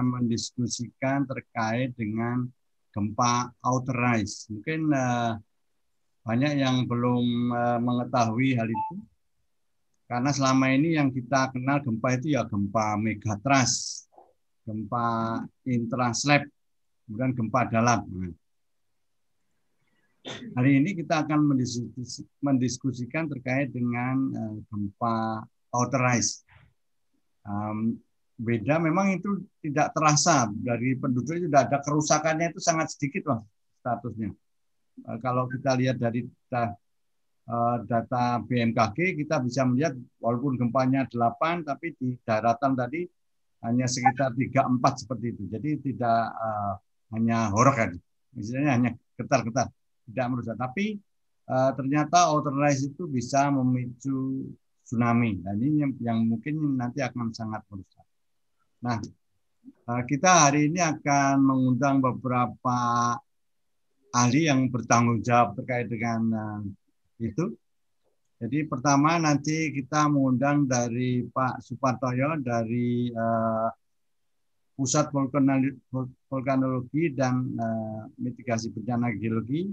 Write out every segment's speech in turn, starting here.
mendiskusikan terkait dengan gempa authorized. Mungkin uh, banyak yang belum uh, mengetahui hal itu. Karena selama ini yang kita kenal gempa itu ya gempa megatrust, gempa intraslab, bukan gempa dalam. Hari ini kita akan mendiskusikan, terkait dengan eh, gempa authorized beda memang itu tidak terasa dari penduduk itu sudah ada kerusakannya itu sangat sedikit lah statusnya eh, kalau kita lihat dari data, eh, data BMKG kita bisa melihat walaupun gempanya 8 tapi di daratan tadi hanya sekitar 3 4 seperti itu. Jadi tidak uh, hanya horor kan. Misalnya hanya getar-getar, tidak merusak. Tapi uh, ternyata otorise itu bisa memicu tsunami. Dan nah, ini yang, yang mungkin nanti akan sangat merusak. Nah, eh, kita hari ini akan mengundang beberapa ahli yang bertanggung jawab terkait dengan eh, itu. Jadi pertama nanti kita mengundang dari Pak Supartoyo dari eh, Pusat Vulkanologi dan Mitigasi Bencana Geologi.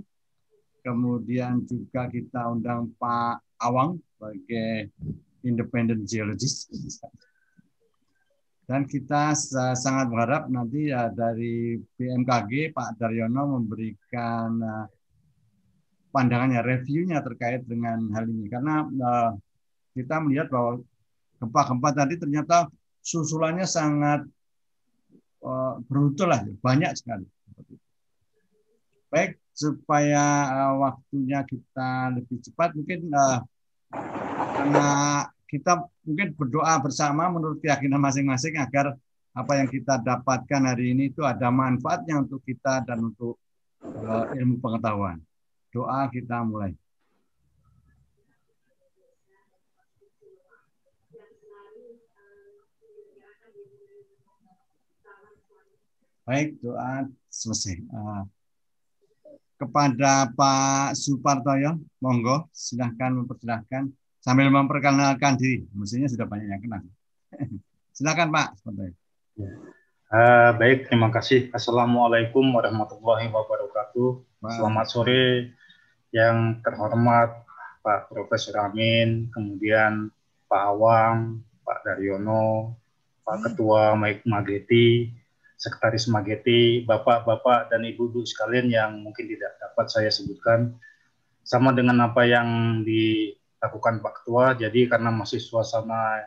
Kemudian juga kita undang Pak Awang sebagai independent geologist. Dan kita sangat berharap nanti ya dari BMKG Pak Daryono memberikan eh, pandangannya, reviewnya terkait dengan hal ini. Karena eh, kita melihat bahwa gempa-gempa tadi ternyata susulannya sangat eh, beruntun lah, banyak sekali. Baik, supaya waktunya kita lebih cepat, mungkin karena kita mungkin berdoa bersama menurut keyakinan masing-masing agar apa yang kita dapatkan hari ini itu ada manfaatnya untuk kita dan untuk eh, ilmu pengetahuan. Doa kita mulai. Baik, doa selesai. Eh, kepada Pak Supartoyo, monggo silahkan mempersilahkan sambil memperkenalkan diri. Mestinya sudah banyak yang kenal. Silakan Pak. Seperti uh, eh, baik, terima kasih. Assalamualaikum warahmatullahi wabarakatuh. Wow. Selamat sore yang terhormat Pak Profesor Amin, kemudian Pak Awang, Pak Daryono, Pak hmm. Ketua Mike Mageti, Sekretaris Mageti, Bapak-Bapak dan Ibu-Ibu sekalian yang mungkin tidak dapat saya sebutkan. Sama dengan apa yang di lakukan Pak Ketua. Jadi karena masih suasana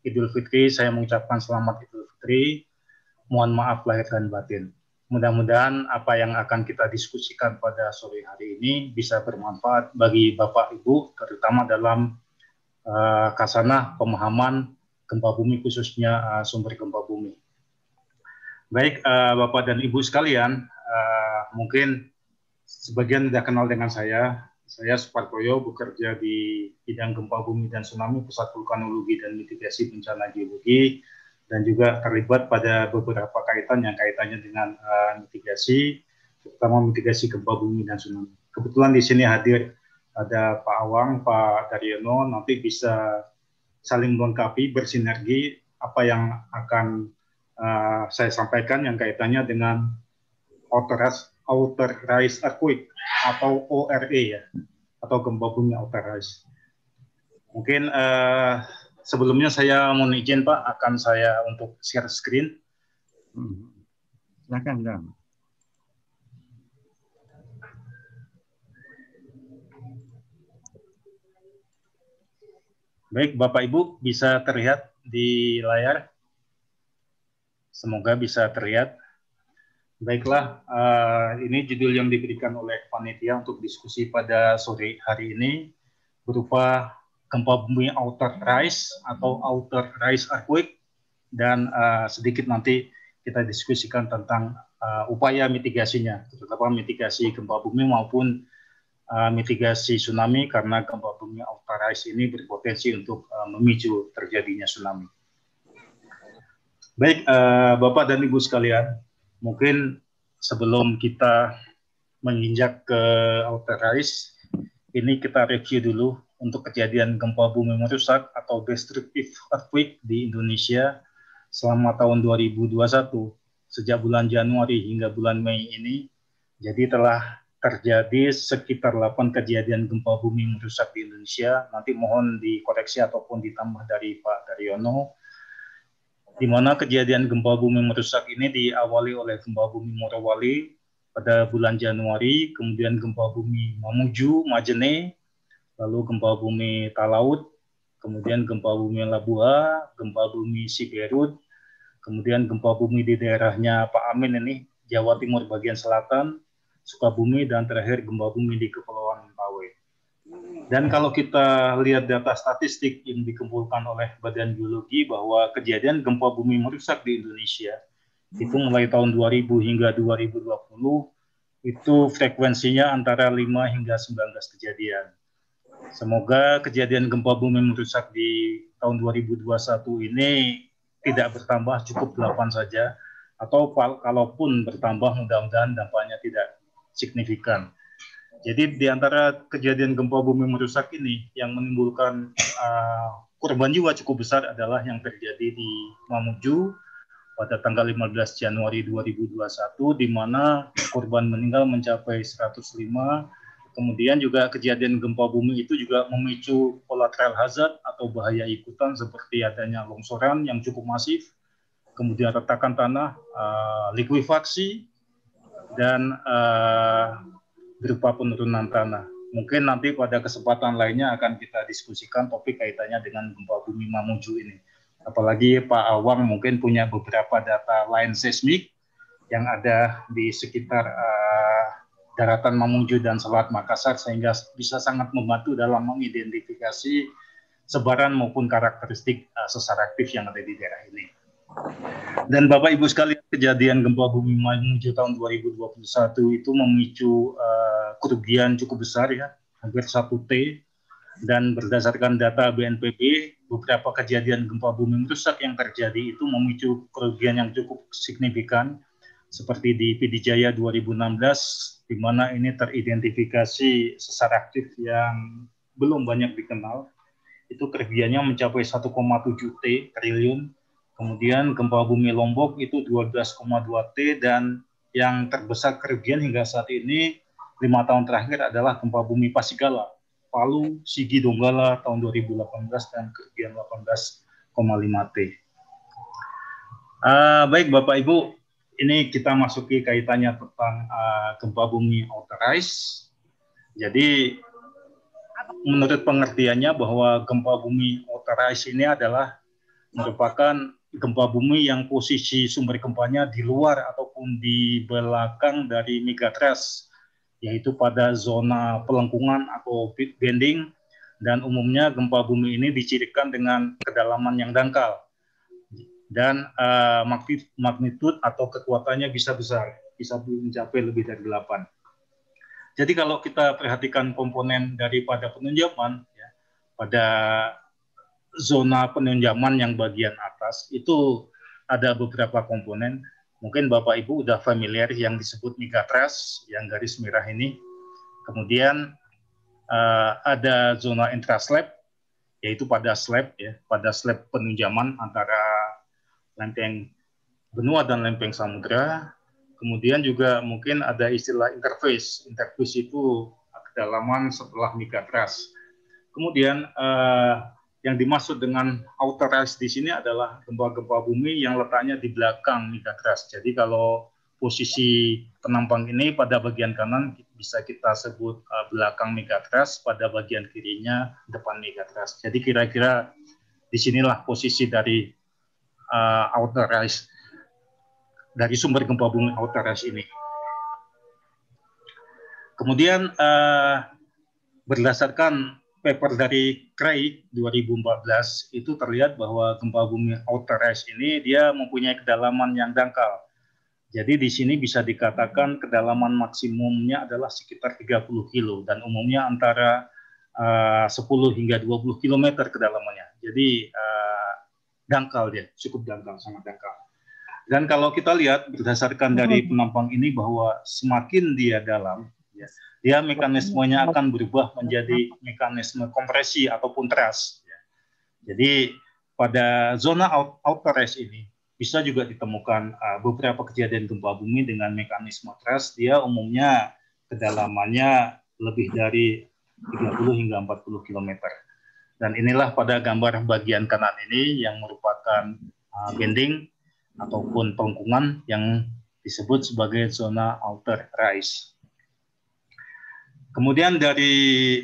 Idul Fitri, saya mengucapkan selamat Idul Fitri. Mohon maaf lahir dan batin. Mudah-mudahan apa yang akan kita diskusikan pada sore hari ini bisa bermanfaat bagi Bapak Ibu, terutama dalam uh, eh, kasanah pemahaman gempa bumi khususnya uh, sumber gempa bumi. Baik uh, Bapak dan Ibu sekalian, uh, mungkin sebagian tidak kenal dengan saya, saya Supartoyo bekerja di bidang gempa bumi dan tsunami Pusat Vulkanologi dan Mitigasi Bencana Geologi dan juga terlibat pada beberapa kaitan yang kaitannya dengan uh, mitigasi, terutama mitigasi gempa bumi dan tsunami. Kebetulan di sini hadir ada Pak Awang, Pak Daryono, nanti bisa saling melengkapi, bersinergi apa yang akan uh, saya sampaikan yang kaitannya dengan otoras Outer Rise Earthquake atau ORE ya, atau gempa bumi Rise. Mungkin uh, sebelumnya saya mohon izin Pak, akan saya untuk share screen. Hmm. Silakan, Baik, Bapak Ibu bisa terlihat di layar. Semoga bisa terlihat. Baiklah, uh, ini judul yang diberikan oleh panitia untuk diskusi pada sore hari ini berupa gempa bumi outer rise atau outer rise earthquake dan uh, sedikit nanti kita diskusikan tentang uh, upaya mitigasinya, terutama mitigasi gempa bumi maupun uh, mitigasi tsunami karena gempa bumi outer rise ini berpotensi untuk uh, memicu terjadinya tsunami. Baik, uh, Bapak dan Ibu sekalian, mungkin sebelum kita menginjak ke outer ini kita review dulu untuk kejadian gempa bumi merusak atau destructive earthquake di Indonesia selama tahun 2021 sejak bulan Januari hingga bulan Mei ini. Jadi telah terjadi sekitar 8 kejadian gempa bumi merusak di Indonesia. Nanti mohon dikoreksi ataupun ditambah dari Pak Daryono di mana kejadian gempa bumi merusak ini diawali oleh gempa bumi Morowali pada bulan Januari, kemudian gempa bumi Mamuju, Majene, lalu gempa bumi Talaut, kemudian gempa bumi Labua, gempa bumi Siberut, kemudian gempa bumi di daerahnya Pak Amin ini, Jawa Timur bagian selatan, Sukabumi, dan terakhir gempa bumi di Kepulauan dan kalau kita lihat data statistik yang dikumpulkan oleh Badan Geologi bahwa kejadian gempa bumi merusak di Indonesia hmm. itu mulai tahun 2000 hingga 2020 itu frekuensinya antara 5 hingga 19 kejadian. Semoga kejadian gempa bumi merusak di tahun 2021 ini tidak bertambah cukup 8 saja atau kalaupun bertambah mudah-mudahan dampaknya tidak signifikan. Jadi di antara kejadian gempa bumi merusak ini yang menimbulkan uh, korban jiwa cukup besar adalah yang terjadi di Mamuju pada tanggal 15 Januari 2021 di mana korban meninggal mencapai 105 kemudian juga kejadian gempa bumi itu juga memicu collateral hazard atau bahaya ikutan seperti adanya longsoran yang cukup masif, kemudian retakan tanah, uh, likuifaksi, dan uh, berupa penurunan tanah. Mungkin nanti pada kesempatan lainnya akan kita diskusikan topik kaitannya dengan gempa bumi Mamuju ini. Apalagi Pak Awang mungkin punya beberapa data lain seismik yang ada di sekitar uh, daratan Mamuju dan Selat Makassar sehingga bisa sangat membantu dalam mengidentifikasi sebaran maupun karakteristik uh, sesar aktif yang ada di daerah ini. Dan Bapak Ibu sekalian, kejadian gempa bumi Mamuju tahun 2021 itu memicu uh, kerugian cukup besar ya, hampir 1 T. Dan berdasarkan data BNPB, beberapa kejadian gempa bumi rusak yang terjadi itu memicu kerugian yang cukup signifikan, seperti di Pidijaya 2016, di mana ini teridentifikasi sesar aktif yang belum banyak dikenal, itu kerugiannya mencapai 1,7 T triliun Kemudian gempa bumi Lombok itu 12,2 T dan yang terbesar kerugian hingga saat ini lima tahun terakhir adalah gempa bumi Pasigala, Palu, Sigi Donggala tahun 2018 dan kerugian 18,5 T. Uh, baik Bapak Ibu, ini kita masuki kaitannya tentang uh, gempa bumi authorized. Jadi menurut pengertiannya bahwa gempa bumi authorized ini adalah merupakan gempa bumi yang posisi sumber gempanya di luar ataupun di belakang dari megatres, yaitu pada zona pelengkungan atau bending, dan umumnya gempa bumi ini dicirikan dengan kedalaman yang dangkal dan uh, eh, magnitud atau kekuatannya bisa besar, bisa mencapai lebih dari 8. Jadi kalau kita perhatikan komponen daripada penunjukan ya, pada zona penunjaman yang bagian atas itu ada beberapa komponen. Mungkin Bapak Ibu sudah familiar yang disebut megatres yang garis merah ini. Kemudian uh, ada zona intraslab yaitu pada slab ya, pada slab penunjaman antara lempeng benua dan lempeng samudra. Kemudian juga mungkin ada istilah interface. Interface itu kedalaman setelah megatres. Kemudian uh, yang dimaksud dengan outer rise di sini adalah gempa-gempa bumi yang letaknya di belakang megatrust. Jadi kalau posisi penampang ini pada bagian kanan bisa kita sebut uh, belakang megatrust, pada bagian kirinya depan megatrust. Jadi kira-kira disinilah posisi dari uh, outer rise dari sumber gempa bumi outer rise ini. Kemudian uh, berdasarkan paper dari Craig 2014 itu terlihat bahwa gempa bumi outer edge ini dia mempunyai kedalaman yang dangkal. Jadi di sini bisa dikatakan kedalaman maksimumnya adalah sekitar 30 kilo dan umumnya antara eh, uh, 10 hingga 20 kilometer kedalamannya. Jadi uh, dangkal dia, cukup dangkal, sangat dangkal. Dan kalau kita lihat berdasarkan dari hmm. penampang ini bahwa semakin dia dalam, ya, dia mekanismenya akan berubah menjadi mekanisme kompresi ataupun teras. Jadi pada zona outer rest ini bisa juga ditemukan uh, beberapa kejadian gempa bumi dengan mekanisme teras. Dia umumnya kedalamannya lebih dari 30 hingga 40 km. Dan inilah pada gambar bagian kanan ini yang merupakan uh, bending ataupun pelengkungan yang disebut sebagai zona outer rise. Kemudian dari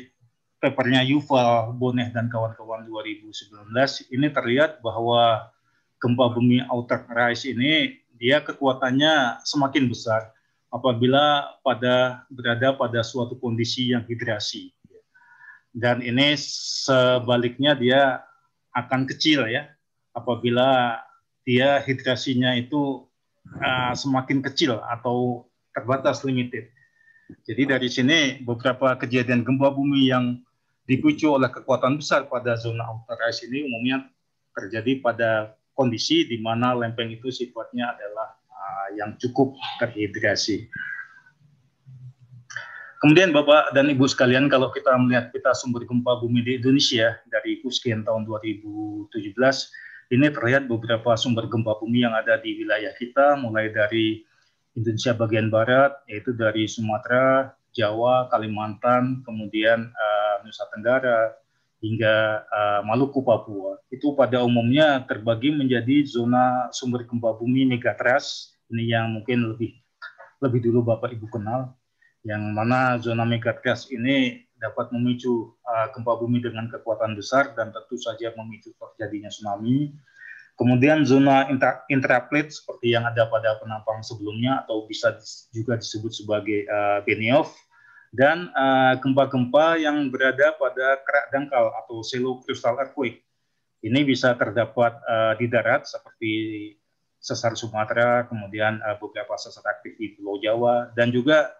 papernya Yuval Boneh dan kawan-kawan 2019 ini terlihat bahwa gempa bumi outer rise ini dia kekuatannya semakin besar apabila pada berada pada suatu kondisi yang hidrasi. Dan ini sebaliknya dia akan kecil ya apabila dia hidrasinya itu uh, semakin kecil atau terbatas limited. Jadi dari sini beberapa kejadian gempa bumi yang dipicu oleh kekuatan besar pada zona outer ice ini umumnya terjadi pada kondisi di mana lempeng itu sifatnya adalah ah, yang cukup terhidrasi. Kemudian Bapak dan Ibu sekalian kalau kita melihat peta sumber gempa bumi di Indonesia dari Kuskin tahun 2017 ini terlihat beberapa sumber gempa bumi yang ada di wilayah kita mulai dari Indonesia bagian barat yaitu dari Sumatera, Jawa, Kalimantan, kemudian uh, Nusa Tenggara hingga uh, Maluku Papua. Itu pada umumnya terbagi menjadi zona sumber gempa bumi megatras, ini yang mungkin lebih lebih dulu Bapak Ibu kenal yang mana zona megatras ini dapat memicu uh, gempa bumi dengan kekuatan besar dan tentu saja memicu terjadinya tsunami Kemudian zona intraplate seperti yang ada pada penampang sebelumnya atau bisa juga disebut sebagai uh, Benioff dan eh, gempa-gempa uh, yang berada pada kerak dangkal atau selo kristal earthquake. Ini bisa terdapat uh, di darat seperti sesar Sumatera, kemudian uh, beberapa sesar aktif di Pulau Jawa dan juga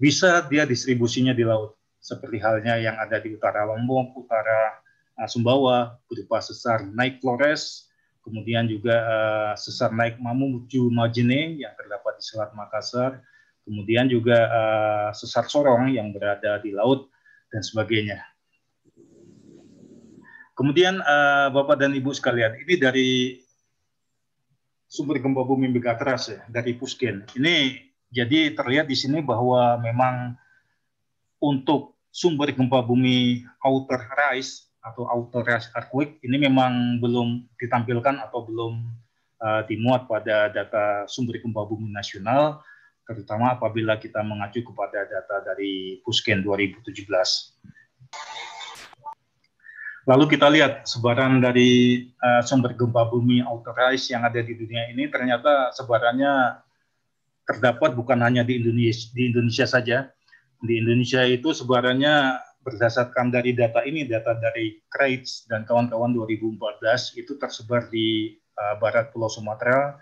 bisa dia distribusinya di laut seperti halnya yang ada di utara Lombok, utara Sumbawa berupa sesar naik Flores, kemudian juga uh, sesar naik Mamuju Majene yang terdapat di Selat Makassar, kemudian juga uh, sesar Sorong yang berada di laut dan sebagainya. Kemudian uh, Bapak dan Ibu sekalian, ini dari sumber gempa bumi megateras ya, dari Pusken. Ini jadi terlihat di sini bahwa memang untuk sumber gempa bumi outer rise atau auto earthquake ini memang belum ditampilkan atau belum uh, dimuat pada data sumber gempa bumi nasional terutama apabila kita mengacu kepada data dari Pusken 2017. Lalu kita lihat sebaran dari uh, sumber gempa bumi authorized yang ada di dunia ini ternyata sebarannya terdapat bukan hanya di Indonesia di Indonesia saja. Di Indonesia itu sebarannya berdasarkan dari data ini, data dari CRAIDS dan kawan-kawan 2014 itu tersebar di uh, barat Pulau Sumatera,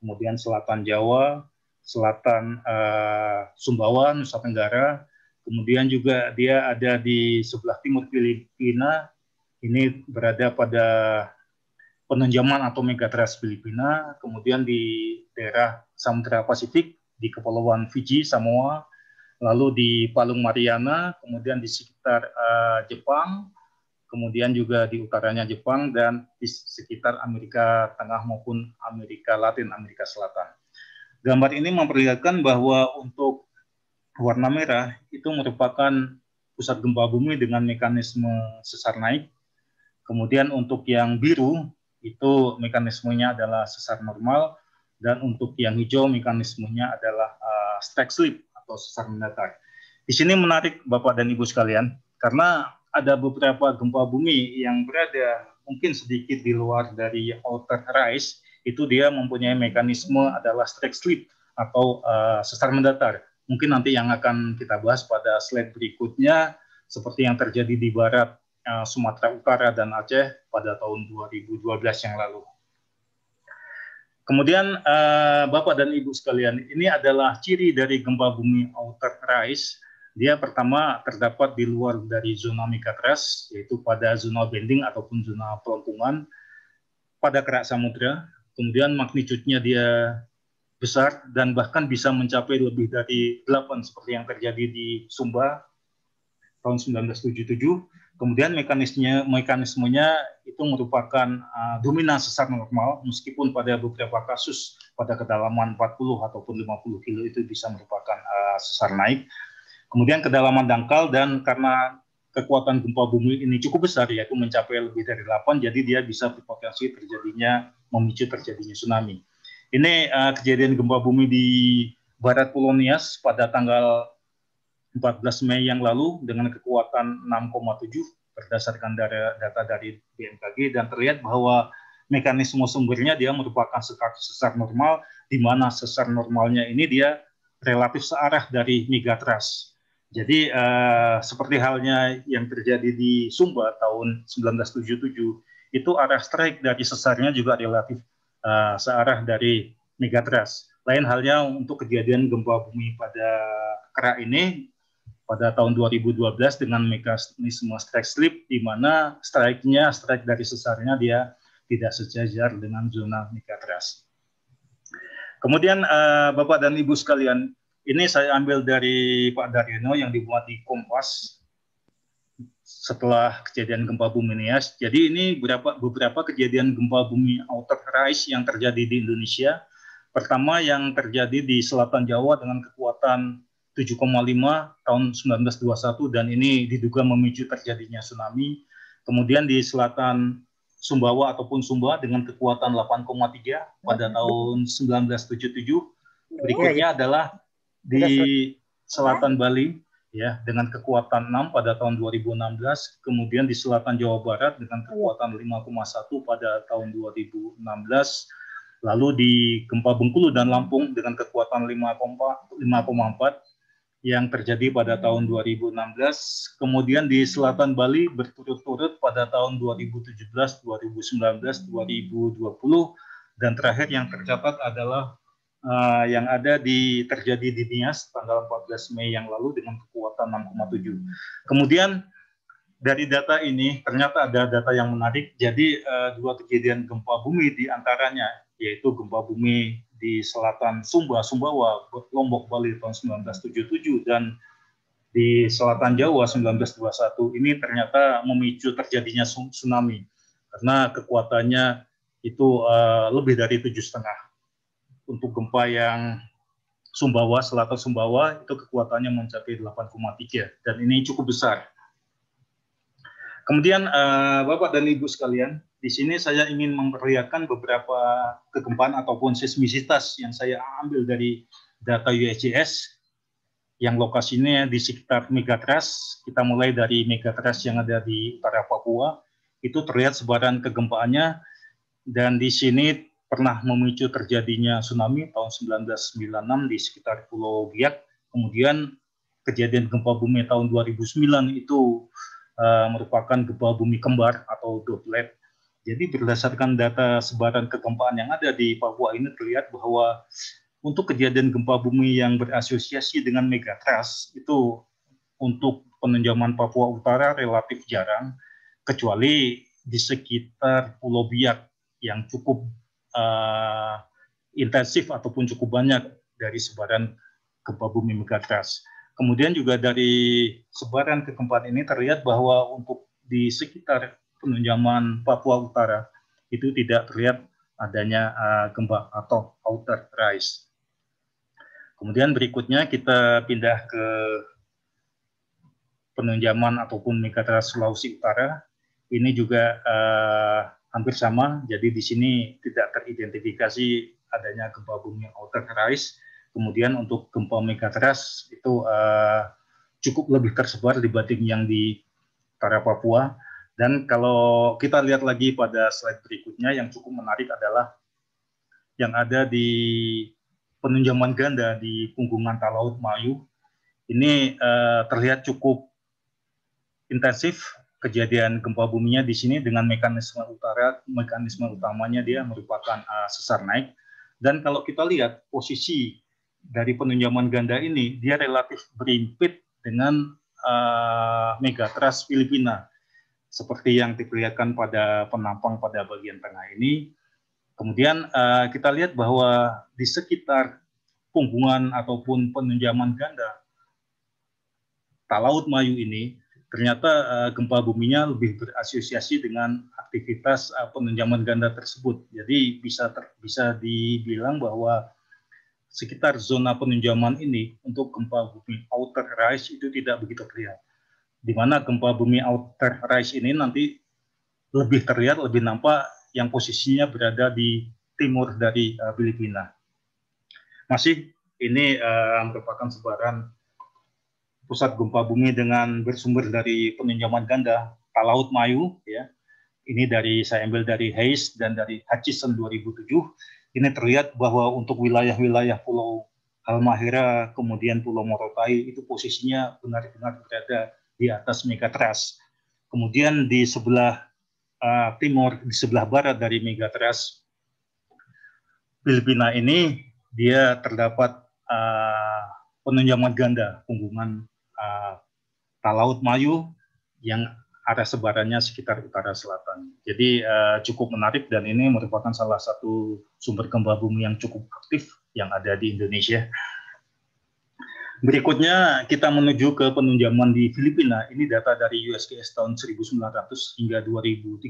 kemudian selatan Jawa, selatan uh, Sumbawa, Nusa Tenggara, kemudian juga dia ada di sebelah timur Filipina, ini berada pada penenjaman atau megatrust Filipina, kemudian di daerah Samudra Pasifik, di Kepulauan Fiji, Samoa, lalu di Palung Mariana, kemudian di sekitar uh, Jepang, kemudian juga di utaranya Jepang dan di sekitar Amerika Tengah maupun Amerika Latin, Amerika Selatan. Gambar ini memperlihatkan bahwa untuk warna merah itu merupakan pusat gempa bumi dengan mekanisme sesar naik. Kemudian untuk yang biru itu mekanismenya adalah sesar normal dan untuk yang hijau mekanismenya adalah uh, stack slip atau sesar mendatar. Di sini menarik Bapak dan Ibu sekalian, karena ada beberapa gempa bumi yang berada mungkin sedikit di luar dari outer rise, itu dia mempunyai mekanisme adalah strike slip atau uh, sesar mendatar. Mungkin nanti yang akan kita bahas pada slide berikutnya, seperti yang terjadi di barat uh, Sumatera Utara dan Aceh pada tahun 2012 yang lalu. Kemudian uh, Bapak dan Ibu sekalian, ini adalah ciri dari gempa bumi outer rise. Dia pertama terdapat di luar dari zona keras, yaitu pada zona bending ataupun zona pelengkungan pada kerak samudera. Kemudian magnitudenya dia besar dan bahkan bisa mencapai lebih dari 8 seperti yang terjadi di Sumba tahun 1977 Kemudian mekanismenya, mekanismenya itu merupakan uh, dominan sesar normal, meskipun pada beberapa kasus pada kedalaman 40 ataupun 50 kilo itu bisa merupakan uh, sesar naik. Kemudian kedalaman dangkal dan karena kekuatan gempa bumi ini cukup besar, yaitu mencapai lebih dari 8, jadi dia bisa berpotensi terjadinya memicu terjadinya tsunami. Ini uh, kejadian gempa bumi di barat Pulau Nias pada tanggal 14 Mei yang lalu dengan kekuatan 6,7 berdasarkan data dari BMKG dan terlihat bahwa mekanisme sumbernya dia merupakan sesar, sesar normal di mana sesar normalnya ini dia relatif searah dari megatrust. Jadi eh, seperti halnya yang terjadi di Sumba tahun 1977 itu arah strike dari sesarnya juga relatif eh, searah dari megatrust. Lain halnya untuk kejadian gempa bumi pada Kerak ini pada tahun 2012 dengan mekanisme strike slip di mana strike-nya, strike dari sesarnya dia tidak sejajar dengan zona mikrotrasi. Kemudian uh, Bapak dan Ibu sekalian, ini saya ambil dari Pak Daryono yang dibuat di Kompas setelah kejadian gempa bumi Nias. Ya. Jadi ini beberapa, beberapa kejadian gempa bumi outer rise yang terjadi di Indonesia. Pertama yang terjadi di selatan Jawa dengan kekuatan 7,5 tahun 1921 dan ini diduga memicu terjadinya tsunami. Kemudian di selatan Sumbawa ataupun Sumba dengan kekuatan 8,3 pada tahun 1977. Iya, Berikutnya iya. adalah di selatan Bali ya dengan kekuatan 6 pada tahun 2016, kemudian di selatan Jawa Barat dengan iya. kekuatan 5,1 pada tahun 2016, lalu di Gempa Bengkulu dan Lampung dengan kekuatan 5,4 yang terjadi pada hmm. tahun 2016, kemudian di hmm. selatan Bali berturut-turut pada tahun 2017, 2019, 2020, dan terakhir yang tercatat adalah uh, yang ada di terjadi di Nias tanggal 14 Mei yang lalu dengan kekuatan 6,7. Hmm. Kemudian dari data ini ternyata ada data yang menarik. Jadi uh, dua kejadian gempa bumi di antaranya yaitu gempa bumi di selatan Sumba, Sumbawa, Lombok, Bali tahun 1977 dan di selatan Jawa 1921 ini ternyata memicu terjadinya tsunami karena kekuatannya itu uh, lebih dari tujuh setengah untuk gempa yang Sumbawa selatan Sumbawa itu kekuatannya mencapai 8,3 dan ini cukup besar. Kemudian uh, Bapak dan Ibu sekalian, di sini saya ingin memperlihatkan beberapa kegempaan ataupun seismisitas yang saya ambil dari data USGS yang lokasinya di sekitar megatrust. Kita mulai dari megatrust yang ada di utara Papua. Itu terlihat sebaran kegempaannya dan di sini pernah memicu terjadinya tsunami tahun 1996 di sekitar Pulau Biak. Kemudian kejadian gempa bumi tahun 2009 itu uh, merupakan gempa bumi kembar atau doublet. Jadi berdasarkan data sebaran kegempaan yang ada di Papua ini terlihat bahwa untuk kejadian gempa bumi yang berasosiasi dengan megatrust itu untuk penunjaman Papua Utara relatif jarang, kecuali di sekitar Pulau Biak yang cukup uh, intensif ataupun cukup banyak dari sebaran gempa bumi megatrust. Kemudian juga dari sebaran kegempaan ini terlihat bahwa untuk di sekitar penunjaman Papua Utara itu tidak terlihat adanya uh, gempa atau outer rise. Kemudian berikutnya kita pindah ke penunjaman ataupun megatrust Sulawesi Utara. Ini juga uh, hampir sama, jadi di sini tidak teridentifikasi adanya gempa bumi outer rise. Kemudian untuk gempa megatrust itu uh, cukup lebih tersebar dibanding yang di utara Papua dan kalau kita lihat lagi pada slide berikutnya yang cukup menarik adalah yang ada di penunjaman ganda di punggungan talaut Mayu. Ini uh, terlihat cukup intensif kejadian gempa buminya di sini dengan mekanisme utara mekanisme utamanya dia merupakan uh, sesar naik. Dan kalau kita lihat posisi dari penunjaman ganda ini dia relatif berimpit dengan uh, megatrust Filipina seperti yang diperlihatkan pada penampang pada bagian tengah ini. Kemudian uh, kita lihat bahwa di sekitar punggungan ataupun penunjaman ganda Talaut Mayu ini ternyata uh, gempa buminya lebih berasosiasi dengan aktivitas uh, eh, penunjaman ganda tersebut. Jadi bisa ter, bisa dibilang bahwa sekitar zona penunjaman ini untuk gempa bumi outer rise itu tidak begitu terlihat di mana gempa bumi outer rise ini nanti lebih terlihat, lebih nampak yang posisinya berada di timur dari uh, Filipina. Masih ini uh, merupakan sebaran pusat gempa bumi dengan bersumber dari peninjaman ganda Talaut Mayu ya. Ini dari saya ambil dari Hayes dan dari Hutchison 2007. Ini terlihat bahwa untuk wilayah-wilayah Pulau Halmahera kemudian Pulau Morotai itu posisinya benar-benar berada di atas Megatras. Kemudian di sebelah uh, timur, di sebelah barat dari Megatras, Filipina ini dia terdapat uh, penunjaman ganda punggungan uh, talaut Mayu yang arah sebarannya sekitar utara selatan. Jadi uh, cukup menarik dan ini merupakan salah satu sumber gempa bumi yang cukup aktif yang ada di Indonesia. Berikutnya kita menuju ke penunjaman di Filipina. Ini data dari USGS tahun 1900 hingga 2013.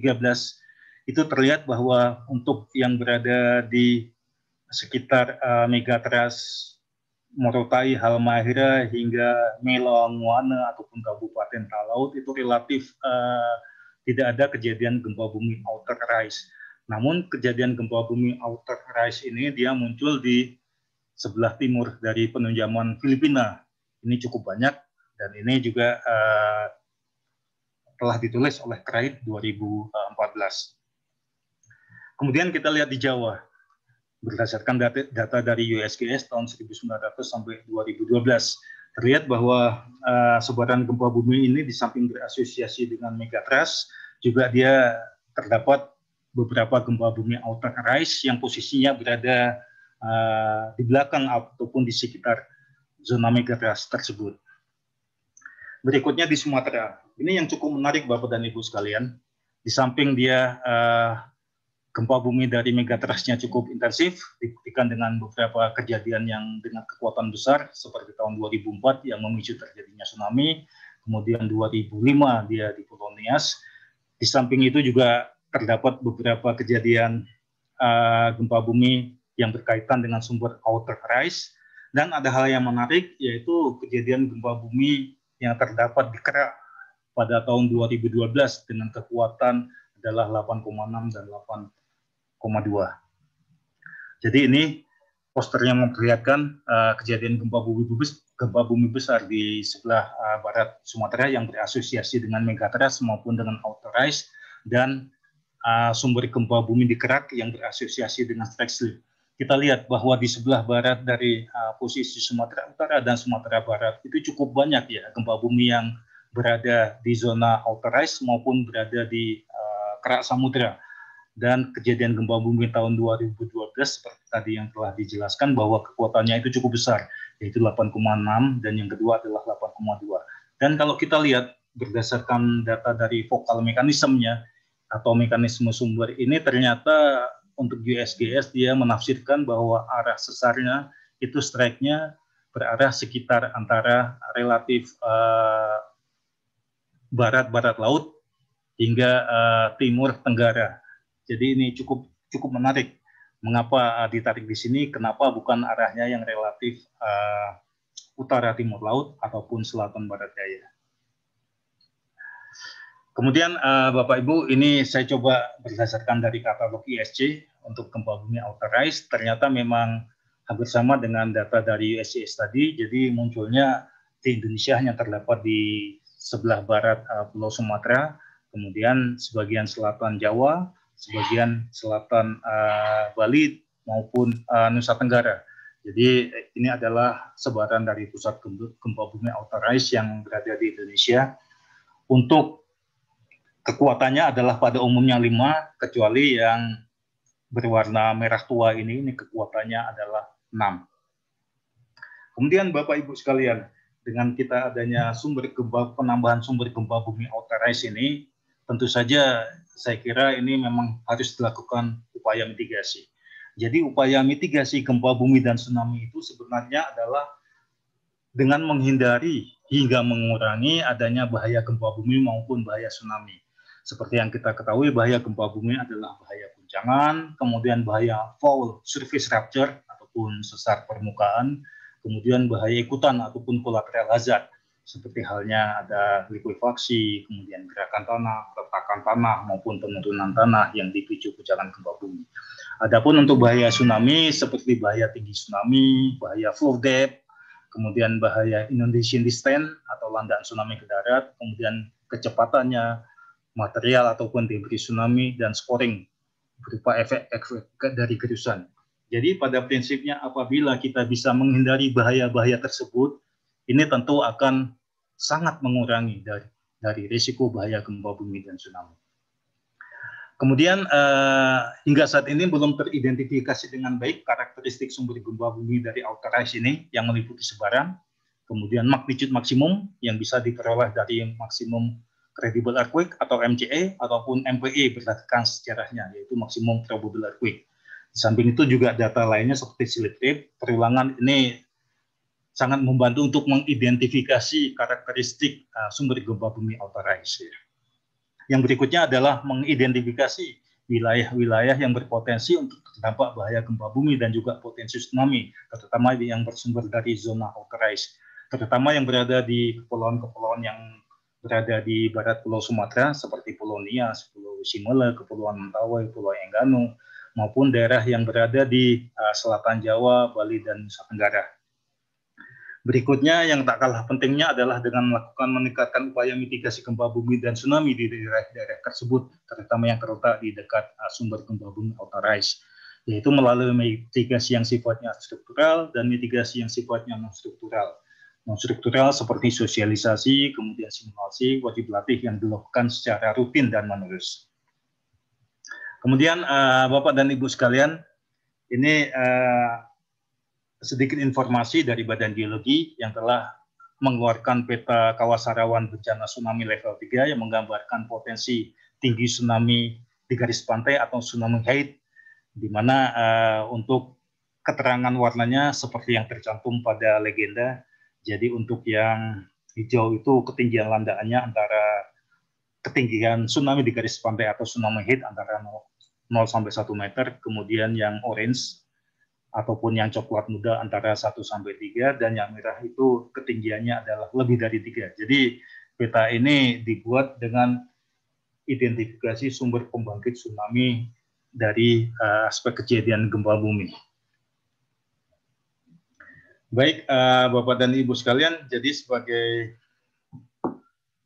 Itu terlihat bahwa untuk yang berada di sekitar uh, eh, Megateras, Morotai, Halmahera hingga Melongwana ataupun Kabupaten Talaut itu relatif uh, tidak ada kejadian gempa bumi outer rise. Namun kejadian gempa bumi outer rise ini dia muncul di sebelah timur dari penunjaman Filipina. Ini cukup banyak dan ini juga uh, telah ditulis oleh Kraid 2014. Kemudian kita lihat di Jawa. Berdasarkan data, data dari USGS tahun 1900 sampai 2012, terlihat bahwa uh, sebaran gempa bumi ini di samping berasosiasi dengan megatrust, juga dia terdapat beberapa gempa bumi outer rise yang posisinya berada uh, di belakang ataupun di sekitar zona megatrust tersebut. Berikutnya di Sumatera. Ini yang cukup menarik Bapak dan Ibu sekalian. Di samping dia uh, gempa bumi dari megatrasnya cukup intensif, dibuktikan dengan beberapa kejadian yang dengan kekuatan besar seperti tahun 2004 yang memicu terjadinya tsunami, kemudian 2005 dia di Pulau Nias. Di samping itu juga terdapat beberapa kejadian uh, gempa bumi yang berkaitan dengan sumber outer rise Dan ada hal yang menarik, yaitu kejadian gempa bumi yang terdapat di Kerak pada tahun 2012 dengan kekuatan adalah 8,6 dan 8,2. Jadi ini posternya memperlihatkan uh, kejadian gempa bumi gempa bumi besar di sebelah uh, barat Sumatera yang berasosiasi dengan megatrust maupun dengan outer rise dan uh, sumber gempa bumi di Kerak yang berasosiasi dengan strike slip kita lihat bahwa di sebelah barat dari uh, posisi Sumatera Utara dan Sumatera Barat itu cukup banyak ya gempa bumi yang berada di zona authorized maupun berada di uh, kerak samudera. Dan kejadian gempa bumi tahun 2012 seperti tadi yang telah dijelaskan bahwa kekuatannya itu cukup besar, yaitu 8,6 dan yang kedua adalah 8,2. Dan kalau kita lihat berdasarkan data dari vokal mekanismenya atau mekanisme sumber ini ternyata untuk USGS dia menafsirkan bahwa arah sesarnya itu strike-nya berarah sekitar antara relatif uh, eh, barat-barat laut hingga uh, timur tenggara. Jadi ini cukup cukup menarik. Mengapa uh, ditarik di sini? Kenapa bukan arahnya yang relatif uh, utara timur laut ataupun selatan barat daya? Kemudian uh, Bapak Ibu, ini saya coba berdasarkan dari katalog ISC untuk gempa bumi authorized, ternyata memang hampir sama dengan data dari USGS tadi, jadi munculnya di Indonesia hanya terdapat di sebelah barat uh, Pulau Sumatera, kemudian sebagian selatan Jawa, sebagian selatan uh, Bali maupun uh, Nusa Tenggara. Jadi ini adalah sebaran dari pusat gempa bumi authorized yang berada di Indonesia. Untuk kekuatannya adalah pada umumnya lima, kecuali yang berwarna merah tua ini, ini kekuatannya adalah enam. Kemudian Bapak Ibu sekalian, dengan kita adanya sumber gempa penambahan sumber gempa bumi Outrise ini, tentu saja saya kira ini memang harus dilakukan upaya mitigasi. Jadi upaya mitigasi gempa bumi dan tsunami itu sebenarnya adalah dengan menghindari hingga mengurangi adanya bahaya gempa bumi maupun bahaya tsunami. Seperti yang kita ketahui, bahaya gempa bumi adalah bahaya guncangan, kemudian bahaya fall surface rupture ataupun sesar permukaan, kemudian bahaya ikutan ataupun collateral hazard seperti halnya ada likuifaksi, kemudian gerakan tanah, retakan tanah maupun penurunan tanah yang dipicu guncangan gempa bumi. Adapun untuk bahaya tsunami seperti bahaya tinggi tsunami, bahaya full depth, kemudian bahaya inundation distance atau landaan tsunami ke darat, kemudian kecepatannya, material ataupun debris tsunami dan scoring berupa efek, efek dari gerusan. Jadi pada prinsipnya apabila kita bisa menghindari bahaya-bahaya tersebut, ini tentu akan sangat mengurangi dari dari risiko bahaya gempa bumi dan tsunami. Kemudian eh, hingga saat ini belum teridentifikasi dengan baik karakteristik sumber gempa bumi dari outer ini yang meliputi sebaran, kemudian magnitude maksimum yang bisa diperoleh dari maksimum credible earthquake atau MCE ataupun MPE berdasarkan sejarahnya yaitu maksimum probable earthquake. Di samping itu juga data lainnya seperti slip tape, perulangan ini sangat membantu untuk mengidentifikasi karakteristik uh, sumber gempa bumi authorized. Ya. Yang berikutnya adalah mengidentifikasi wilayah-wilayah yang berpotensi untuk terdampak bahaya gempa bumi dan juga potensi tsunami, terutama yang bersumber dari zona authorized, terutama yang berada di kepulauan-kepulauan yang berada di barat Pulau Sumatera seperti Pulau Nias, Pulau Simele, Kepulauan Mentawai, Pulau Enggano, maupun daerah yang berada di uh, selatan Jawa, Bali, dan Nusa Tenggara. Berikutnya yang tak kalah pentingnya adalah dengan melakukan meningkatkan upaya mitigasi gempa bumi dan tsunami di daerah-daerah tersebut, terutama yang terletak di dekat uh, sumber gempa bumi authorized yaitu melalui mitigasi yang sifatnya struktural dan mitigasi yang sifatnya non-struktural struktural seperti sosialisasi, kemudian simulasi, wajib latih yang dilakukan secara rutin dan menerus. Kemudian uh, Bapak dan Ibu sekalian, ini uh, sedikit informasi dari Badan Geologi yang telah mengeluarkan peta kawasan rawan bencana tsunami level 3 yang menggambarkan potensi tinggi tsunami di garis pantai atau tsunami height, di mana uh, untuk keterangan warnanya seperti yang tercantum pada legenda, jadi untuk yang hijau itu ketinggian landaannya antara ketinggian tsunami di garis pantai atau tsunami hit antara 0, 0 sampai 1 meter, kemudian yang orange ataupun yang coklat muda antara 1 sampai 3 dan yang merah itu ketinggiannya adalah lebih dari 3. Jadi peta ini dibuat dengan identifikasi sumber pembangkit tsunami dari eh, aspek kejadian gempa bumi. Baik, uh, Bapak dan Ibu sekalian, jadi sebagai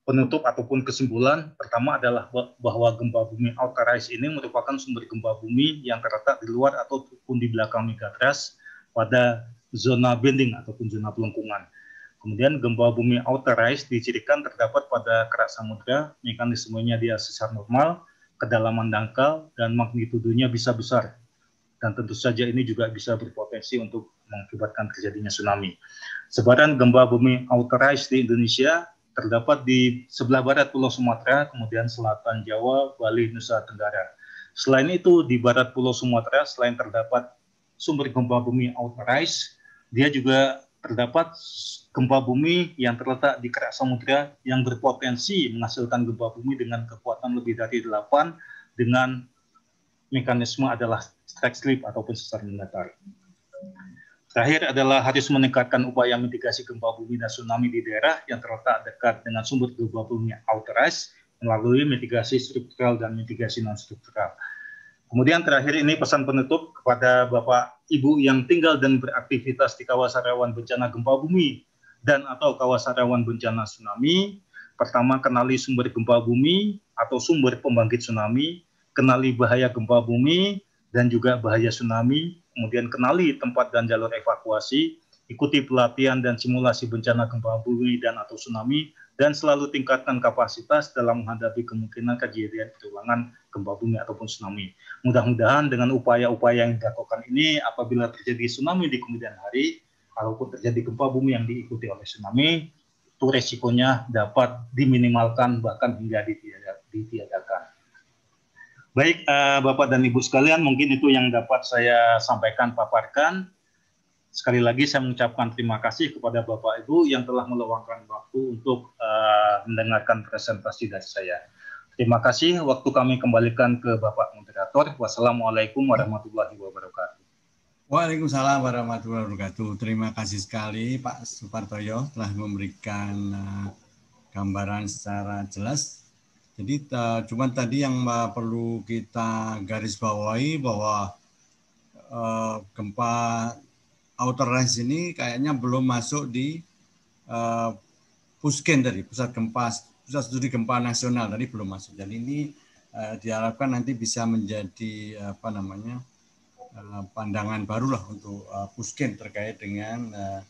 penutup ataupun kesimpulan, pertama adalah bahwa gempa bumi Altarais ini merupakan sumber gempa bumi yang terletak di luar ataupun di belakang megatrust pada zona bending ataupun zona pelengkungan. Kemudian gempa bumi Altarais dicirikan terdapat pada kerak samudra, mekanismenya dia sesar normal, kedalaman dangkal, dan magnitudonya bisa besar. Dan tentu saja ini juga bisa berpotensi untuk mengakibatkan terjadinya tsunami. Sebaran gempa bumi authorized di Indonesia terdapat di sebelah barat Pulau Sumatera, kemudian selatan Jawa, Bali, Nusa Tenggara. Selain itu, di barat Pulau Sumatera, selain terdapat sumber gempa bumi authorized, dia juga terdapat gempa bumi yang terletak di kerak samudera yang berpotensi menghasilkan gempa bumi dengan kekuatan lebih dari 8 dengan mekanisme adalah strike slip ataupun sesar mendatar. Terakhir adalah harus meningkatkan upaya mitigasi gempa bumi dan tsunami di daerah yang terletak dekat dengan sumber gempa bumi yang authorized melalui mitigasi struktural dan mitigasi non-struktural. Kemudian terakhir ini pesan penutup kepada Bapak Ibu yang tinggal dan beraktivitas di kawasan rawan bencana gempa bumi dan atau kawasan rawan bencana tsunami. Pertama, kenali sumber gempa bumi atau sumber pembangkit tsunami, kenali bahaya gempa bumi, dan juga bahaya tsunami, kemudian kenali tempat dan jalur evakuasi, ikuti pelatihan dan simulasi bencana gempa bumi dan atau tsunami, dan selalu tingkatkan kapasitas dalam menghadapi kemungkinan kejadian keulangan gempa bumi ataupun tsunami. Mudah-mudahan dengan upaya-upaya yang dilakukan ini, apabila terjadi tsunami di kemudian hari, ataupun terjadi gempa bumi yang diikuti oleh tsunami, itu resikonya dapat diminimalkan bahkan hingga ditiadakan. Baik, uh, Bapak dan Ibu sekalian, mungkin itu yang dapat saya sampaikan, paparkan. Sekali lagi saya mengucapkan terima kasih kepada Bapak Ibu yang telah meluangkan waktu untuk uh, mendengarkan presentasi dari saya. Terima kasih, waktu kami kembalikan ke Bapak Moderator. Wassalamualaikum warahmatullahi wabarakatuh. Waalaikumsalam warahmatullahi wabarakatuh. Terima kasih sekali Pak Supartoyo telah memberikan eh, gambaran secara jelas jadi uh, cuman tadi yang uh, perlu kita garis bawahi bahwa uh, gempa outer range ini kayaknya belum masuk di uh, Pusken dari pusat gempa pusat studi gempa nasional tadi belum masuk. Jadi ini uh, diharapkan nanti bisa menjadi apa namanya uh, pandangan barulah untuk uh, Pusken terkait dengan uh,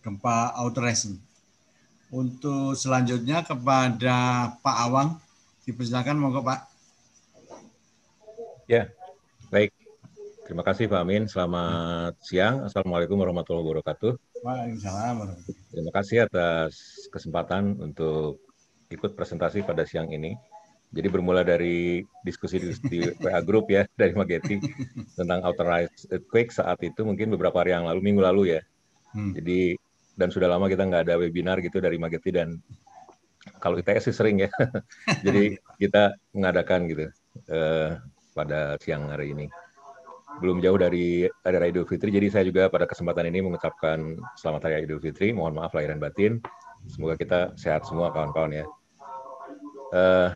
gempa outer range. Untuk selanjutnya kepada Pak Awang, dipersilakan monggo Pak. Ya, baik. Terima kasih Pak Amin. Selamat siang. Assalamualaikum warahmatullahi wabarakatuh. Waalaikumsalam. Terima kasih atas kesempatan untuk ikut presentasi pada siang ini. Jadi bermula dari diskusi di, di WA Group ya dari Mageti tentang authorized earthquake saat itu mungkin beberapa hari yang lalu, minggu lalu ya. Hmm. Jadi dan sudah lama kita nggak ada webinar gitu dari Mageti dan kalau ITS sih sering ya. Jadi iya. kita mengadakan gitu eh, pada siang hari ini. Belum jauh dari ada Idul Fitri, jadi saya juga pada kesempatan ini mengucapkan selamat hari Idul Fitri. Mohon maaf lahir dan batin. Semoga kita sehat semua kawan-kawan ya. Eh,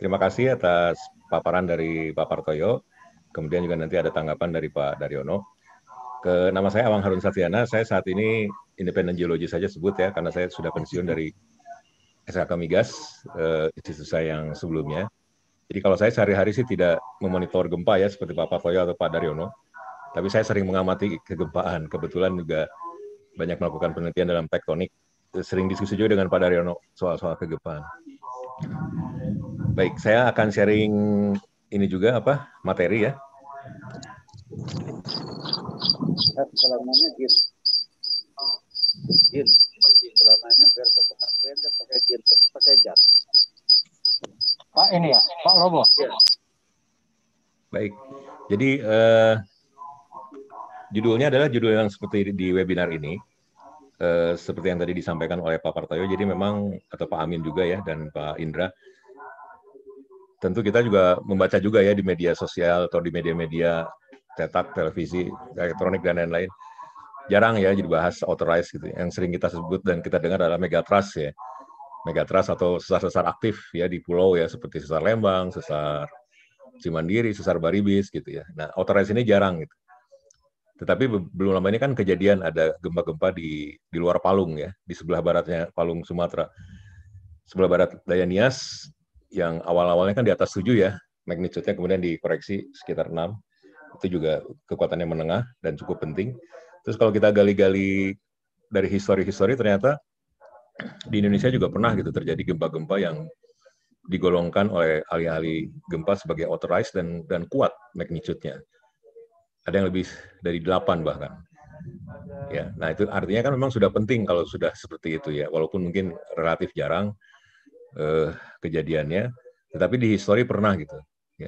terima kasih atas paparan dari Pak Partoyo. Kemudian juga nanti ada tanggapan dari Pak Daryono ke nama saya Awang Harun Satyana. Saya saat ini independen geologi saja sebut ya, karena saya sudah pensiun dari SKK Migas, uh, eh, institut saya yang sebelumnya. Jadi kalau saya sehari-hari sih tidak memonitor gempa ya, seperti Pak Koyo atau Pak Daryono. Tapi saya sering mengamati kegempaan. Kebetulan juga banyak melakukan penelitian dalam tektonik. Sering diskusi juga dengan Pak Daryono soal-soal kegempaan. Baik, saya akan sharing ini juga apa materi ya celananya eh, jin jin celananya biar kekemakaian dia pakai jin pakai jas pak ini ya pak Robo iya. baik jadi uh, judulnya adalah judul yang seperti di webinar ini Uh, seperti yang tadi disampaikan oleh Pak Partoyo jadi memang atau Pak Amin juga ya dan Pak Indra tentu kita juga membaca juga ya di media sosial atau di media-media cetak, televisi, elektronik dan lain-lain. Jarang ya jadi bahas authorized gitu. Yang sering kita sebut dan kita dengar adalah megatrust ya. Megatrust atau sesar-sesar aktif ya di pulau ya seperti sesar Lembang, sesar Cimandiri, sesar Baribis gitu ya. Nah, authorized ini jarang gitu. Tetapi belum lama ini kan kejadian ada gempa-gempa di di luar Palung ya, di sebelah baratnya Palung Sumatera. Sebelah barat Dayanias yang awal-awalnya kan di atas 7 ya, magnitude-nya kemudian dikoreksi sekitar 6 itu juga kekuatannya menengah dan cukup penting. Terus kalau kita gali-gali dari histori-histori ternyata di Indonesia juga pernah gitu terjadi gempa-gempa yang digolongkan oleh ahli-ahli gempa sebagai authorized dan dan kuat magnitude-nya. Ada yang lebih dari 8 bahkan. Ya, nah itu artinya kan memang sudah penting kalau sudah seperti itu ya, walaupun mungkin relatif jarang eh, kejadiannya, tetapi di histori pernah gitu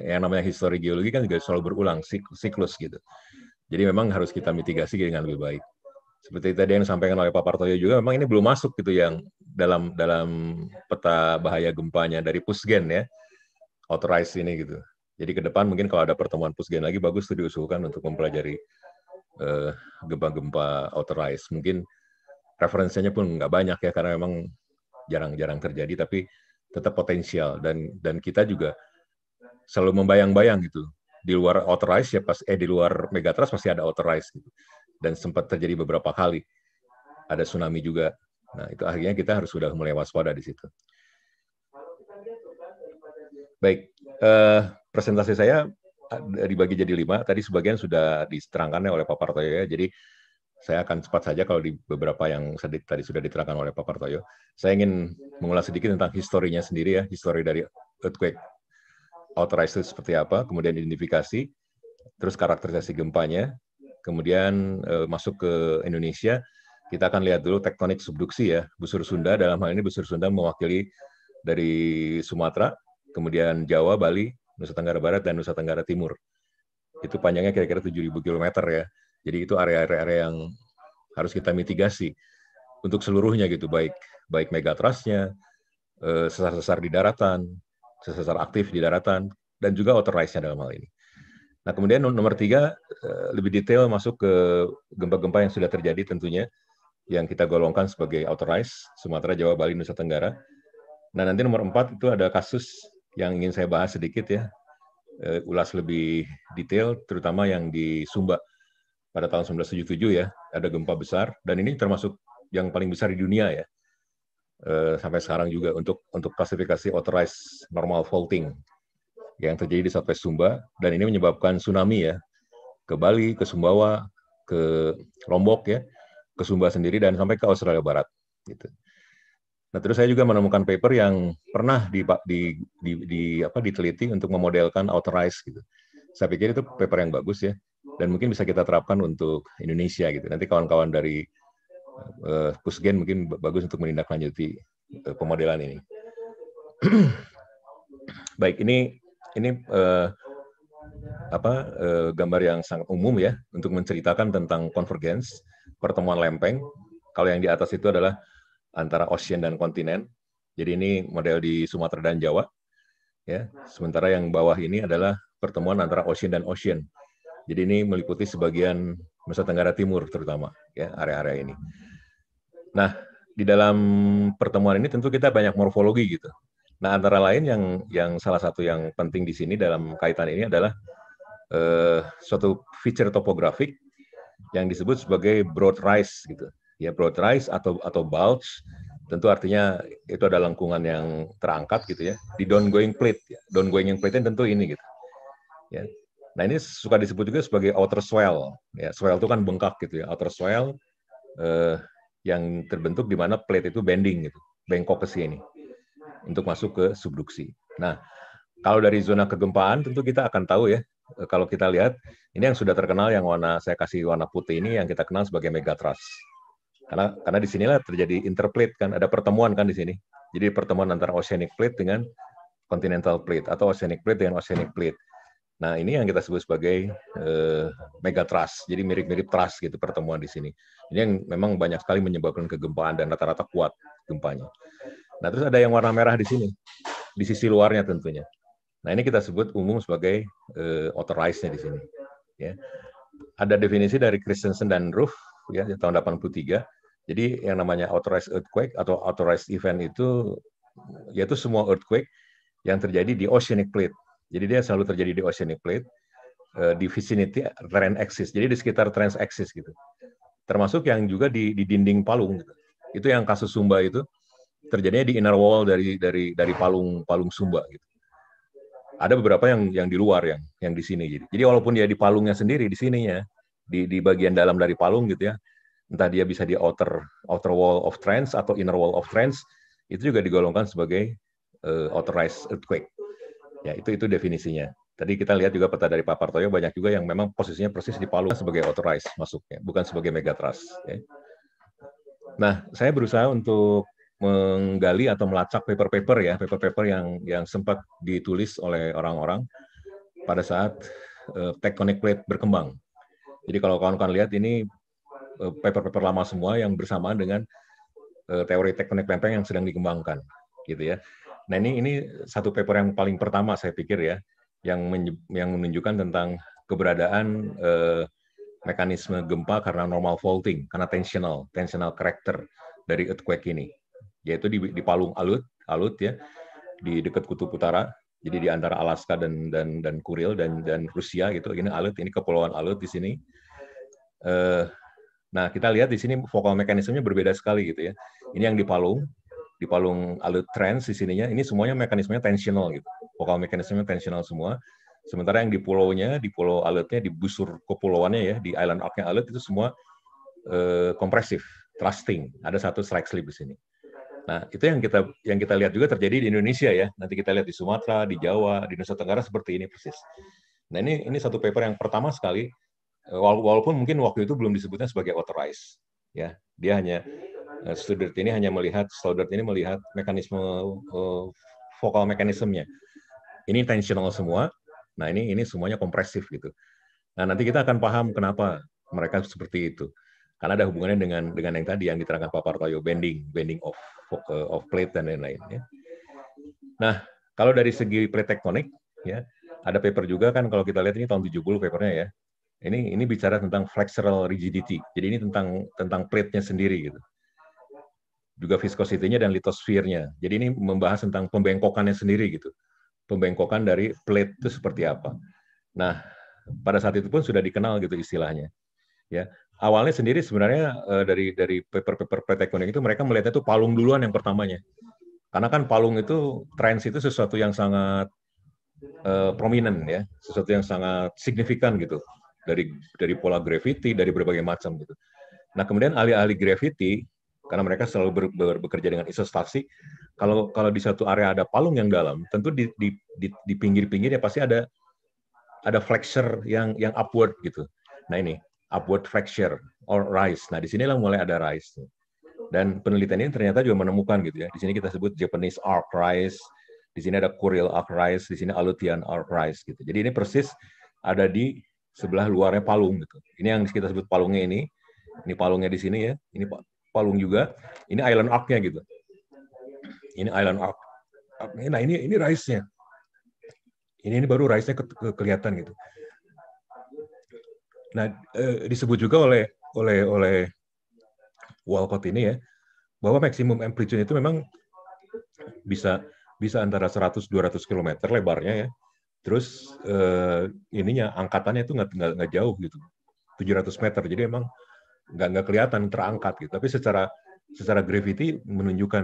yang namanya histori geologi kan juga selalu berulang siklus gitu. Jadi memang harus kita mitigasi dengan lebih baik. Seperti tadi yang disampaikan oleh Pak Partoyo juga, memang ini belum masuk gitu yang dalam dalam peta bahaya gempanya dari Pusgen ya, authorized ini gitu. Jadi ke depan mungkin kalau ada pertemuan Pusgen lagi bagus tuh diusulkan untuk mempelajari eh, gempa-gempa uh, authorized. Mungkin referensinya pun nggak banyak ya karena memang jarang-jarang terjadi, tapi tetap potensial dan dan kita juga selalu membayang-bayang gitu di luar authorized ya pas eh di luar megatrust pasti ada authorized gitu dan sempat terjadi beberapa kali ada tsunami juga nah itu akhirnya kita harus sudah mulai waspada di situ baik eh, presentasi saya eh, dibagi jadi lima tadi sebagian sudah diterangkannya oleh Pak Partoyo ya jadi saya akan cepat saja kalau di beberapa yang tadi sudah diterangkan oleh Pak Partoyo. Saya ingin mengulas sedikit tentang historinya sendiri ya, histori dari earthquake authorized itu seperti apa, kemudian identifikasi, terus karakterisasi gempanya, kemudian uh, masuk ke Indonesia, kita akan lihat dulu tektonik subduksi ya, busur Sunda dalam hal ini busur Sunda mewakili dari Sumatera, kemudian Jawa, Bali, Nusa Tenggara Barat dan Nusa Tenggara Timur. Itu panjangnya kira-kira 7.000 km ya. Jadi itu area-area yang harus kita mitigasi untuk seluruhnya gitu, baik baik megatrasnya, eh, sesar-sesar di daratan, sesar aktif di daratan, dan juga authorize-nya dalam hal ini. Nah, kemudian nomor tiga, eh, lebih detail masuk ke gempa-gempa yang sudah terjadi tentunya, yang kita golongkan sebagai authorized, Sumatera, Jawa, Bali, Nusa Tenggara. Nah, nanti nomor empat itu ada kasus yang ingin saya bahas sedikit ya, eh, ulas lebih detail, terutama yang di Sumba pada tahun 1977 ya, ada gempa besar, dan ini termasuk yang paling besar di dunia ya, Eh, sampai sekarang juga untuk untuk klasifikasi authorized normal faulting yang terjadi di Southwest Sumba dan ini menyebabkan tsunami ya ke Bali, ke Sumbawa, ke Lombok ya, ke Sumba sendiri dan sampai ke Australia Barat gitu. Nah, terus saya juga menemukan paper yang pernah di, di, di, di apa diteliti untuk memodelkan authorized gitu. Saya pikir itu paper yang bagus ya dan mungkin bisa kita terapkan untuk Indonesia gitu. Nanti kawan-kawan dari uh, eh, Kusgen mungkin bagus untuk menindaklanjuti uh, pemodelan ini. Baik, ini ini uh, apa uh, gambar yang sangat umum ya untuk menceritakan tentang konvergens pertemuan lempeng. Kalau yang di atas itu adalah antara ocean dan kontinen. Jadi ini model di Sumatera dan Jawa. Ya, sementara yang bawah ini adalah pertemuan antara ocean dan ocean jadi ini meliputi sebagian Nusa Tenggara Timur terutama ya area-area ini. Nah, di dalam pertemuan ini tentu kita banyak morfologi gitu. Nah, antara lain yang yang salah satu yang penting di sini dalam kaitan ini adalah eh, suatu feature topografik yang disebut sebagai broad rise gitu. Ya, broad rise atau atau bulge tentu artinya itu ada lengkungan yang terangkat gitu ya di downgoing plate. ya. Downgoing yang plate tentu ini gitu. Ya, Nah ini suka disebut juga sebagai outer swell. Ya, swell itu kan bengkak gitu ya. Outer swell eh, yang terbentuk di mana plate itu bending gitu, bengkok ke sini untuk masuk ke subduksi. Nah kalau dari zona kegempaan tentu kita akan tahu ya. Eh, kalau kita lihat ini yang sudah terkenal yang warna saya kasih warna putih ini yang kita kenal sebagai megatrust. Karena karena di sinilah terjadi interplate kan ada pertemuan kan di sini. Jadi pertemuan antara oceanic plate dengan continental plate atau oceanic plate dengan oceanic plate Nah, ini yang kita sebut sebagai uh, mega trust. Jadi mirip-mirip trust gitu pertemuan di sini. Ini yang memang banyak sekali menyebabkan kegempaan dan rata-rata kuat gempanya. Nah, terus ada yang warna merah di sini. Di sisi luarnya tentunya. Nah, ini kita sebut umum sebagai uh, authorized-nya di sini. Ya. Ada definisi dari Christensen dan Roof ya tahun 83. Jadi yang namanya authorized earthquake atau authorized event itu yaitu semua earthquake yang terjadi di oceanic plate jadi dia selalu terjadi di oceanic plate, eh, di vicinity trend axis. Jadi di sekitar trend axis gitu. Termasuk yang juga di, di dinding palung. Gitu. Itu yang kasus Sumba itu terjadinya di inner wall dari dari dari palung palung Sumba gitu. Ada beberapa yang yang di luar yang yang di sini jadi. Gitu. Jadi walaupun dia di palungnya sendiri di sininya di di bagian dalam dari palung gitu ya. Entah dia bisa di outer outer wall of trends atau inner wall of trends itu juga digolongkan sebagai uh, authorized earthquake Ya, itu itu definisinya. Tadi kita lihat juga peta dari Pak Partoyo banyak juga yang memang posisinya persis di Palu sebagai authorized masuknya, bukan sebagai megatrust. Ya. Nah, saya berusaha untuk menggali atau melacak paper-paper ya, paper-paper yang yang sempat ditulis oleh orang-orang pada saat uh, Tech Connect plate berkembang. Jadi kalau kawan-kawan lihat ini eh, paper-paper lama semua yang bersamaan dengan uh, teori teknik lempeng yang sedang dikembangkan, gitu ya. Nah ini ini satu paper yang paling pertama saya pikir ya, yang yang menunjukkan tentang keberadaan eh, mekanisme gempa karena normal faulting, karena tensional, tensional character dari earthquake ini, yaitu di, di Palung Alut, Alut ya, di dekat Kutub Utara, jadi di antara Alaska dan dan dan Kuril dan dan Rusia gitu ini alut ini kepulauan alut di sini eh, nah kita lihat di sini vokal mekanismenya berbeda sekali gitu ya ini yang di Palung di palung alut trans di sininya ini semuanya mekanismenya tensional gitu. Vokal mekanismenya tensional semua. Sementara yang di nya, di pulau alutnya, di busur kepulauannya ya, di island arc-nya itu semua eh, kompresif, thrusting. Ada satu strike slip di sini. Nah, itu yang kita yang kita lihat juga terjadi di Indonesia ya. Nanti kita lihat di Sumatera, di Jawa, di Nusa Tenggara seperti ini persis. Nah, ini ini satu paper yang pertama sekali eh, walaupun mungkin waktu itu belum disebutnya sebagai authorized ya. Dia hanya Eh, Studert ini hanya melihat Studert ini melihat mekanisme uh, vokal mekanismenya. Ini intentional semua. Nah, ini ini semuanya kompresif gitu. Nah, nanti kita akan paham kenapa mereka seperti itu. Karena ada hubungannya dengan dengan yang tadi yang diterangkan Pak Partoyo, bending, bending of eh, of plate dan lain-lain ya. Nah, kalau dari segi plate tektonik ya, ada paper juga kan kalau kita lihat ini tahun 70 papernya ya. Ini ini bicara tentang flexural rigidity. Jadi ini tentang tentang plate-nya sendiri gitu juga viskositinya dan litosfernya. Jadi ini membahas tentang pembengkokannya sendiri gitu. Pembengkokan dari plate itu seperti apa. Nah, pada saat itu pun sudah dikenal gitu istilahnya. Ya, awalnya sendiri sebenarnya eh, dari dari paper-paper pretektonik itu mereka melihatnya itu palung duluan yang pertamanya. Karena kan palung itu trends itu sesuatu yang sangat uh, prominent ya, sesuatu yang sangat signifikan gitu dari dari pola gravity, dari berbagai macam gitu. Nah, kemudian ahli-ahli gravity karena mereka selalu ber, ber, bekerja dengan isostasi. Kalau kalau di satu area ada palung yang dalam, tentu di di di, di pinggir-pinggirnya pasti ada ada flexure yang yang upward gitu. Nah ini upward flexure or rise. Nah di sinilah mulai ada rise. Dan penelitian ini ternyata juga menemukan gitu ya. Di sini kita sebut Japanese arc rise. Di sini ada Kuril arc rise. Di sini Alutian arc rise gitu. Jadi ini persis ada di sebelah luarnya palung gitu. Ini yang kita sebut palungnya ini. Ini palungnya di sini ya. Ini palung juga. Ini island arc-nya gitu. Ini island arc. Nah ini ini rise nya Ini ini baru rise nya ke, ke, kelihatan gitu. Nah eh, disebut juga oleh oleh oleh Walcott ini ya bahwa maksimum amplitude itu memang bisa bisa antara 100-200 km lebarnya ya. Terus eh, ininya angkatannya itu nggak jauh gitu, 700 meter. Jadi emang nggak nggak kelihatan terangkat gitu tapi secara secara gravity menunjukkan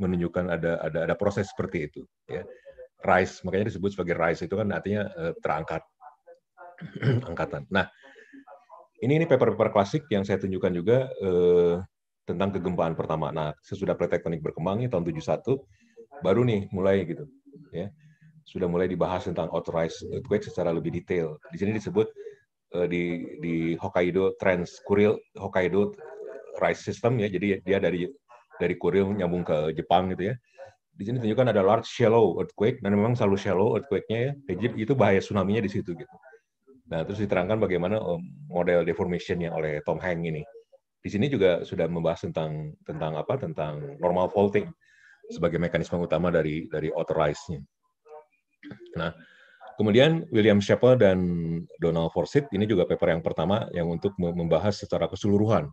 menunjukkan ada ada ada proses seperti itu ya rise makanya disebut sebagai rise itu kan artinya eh, terangkat angkatan nah ini ini paper-paper klasik yang saya tunjukkan juga eh, tentang kegempaan pertama nah sesudah tektonik berkembang ya, tahun 71 baru nih mulai gitu ya sudah mulai dibahas tentang authorized earthquake secara lebih detail di sini disebut Eh, di di Hokkaido Trans Kuril Hokkaido Rice System ya. Jadi dia dari dari Kuril nyambung ke Jepang gitu ya. Di sini tunjukkan ada large shallow earthquake dan memang selalu shallow earthquake-nya ya. Jadi itu bahaya tsunami-nya di situ gitu. Nah, terus diterangkan bagaimana eh, model deformation yang oleh Tom Heng ini. Di sini juga sudah membahas tentang tentang apa? Tentang normal faulting sebagai mekanisme utama dari dari authorized-nya. Nah, Kemudian William Chappell dan Donald Forsyth ini juga paper yang pertama yang untuk membahas secara keseluruhan,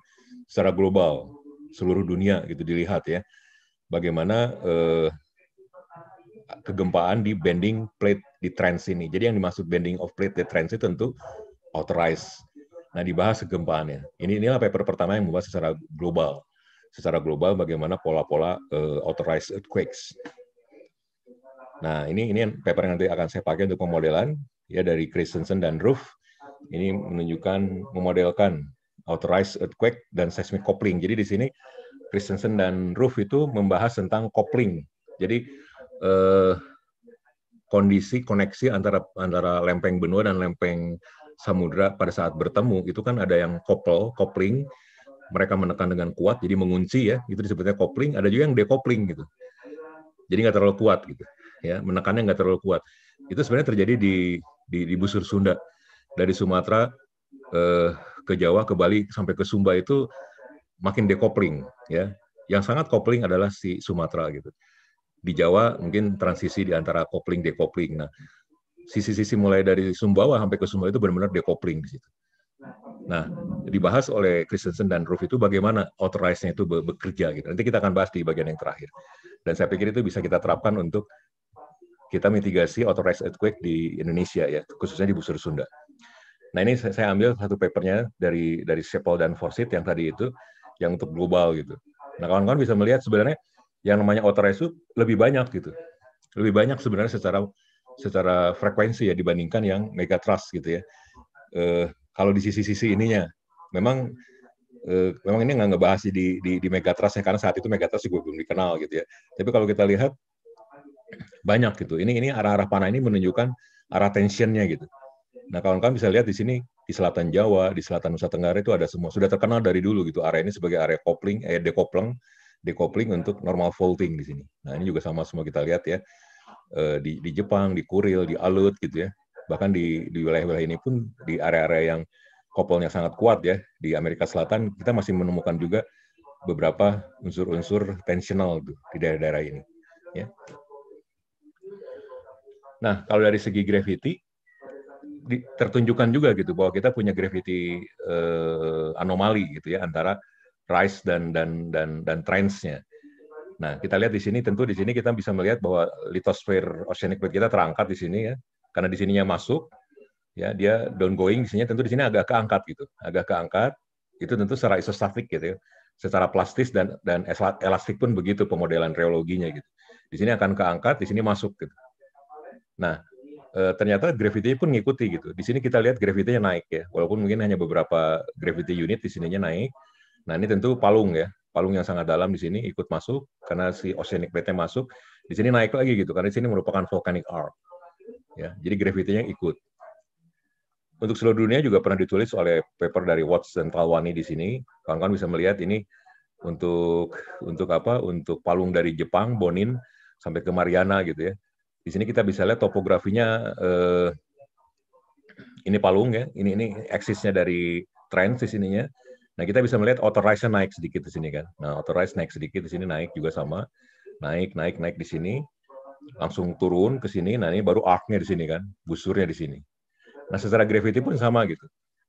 secara global, seluruh dunia gitu dilihat ya. Bagaimana eh, kegempaan di bending plate di trench ini. Jadi yang dimaksud bending of plate di trench itu tentu authorized. Nah, dibahas kegempaannya. Ini inilah paper pertama yang membahas secara global. Secara global bagaimana pola-pola eh, authorized earthquakes Nah, ini ini paper yang nanti akan saya pakai untuk pemodelan ya dari Christensen dan Roof. Ini menunjukkan memodelkan authorized earthquake dan seismic coupling. Jadi di sini Christensen dan Roof itu membahas tentang coupling. Jadi eh, kondisi koneksi antara antara lempeng benua dan lempeng samudra pada saat bertemu itu kan ada yang couple, coupling, mereka menekan dengan kuat jadi mengunci ya, itu disebutnya coupling, ada juga yang decoupling gitu. Jadi nggak terlalu kuat gitu ya menekannya nggak terlalu kuat itu sebenarnya terjadi di di, di busur Sunda dari Sumatera eh, ke Jawa ke Bali sampai ke Sumba itu makin decoupling ya yang sangat kopling adalah si Sumatera gitu di Jawa mungkin transisi di antara kopling decoupling nah sisi-sisi mulai dari Sumbawa sampai ke Sumba itu benar-benar decoupling di situ Nah, dibahas oleh Christensen dan Ruff itu bagaimana authorize-nya itu bekerja gitu. Nanti kita akan bahas di bagian yang terakhir. Dan saya pikir itu bisa kita terapkan untuk kita mitigasi authorized earthquake di Indonesia ya, khususnya di Busur Sunda. Nah ini saya ambil satu papernya dari dari Sepol dan Forsit yang tadi itu, yang untuk global gitu. Nah kawan-kawan bisa melihat sebenarnya yang namanya authorized itu lebih banyak gitu, lebih banyak sebenarnya secara secara frekuensi ya dibandingkan yang mega trust gitu ya. E, kalau di sisi-sisi ininya, memang e, memang ini nggak ngebahas di di, di mega trust ya karena saat itu mega trust juga belum dikenal gitu ya. Tapi kalau kita lihat banyak gitu. Ini ini arah-arah panah ini menunjukkan arah tensionnya gitu. Nah, kawan-kawan bisa lihat di sini di selatan Jawa, di selatan Nusa Tenggara itu ada semua. Sudah terkenal dari dulu gitu. Area ini sebagai area kopling, eh dekopling dekopling untuk normal faulting di sini. Nah, ini juga sama semua kita lihat ya. Eh, di di Jepang, di Kuril, di Alut gitu ya. Bahkan di di wilayah-wilayah ini pun di area-area yang kopelnya sangat kuat ya. Di Amerika Selatan kita masih menemukan juga beberapa unsur-unsur tensional di daerah-daerah ini ya. Nah, kalau dari segi gravity, tertunjukkan juga gitu bahwa kita punya gravity eh, anomali gitu ya antara rise dan dan dan dan trendsnya. Nah, kita lihat di sini tentu di sini kita bisa melihat bahwa litosfer oceanic plate kita terangkat di sini ya karena di sininya masuk ya dia down going di sini tentu di sini agak keangkat gitu, agak keangkat itu tentu secara isostatik gitu ya. Secara plastis dan dan elastik pun begitu pemodelan reologinya gitu. Di sini akan keangkat, di sini masuk gitu. Nah, e, ternyata gravity pun ngikuti gitu. Di sini kita lihat gravity-nya naik ya, walaupun mungkin hanya beberapa gravity unit di sininya naik. Nah, ini tentu palung ya. Palung yang sangat dalam di sini ikut masuk karena si oceanic plate masuk. Di sini naik lagi gitu karena di sini merupakan volcanic arc. Ya, jadi gravity-nya ikut. Untuk seluruh dunia juga pernah ditulis oleh paper dari Watts dan Talwani di sini. Kawan-kawan bisa melihat ini untuk untuk apa? Untuk palung dari Jepang, Bonin sampai ke Mariana gitu ya di sini kita bisa lihat topografinya eh, ini palung ya, ini ini eksisnya dari trend di sininya. Nah, kita bisa melihat authorize naik sedikit di sini kan. Nah, authorize naik sedikit di sini naik juga sama. Naik, naik, naik di sini. Langsung turun ke sini. Nah, ini baru arc-nya di sini kan, busurnya di sini. Nah, secara gravity pun sama gitu.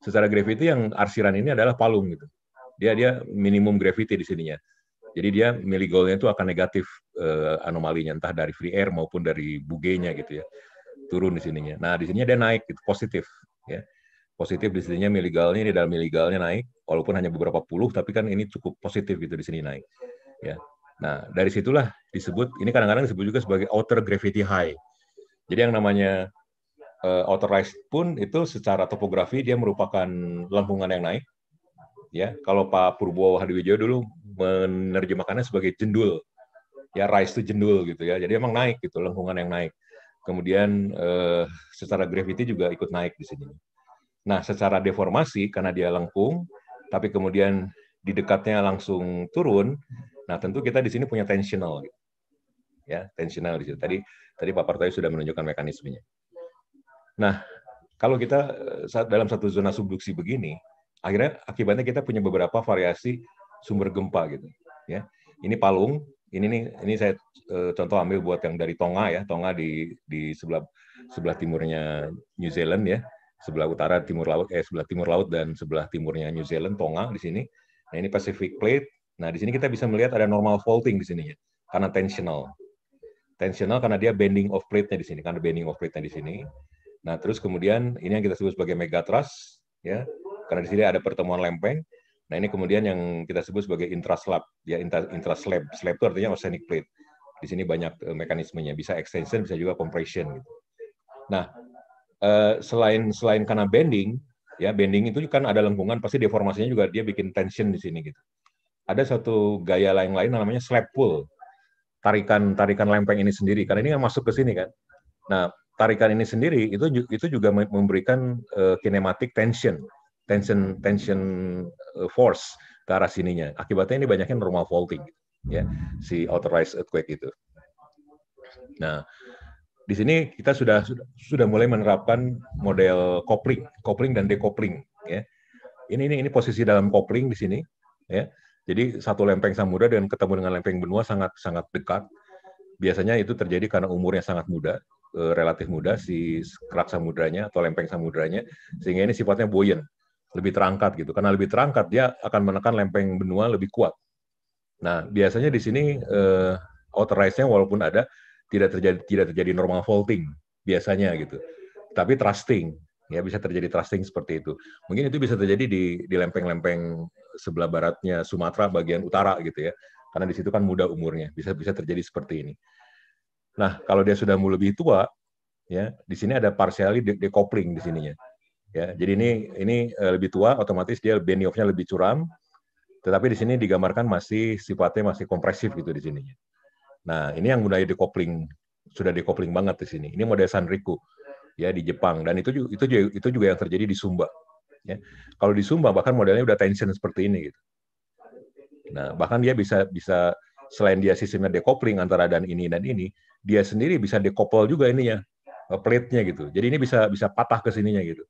Secara gravity yang arsiran ini adalah palung gitu. Dia dia minimum gravity di sininya. Jadi dia milih golnya itu akan negatif eh, anomalinya entah dari free air maupun dari bugenya gitu ya. Turun di sininya. Nah, di sininya dia naik gitu, positif ya. Positif di sininya miligalnya ini dalam miligalnya naik walaupun hanya beberapa puluh tapi kan ini cukup positif gitu di sini naik. Ya. Nah, dari situlah disebut ini kadang-kadang disebut juga sebagai outer gravity high. Jadi yang namanya uh, eh, outer rise pun itu secara topografi dia merupakan lengkungan yang naik ya kalau Pak Purbo Hadiwijoyo dulu menerjemahkannya sebagai jendul ya rise to jendul gitu ya jadi emang naik gitu lengkungan yang naik kemudian eh, secara gravity juga ikut naik di sini nah secara deformasi karena dia lengkung tapi kemudian di dekatnya langsung turun nah tentu kita di sini punya tensional gitu. ya tensional di situ tadi tadi Pak Partai sudah menunjukkan mekanismenya nah kalau kita eh, dalam satu zona subduksi begini akhirnya akibatnya kita punya beberapa variasi sumber gempa gitu ya ini Palung ini nih ini saya eh, contoh ambil buat yang dari Tonga ya Tonga di di sebelah sebelah timurnya New Zealand ya sebelah utara timur laut eh sebelah timur laut dan sebelah timurnya New Zealand Tonga di sini nah ini Pacific Plate nah di sini kita bisa melihat ada normal faulting di sini ya karena tensional tensional karena dia bending of plate-nya di sini karena bending of plate-nya di sini nah terus kemudian ini yang kita sebut sebagai megatrust ya karena di sini ada pertemuan lempeng. Nah, ini kemudian yang kita sebut sebagai intraslab. Ya, intraslab. Slab itu artinya oceanic plate. Di sini banyak eh, mekanismenya. Bisa extension, bisa juga compression. Gitu. Nah, eh, selain selain karena bending, ya bending itu kan ada lengkungan, pasti deformasinya juga dia bikin tension di sini gitu. Ada satu gaya lain-lain namanya slab pull. Tarikan tarikan lempeng ini sendiri karena ini yang masuk ke sini kan. Nah, tarikan ini sendiri itu itu juga memberikan uh, eh, kinematik tension tension tension uh, force ke arah sininya. Akibatnya ini banyaknya normal faulting ya si authorized earthquake itu. Nah, di sini kita sudah sudah mulai menerapkan model kopling, kopling dan decoupling ya. Ini ini ini posisi dalam kopling di sini ya. Jadi satu lempeng samudra dan ketemu dengan lempeng benua sangat sangat dekat. Biasanya itu terjadi karena umurnya sangat muda, eh, relatif muda si kerak samudranya atau lempeng samudranya sehingga ini sifatnya buoyant lebih terangkat gitu. Karena lebih terangkat dia akan menekan lempeng benua lebih kuat. Nah, biasanya di sini eh, outer rise-nya walaupun ada tidak terjadi tidak terjadi normal faulting biasanya gitu. Tapi trusting ya bisa terjadi trusting seperti itu. Mungkin itu bisa terjadi di di lempeng-lempeng sebelah baratnya Sumatera bagian utara gitu ya. Karena di situ kan muda umurnya, bisa bisa terjadi seperti ini. Nah, kalau dia sudah mulai lebih tua, ya di sini ada partially decoupling di sininya. Ya, jadi ini ini eh, lebih tua, otomatis dia bend off-nya lebih curam. Tetapi di sini digambarkan masih sifatnya masih kompresif gitu di sininya. Nah, ini yang mulai dikopling sudah dikopling banget di sini. Ini model Sanriku ya di Jepang dan itu juga, itu juga, itu juga yang terjadi di Sumba. Ya. Kalau di Sumba bahkan modelnya udah tension seperti ini gitu. Nah, bahkan dia bisa bisa selain dia sistemnya dekopling antara dan ini dan ini, dia sendiri bisa dekopel juga ininya, eh, plate-nya gitu. Jadi ini bisa bisa patah ke sininya gitu.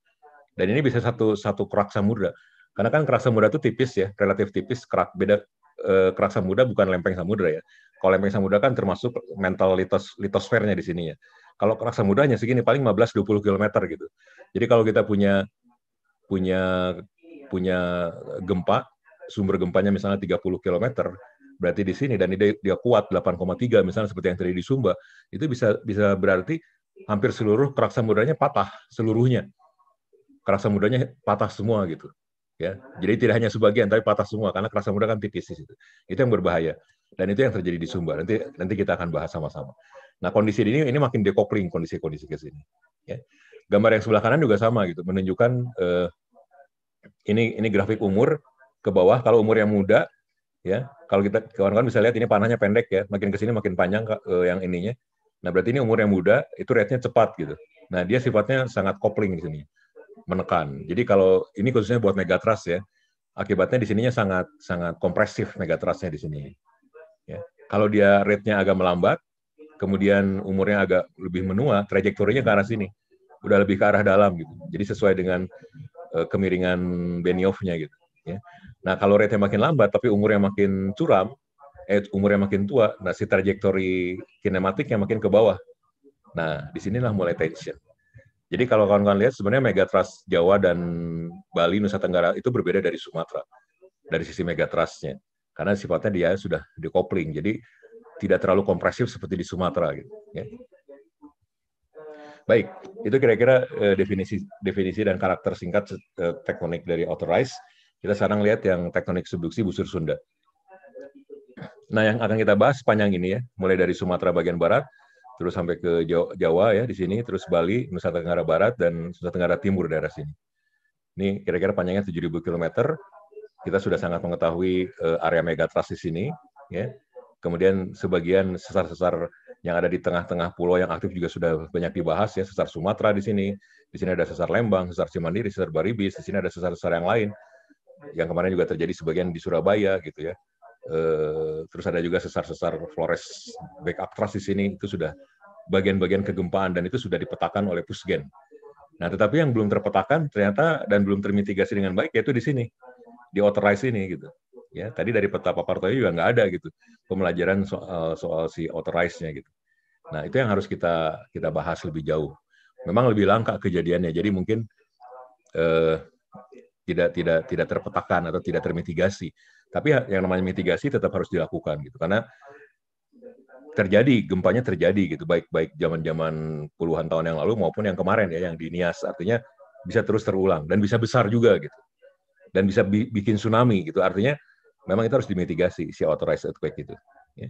Dan ini bisa satu satu kerak samudra, Karena kan kerak samudra itu tipis ya, relatif tipis, kerak beda eh, keraksa muda bukan lempeng samudra ya. Kalau lempeng samudra kan termasuk mental litos, litosfernya di sini ya. Kalau keraksa hanya segini paling 15-20 km gitu. Jadi kalau kita punya punya punya gempa, sumber gempanya misalnya 30 km, berarti di sini dan ini dia kuat 8,3 misalnya seperti yang terjadi di Sumba, itu bisa bisa berarti hampir seluruh kerak samudranya patah seluruhnya kerasa mudanya patah semua gitu. Ya, jadi tidak hanya sebagian tapi patah semua karena kerasa muda kan tipis di situ. Itu yang berbahaya dan itu yang terjadi di Sumba. Nanti nanti kita akan bahas sama-sama. Nah kondisi ini ini makin decoupling kondisi-kondisi ke sini. Ya. Gambar yang sebelah kanan juga sama gitu, menunjukkan eh, ini ini grafik umur ke bawah. Kalau umur yang muda, ya kalau kita kawan-kawan bisa lihat ini panahnya pendek ya, makin ke sini makin panjang eh, yang ininya. Nah berarti ini umur yang muda itu rate-nya cepat gitu. Nah dia sifatnya sangat kopling di sini menekan. Jadi kalau ini khususnya buat megatrust ya, akibatnya di sininya sangat sangat kompresif megatrustnya di sini. Ya. Kalau dia rate-nya agak melambat, kemudian umurnya agak lebih menua, trajektorinya ke arah sini. Udah lebih ke arah dalam gitu. Jadi sesuai dengan uh, kemiringan Benioff-nya gitu. Ya. Nah kalau rate-nya makin lambat tapi umurnya makin curam, eh, umurnya makin tua, nah si trajektori kinematiknya makin ke bawah. Nah, disinilah mulai tension. Jadi kalau kawan-kawan lihat sebenarnya megatrust Jawa dan Bali Nusa Tenggara itu berbeda dari Sumatera dari sisi megatrustnya karena sifatnya dia sudah dikopling jadi tidak terlalu kompresif seperti di Sumatera gitu. Ya. Baik, itu kira-kira eh, definisi definisi dan karakter singkat eh, tektonik dari authorized. Kita sekarang lihat yang tektonik subduksi busur Sunda. Nah, yang akan kita bahas sepanjang ini ya, mulai dari Sumatera bagian barat terus sampai ke Jawa ya di sini, terus Bali, Nusa Tenggara Barat, dan Nusa Tenggara Timur daerah sini. Ini kira-kira panjangnya 7.000 km. Kita sudah sangat mengetahui eh, area megatrust di sini. Ya. Kemudian sebagian sesar-sesar yang ada di tengah-tengah pulau yang aktif juga sudah banyak dibahas ya, sesar Sumatera di sini, di sini ada sesar Lembang, sesar Cimandiri, sesar Baribis, di sini ada sesar-sesar yang lain yang kemarin juga terjadi sebagian di Surabaya gitu ya. Eh, terus ada juga sesar-sesar Flores backup trust di sini itu sudah bagian-bagian kegempaan dan itu sudah dipetakan oleh Pusgen. Nah, tetapi yang belum terpetakan ternyata dan belum termitigasi dengan baik yaitu di sini, di authorize ini gitu. Ya, tadi dari peta Papartoyo juga nggak ada gitu pembelajaran soal, soal si authorize-nya gitu. Nah, itu yang harus kita kita bahas lebih jauh. Memang lebih langka kejadiannya, jadi mungkin eh, tidak tidak tidak terpetakan atau tidak termitigasi. Tapi yang namanya mitigasi tetap harus dilakukan gitu karena terjadi gempanya terjadi gitu baik baik zaman zaman puluhan tahun yang lalu maupun yang kemarin ya yang di Nias artinya bisa terus terulang dan bisa besar juga gitu dan bisa bi bikin tsunami gitu artinya memang itu harus dimitigasi si authorized earthquake itu ya.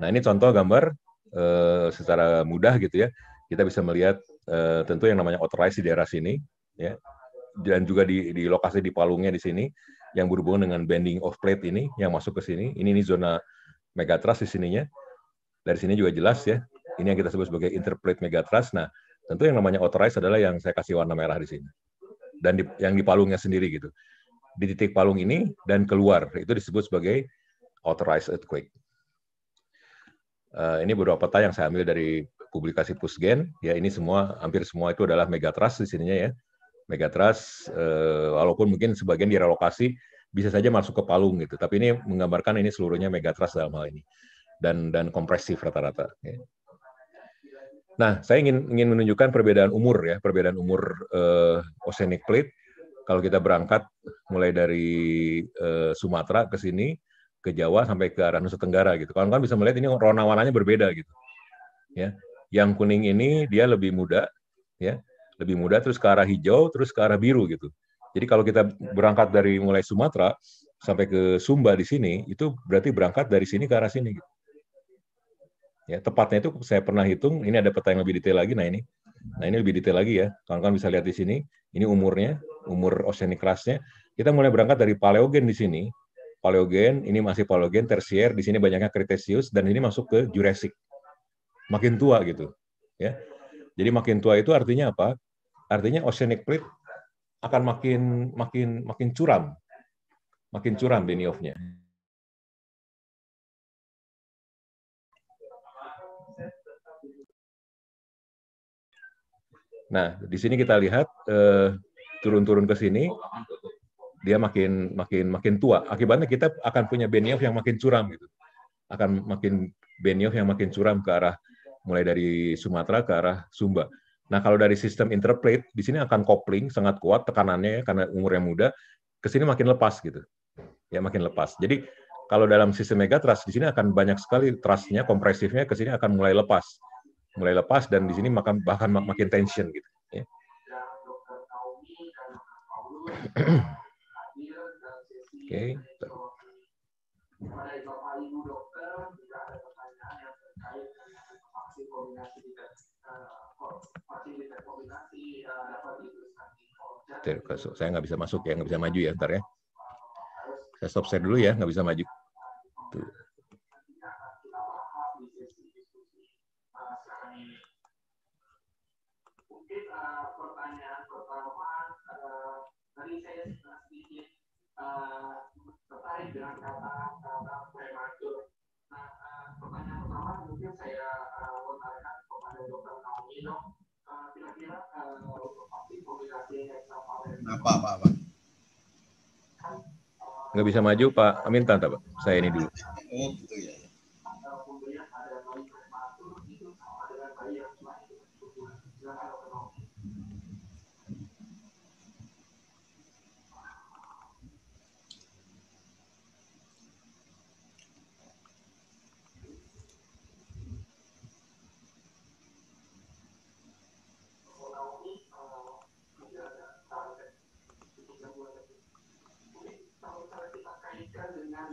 nah ini contoh gambar eh, secara mudah gitu ya kita bisa melihat eh, tentu yang namanya authorized di daerah sini ya dan juga di, di lokasi di palungnya di sini yang berhubungan dengan bending of plate ini yang masuk ke sini. Ini ini zona megatrust di sininya. Dari sini juga jelas ya. Ini yang kita sebut sebagai interplate megatrust. Nah, tentu yang namanya authorized adalah yang saya kasih warna merah di sini. Dan di, yang di palungnya sendiri gitu. Di titik palung ini dan keluar itu disebut sebagai authorized earthquake. Uh, ini beberapa peta yang saya ambil dari publikasi Pusgen. Ya, ini semua hampir semua itu adalah megatrust di sininya ya. Megatrust, uh, walaupun mungkin sebagian direlokasi, bisa saja masuk ke Palung gitu. Tapi ini menggambarkan ini seluruhnya Megatrust dalam hal ini dan dan kompresif rata-rata. Ya. Nah, saya ingin ingin menunjukkan perbedaan umur ya, perbedaan umur uh, oceanic plate. Kalau kita berangkat mulai dari uh, Sumatera ke sini, ke Jawa sampai ke arah Nusa Tenggara gitu. Kalau kan bisa melihat ini warna warnanya berbeda gitu. Ya, yang kuning ini dia lebih muda, ya lebih mudah terus ke arah hijau terus ke arah biru gitu. Jadi kalau kita berangkat dari mulai Sumatera sampai ke Sumba di sini itu berarti berangkat dari sini ke arah sini gitu. Ya, tepatnya itu saya pernah hitung, ini ada peta yang lebih detail lagi nah ini. Nah, ini lebih detail lagi ya. Kawan-kawan bisa lihat di sini, ini umurnya, umur oceanic crustnya. Kita mulai berangkat dari paleogen di sini. Paleogen, ini masih paleogen tersier, di sini banyaknya kretesius dan ini masuk ke Jurassic. Makin tua gitu, ya. Jadi makin tua itu artinya apa? Artinya oceanic plate akan makin makin makin curam, makin curam benioff Nah, di sini kita lihat eh, turun-turun ke sini, dia makin makin makin tua. Akibatnya kita akan punya benioff yang makin curam gitu, akan makin benioff yang makin curam ke arah mulai dari Sumatera ke arah Sumba. Nah, kalau dari sistem interplate, di sini akan kopling sangat kuat tekanannya ya, karena umurnya muda, ke sini makin lepas gitu. Ya, makin lepas. Jadi, kalau dalam sistem megatrust, di sini akan banyak sekali trustnya, kompresifnya ke sini akan mulai lepas. Mulai lepas dan di sini makan, bahkan mak makin tension gitu. Ya. Oke. Okay. Oke. Saya nggak bisa masuk ya, nggak bisa maju ya, ntar ya. Saya stop share dulu ya, nggak bisa maju. Tuh. Eh, eh, tadi saya sedikit eh, tertarik dengan kata-kata prematur. Nah, pertanyaan pertama mungkin saya uh, kepada dokter Eh, eh, Pak? Pak? Eh, Nggak bisa maju Pak Amin tante, Pak? Saya ini dulu. Oh, gitu ya.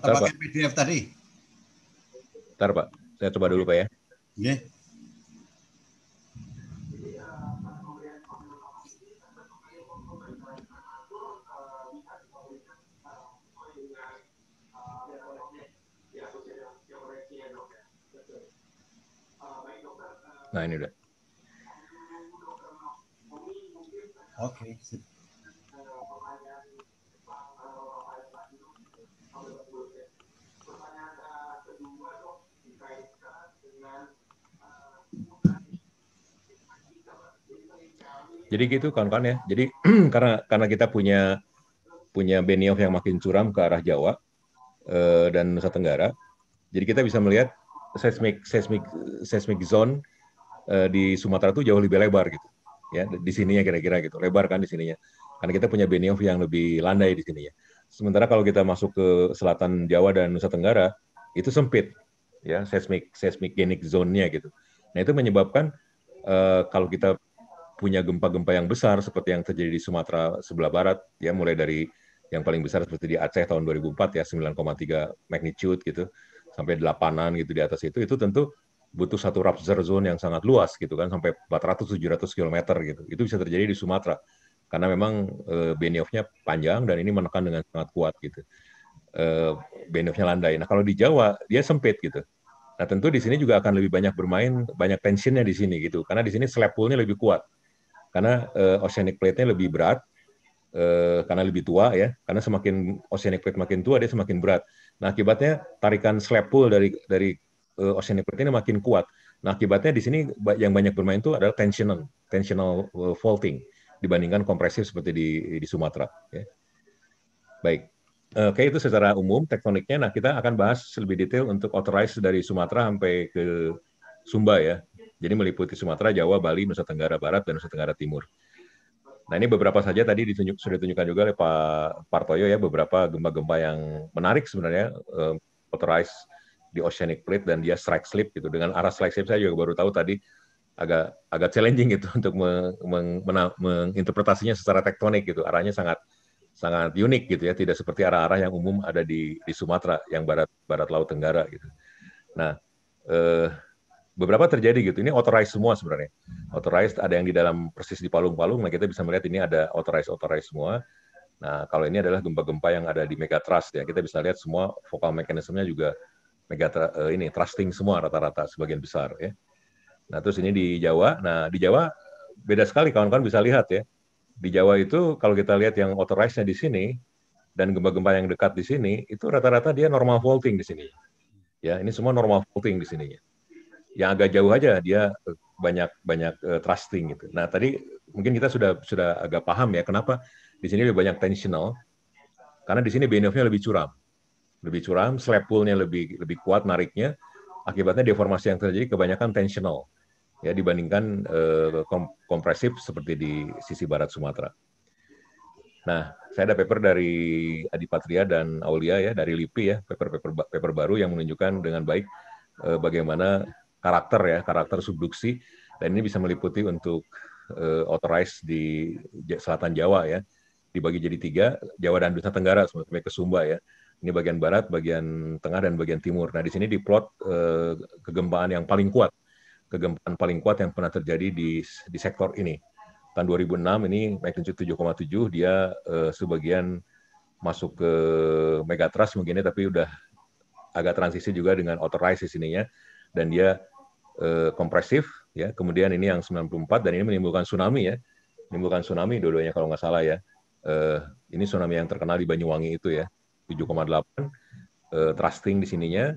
Atau Ntar, pakai Pak. PDF tadi? Ntar Pak, saya coba dulu Pak ya. Yeah. gitu kan kan ya. Jadi karena karena kita punya punya benioff yang makin curam ke arah Jawa eh, dan Nusa Tenggara, jadi kita bisa melihat seismic seismic seismic zone eh, di Sumatera itu jauh lebih lebar gitu. Ya, di sininya kira-kira gitu. Lebar kan di sininya. Karena kita punya benioff yang lebih landai di sininya. Sementara kalau kita masuk ke selatan Jawa dan Nusa Tenggara, itu sempit ya seismic seismic genic zone-nya gitu. Nah, itu menyebabkan eh, kalau kita punya gempa-gempa yang besar seperti yang terjadi di Sumatera sebelah barat ya mulai dari yang paling besar seperti di Aceh tahun 2004 ya 9,3 magnitude gitu sampai delapanan gitu di atas itu itu tentu butuh satu rupture zone yang sangat luas gitu kan sampai 400 700 km gitu. Itu bisa terjadi di Sumatera karena memang e, eh, benioff panjang dan ini menekan dengan sangat kuat gitu. E, eh, benioff landai. Nah, kalau di Jawa dia sempit gitu. Nah, tentu di sini juga akan lebih banyak bermain banyak tensionnya di sini gitu karena di sini slab pull lebih kuat karena uh, oceanic plate-nya lebih berat uh, karena lebih tua ya. Karena semakin oceanic plate makin tua dia semakin berat. Nah, akibatnya tarikan slab pull dari dari uh, oceanic plate ini makin kuat. Nah, akibatnya di sini yang banyak bermain itu adalah tensional, tensional uh, faulting dibandingkan kompresif seperti di di Sumatera ya. Baik. Oke, okay, itu secara umum tektoniknya. Nah, kita akan bahas lebih detail untuk authorize dari Sumatera sampai ke Sumba ya. Jadi meliputi Sumatera, Jawa, Bali, Nusa Tenggara Barat, dan Nusa Tenggara Timur. Nah ini beberapa saja tadi ditunjuk, sudah ditunjukkan juga oleh Pak Partoyo ya beberapa gempa-gempa yang menarik sebenarnya uh, eh, authorized di oceanic plate dan dia strike slip gitu dengan arah strike slip saya juga baru tahu tadi agak agak challenging gitu untuk menginterpretasinya men, men, menginterpretasinya secara tektonik gitu arahnya sangat sangat unik gitu ya tidak seperti arah-arah yang umum ada di di Sumatera yang barat barat laut tenggara gitu. Nah eh, beberapa terjadi gitu. Ini authorized semua sebenarnya. Authorized ada yang di dalam persis di palung-palung. Nah kita bisa melihat ini ada authorized authorized semua. Nah kalau ini adalah gempa-gempa yang ada di megatrust ya kita bisa lihat semua vokal mekanismenya juga mega eh, ini trusting semua rata-rata sebagian besar ya. Nah terus ini di Jawa. Nah di Jawa beda sekali kawan-kawan bisa lihat ya. Di Jawa itu kalau kita lihat yang authorized-nya di sini dan gempa-gempa yang dekat di sini itu rata-rata dia normal faulting di sini. Ya, ini semua normal faulting di sininya yang agak jauh aja dia eh, banyak banyak uh, eh, trusting gitu. Nah tadi mungkin kita sudah sudah agak paham ya kenapa di sini lebih banyak tensional karena di sini benefitnya lebih curam, lebih curam, slap pull lebih lebih kuat nariknya, akibatnya deformasi yang terjadi kebanyakan tensional ya dibandingkan uh, kom kompresif seperti di sisi barat Sumatera. Nah, saya ada paper dari Adipatria dan Aulia ya dari LIPI ya, paper-paper paper baru yang menunjukkan dengan baik bagaimana karakter ya, karakter subduksi dan ini bisa meliputi untuk uh, eh, authorized di selatan Jawa ya dibagi jadi tiga Jawa dan Nusa Tenggara sampai ke Sumba ya ini bagian barat bagian tengah dan bagian timur nah di sini diplot eh, kegempaan yang paling kuat kegempaan paling kuat yang pernah terjadi di di sektor ini tahun 2006 ini magnitude 7,7 dia eh, sebagian masuk ke megatrust mungkinnya tapi udah agak transisi juga dengan authorized di sininya dan dia Eh, kompresif ya kemudian ini yang 94 dan ini menimbulkan tsunami ya menimbulkan tsunami dua-duanya kalau nggak salah ya uh, ini tsunami yang terkenal di Banyuwangi itu ya 7,8 uh, trusting di sininya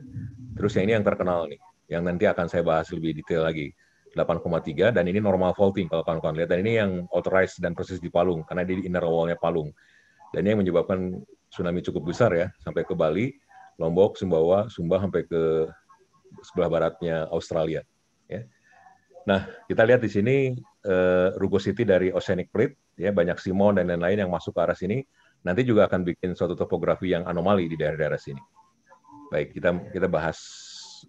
terus yang ini yang terkenal nih yang nanti akan saya bahas lebih detail lagi 8,3 dan ini normal faulting kalau kawan-kawan lihat dan ini yang authorized dan proses di Palung karena di inner wall Palung dan ini yang menyebabkan tsunami cukup besar ya sampai ke Bali Lombok, Sumbawa, Sumba sampai ke sebelah baratnya Australia. Ya. Nah, kita lihat di sini uh, eh, rugosity dari oceanic plate, ya banyak simon dan lain-lain yang masuk ke arah sini. Nanti juga akan bikin suatu topografi yang anomali di daerah-daerah sini. Baik, kita kita bahas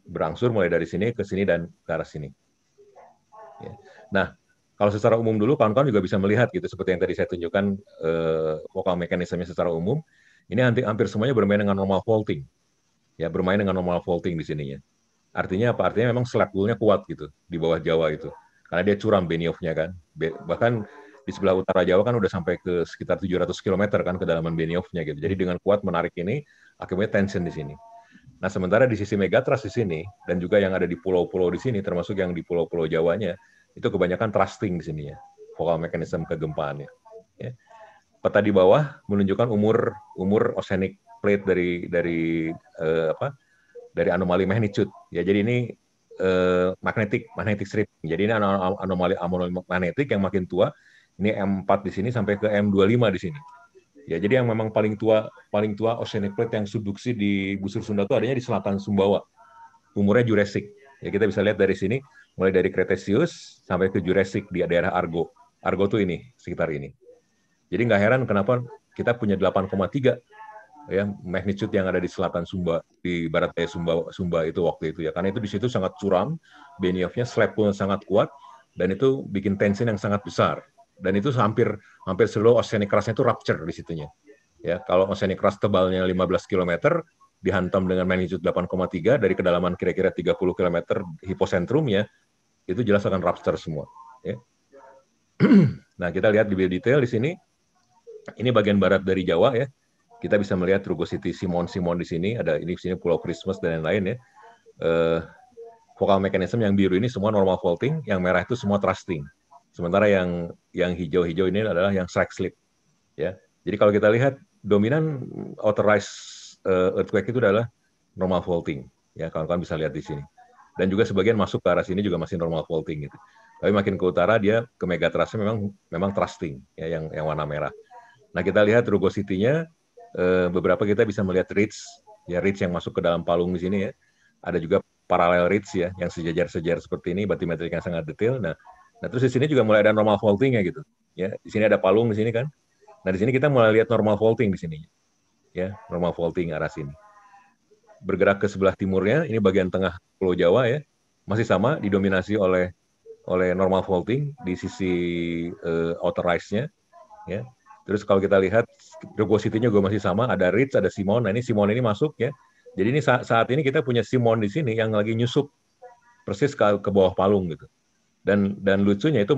berangsur mulai dari sini ke sini dan ke arah sini. Ya. Nah, kalau secara umum dulu kawan-kawan juga bisa melihat gitu seperti yang tadi saya tunjukkan uh, vokal mekanismenya secara umum. Ini hampir, hampir semuanya bermain dengan normal faulting. Ya, bermain dengan normal faulting di sininya. Artinya apa? Artinya memang selak nya kuat gitu di bawah Jawa itu. Karena dia curam Benioff-nya kan. Bahkan di sebelah utara Jawa kan udah sampai ke sekitar 700 km kan kedalaman Benioff-nya gitu. Jadi dengan kuat menarik ini akhirnya tension di sini. Nah, sementara di sisi megatrust di sini dan juga yang ada di pulau-pulau di sini termasuk yang di pulau-pulau Jawanya itu kebanyakan thrusting di sini ya. Vokal mekanisme kegempaannya. Ya. Peta di bawah menunjukkan umur umur oceanic plate dari dari eh, apa dari anomali magnitude. Ya, jadi ini uh, eh, magnetik, magnetic strip. Jadi ini anomali anomali magnetik yang makin tua. Ini M4 di sini sampai ke M25 di sini. Ya, jadi yang memang paling tua paling tua oceanic plate yang subduksi di busur Sunda itu adanya di selatan Sumbawa. Umurnya Jurassic. Ya, kita bisa lihat dari sini mulai dari Cretaceous sampai ke Jurassic di daerah Argo. Argo tuh ini, sekitar ini. Jadi nggak heran kenapa kita punya 8,3 ya magnitude yang ada di selatan Sumba di barat daya Sumba Sumba itu waktu itu ya karena itu di situ sangat curam benioffnya slab pun sangat kuat dan itu bikin tension yang sangat besar dan itu hampir hampir seluruh oceanic crustnya itu rupture di situnya ya kalau oceanic crust tebalnya 15 km dihantam dengan magnitude 8,3 dari kedalaman kira-kira 30 km ya itu jelas akan rupture semua ya nah kita lihat lebih detail di sini ini bagian barat dari Jawa ya kita bisa melihat rugosity Simon Simon di sini ada ini di sini Pulau Christmas dan lain-lain ya. uh, vokal mekanisme yang biru ini semua normal faulting, yang merah itu semua thrusting. Sementara yang yang hijau-hijau ini adalah yang strike slip. Ya. Jadi kalau kita lihat dominan authorized uh, earthquake itu adalah normal faulting. Ya, kawan-kawan bisa lihat di sini. Dan juga sebagian masuk ke arah sini juga masih normal faulting gitu. Tapi makin ke utara dia ke megatrasnya memang memang thrusting ya yang yang warna merah. Nah, kita lihat rugositinya Eh, beberapa kita bisa melihat reach ya reach yang masuk ke dalam palung di sini ya. Ada juga paralel reach ya yang sejajar-sejajar seperti ini batimetrik yang sangat detail. Nah, nah terus di sini juga mulai ada normal faulting ya gitu. Ya, di sini ada palung di sini kan. Nah, di sini kita mulai lihat normal faulting di sini. Ya, normal faulting arah sini. Bergerak ke sebelah timurnya, ini bagian tengah Pulau Jawa ya. Masih sama didominasi oleh oleh normal faulting di sisi uh, outer nya ya Terus kalau kita lihat rugosity gue masih sama, ada Rich, ada Simon. Nah ini Simon ini masuk ya. Jadi ini saat, saat ini kita punya Simon di sini yang lagi nyusup persis ke, ke bawah palung gitu. Dan dan lucunya itu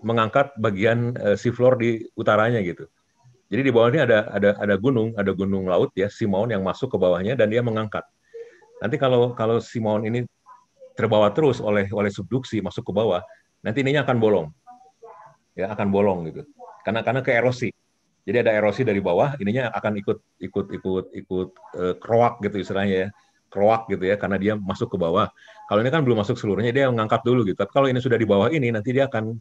mengangkat bagian uh, eh, seafloor di utaranya gitu. Jadi di bawah ini ada ada ada gunung, ada gunung laut ya Simon yang masuk ke bawahnya dan dia mengangkat. Nanti kalau kalau Simon ini terbawa terus oleh oleh subduksi masuk ke bawah, nanti ininya akan bolong. Ya, akan bolong gitu karena karena ke erosi. Jadi ada erosi dari bawah, ininya akan ikut ikut ikut ikut uh, keroak gitu istilahnya ya. Keroak gitu ya karena dia masuk ke bawah. Kalau ini kan belum masuk seluruhnya dia mengangkat dulu gitu. Tapi kalau ini sudah di bawah ini nanti dia akan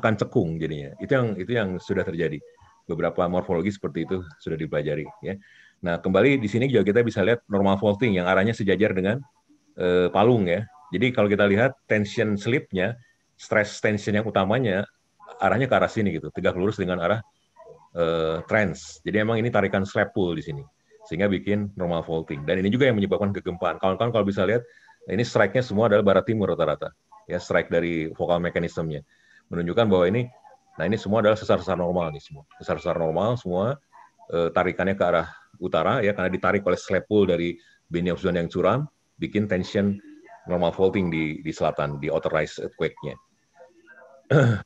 akan cekung jadinya. Itu yang itu yang sudah terjadi. Beberapa morfologi seperti itu sudah dipelajari ya. Nah, kembali di sini juga kita bisa lihat normal faulting yang arahnya sejajar dengan uh, palung ya. Jadi kalau kita lihat tension slipnya, stress tension yang utamanya arahnya ke arah sini gitu, tegak lurus dengan arah uh, eh, trends. Jadi emang ini tarikan slab pull di sini, sehingga bikin normal faulting. Dan ini juga yang menyebabkan kegempaan. Kawan-kawan kalau bisa lihat, ini strike-nya semua adalah barat timur rata-rata. Ya strike dari vokal mekanismenya menunjukkan bahwa ini, nah ini semua adalah sesar-sesar normal nih semua, sesar-sesar normal semua uh, tarikannya ke arah utara ya karena ditarik oleh slab pull dari bini zone yang curam, bikin tension normal faulting di di selatan di authorized earthquake-nya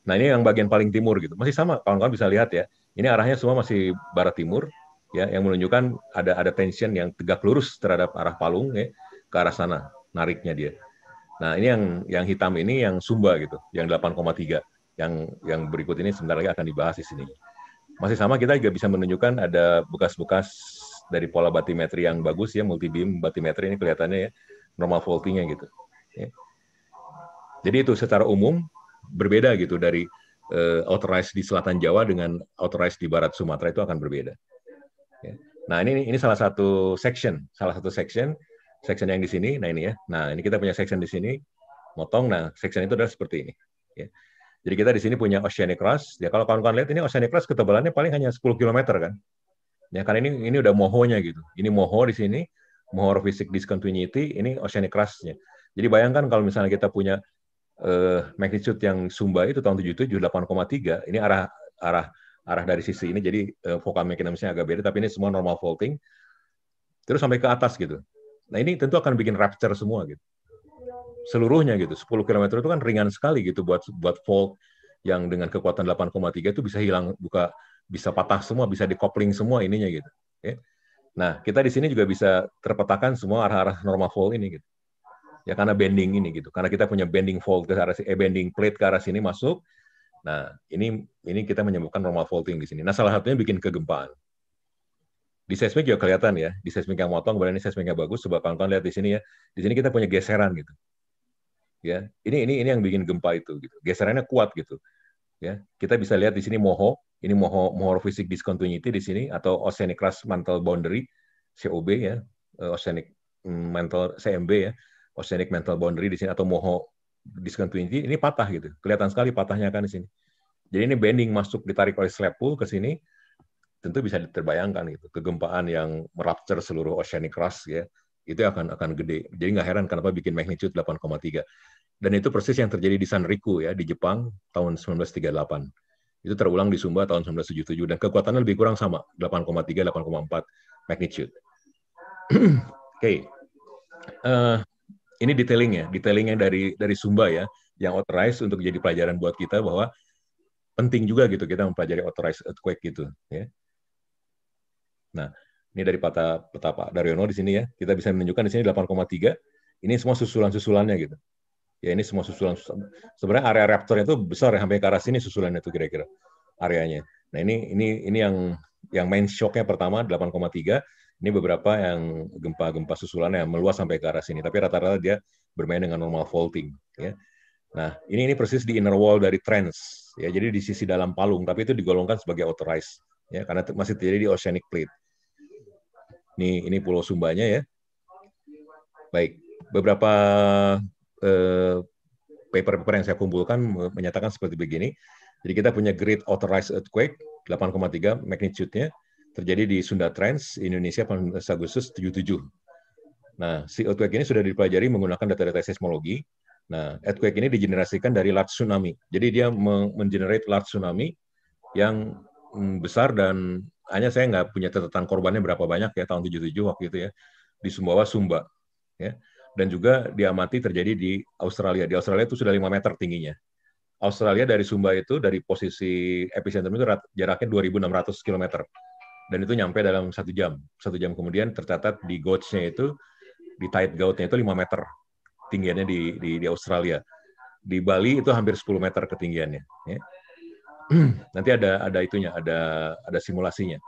nah ini yang bagian paling timur gitu. Masih sama kawan-kawan bisa lihat ya. Ini arahnya semua masih barat timur ya yang menunjukkan ada ada tension yang tegak lurus terhadap arah Palung ya ke arah sana nariknya dia. Nah, ini yang yang hitam ini yang Sumba gitu, yang 8,3. Yang yang berikut ini sebentar lagi akan dibahas di sini. Masih sama kita juga bisa menunjukkan ada bekas-bekas dari pola batimetri yang bagus ya, multibeam batimetri ini kelihatannya ya normal faultingnya gitu. Ya. Jadi itu secara umum berbeda gitu dari uh, authorized di selatan Jawa dengan authorized di barat Sumatera itu akan berbeda. Ya. Nah ini ini salah satu section, salah satu section, section yang di sini. Nah ini ya. Nah ini kita punya section di sini, motong. Nah section itu adalah seperti ini. Ya. Jadi kita di sini punya oceanic crust. Ya kalau kawan-kawan lihat ini oceanic crust ketebalannya paling hanya 10 km kan. Ya kan ini ini udah mohonya gitu. Ini moho di sini, moho fisik discontinuity, ini oceanic crustnya. Jadi bayangkan kalau misalnya kita punya uh, magnitude yang Sumba itu tahun 77 8,3 ini arah arah arah dari sisi ini jadi uh, vokal mekanismenya agak beda tapi ini semua normal faulting terus sampai ke atas gitu. Nah ini tentu akan bikin rapture semua gitu. Seluruhnya gitu. 10 km itu kan ringan sekali gitu buat buat fault yang dengan kekuatan 8,3 itu bisa hilang buka bisa patah semua, bisa dikopling semua ininya gitu. Ya. Nah, kita di sini juga bisa terpetakan semua arah-arah normal fault ini gitu ya karena bending ini gitu. Karena kita punya bending fault ke arah eh, bending plate ke arah sini masuk. Nah, ini ini kita menyebabkan normal faulting di sini. Nah, salah satunya bikin kegempaan. Di seismik juga kelihatan ya, di seismik yang motong, kemudian ini yang bagus, sebab kawan-kawan lihat di sini ya, di sini kita punya geseran gitu. Ya, ini ini ini yang bikin gempa itu gitu. Geserannya kuat gitu. Ya, kita bisa lihat di sini moho, ini moho moho fisik discontinuity di sini atau oceanic crust mantle boundary COB ya, eh, oceanic mm, mantle CMB ya oceanic mental boundary di sini atau moho discontinuity ini patah gitu. Kelihatan sekali patahnya kan di sini. Jadi ini bending masuk ditarik oleh slab pool ke sini tentu bisa diterbayangkan gitu kegempaan yang merupture seluruh oceanic crust ya itu akan akan gede. Jadi nggak heran kenapa bikin magnitude 8,3. Dan itu persis yang terjadi di Sanriku ya di Jepang tahun 1938. Itu terulang di Sumba tahun 1977 dan kekuatannya lebih kurang sama 8,3 8,4 magnitude. Oke. Okay. Uh, eh, ini detailingnya, detailingnya dari dari Sumba ya, yang authorized untuk jadi pelajaran buat kita bahwa penting juga gitu kita mempelajari authorized earthquake gitu ya. Nah, ini dari peta peta Pak Daryono di sini ya, kita bisa menunjukkan di sini 8,3. Ini semua susulan-susulannya gitu. Ya ini semua susulan, susulan. Sebenarnya area raptor itu besar ya, sampai ke arah sini susulannya itu kira-kira areanya. Nah, ini ini ini yang yang main shocknya pertama 8,3 ini beberapa yang gempa-gempa susulannya meluas sampai ke arah sini, tapi rata-rata dia bermain dengan normal faulting. Ya. Nah, ini ini persis di inner wall dari trends. Ya, jadi di sisi dalam palung, tapi itu digolongkan sebagai authorized. Ya, karena masih terjadi di oceanic plate. Ini ini pulau Sumbanya ya. Baik, beberapa paper eh, paper-paper yang saya kumpulkan menyatakan seperti begini. Jadi kita punya great authorized earthquake 8,3 magnitude-nya terjadi di Sunda Trends Indonesia pada Agustus 77. Nah, si earthquake ini sudah dipelajari menggunakan data-data seismologi. Nah, earthquake ini digenerasikan dari large tsunami. Jadi dia mengenerate large tsunami yang mm, besar dan hanya saya nggak punya catatan korbannya berapa banyak ya tahun 77 waktu itu ya di Sumbawa Sumba ya dan juga diamati terjadi di Australia. Di Australia itu sudah 5 meter tingginya. Australia dari Sumba itu dari posisi epicentrum itu jaraknya 2.600 kilometer dan itu nyampe dalam satu jam. Satu jam kemudian tercatat di gauge-nya itu, di tide gauge nya itu 5 meter tingginya di, di, di Australia. Di Bali itu hampir 10 meter ketinggiannya. Ya. Nanti ada ada itunya, ada ada simulasinya.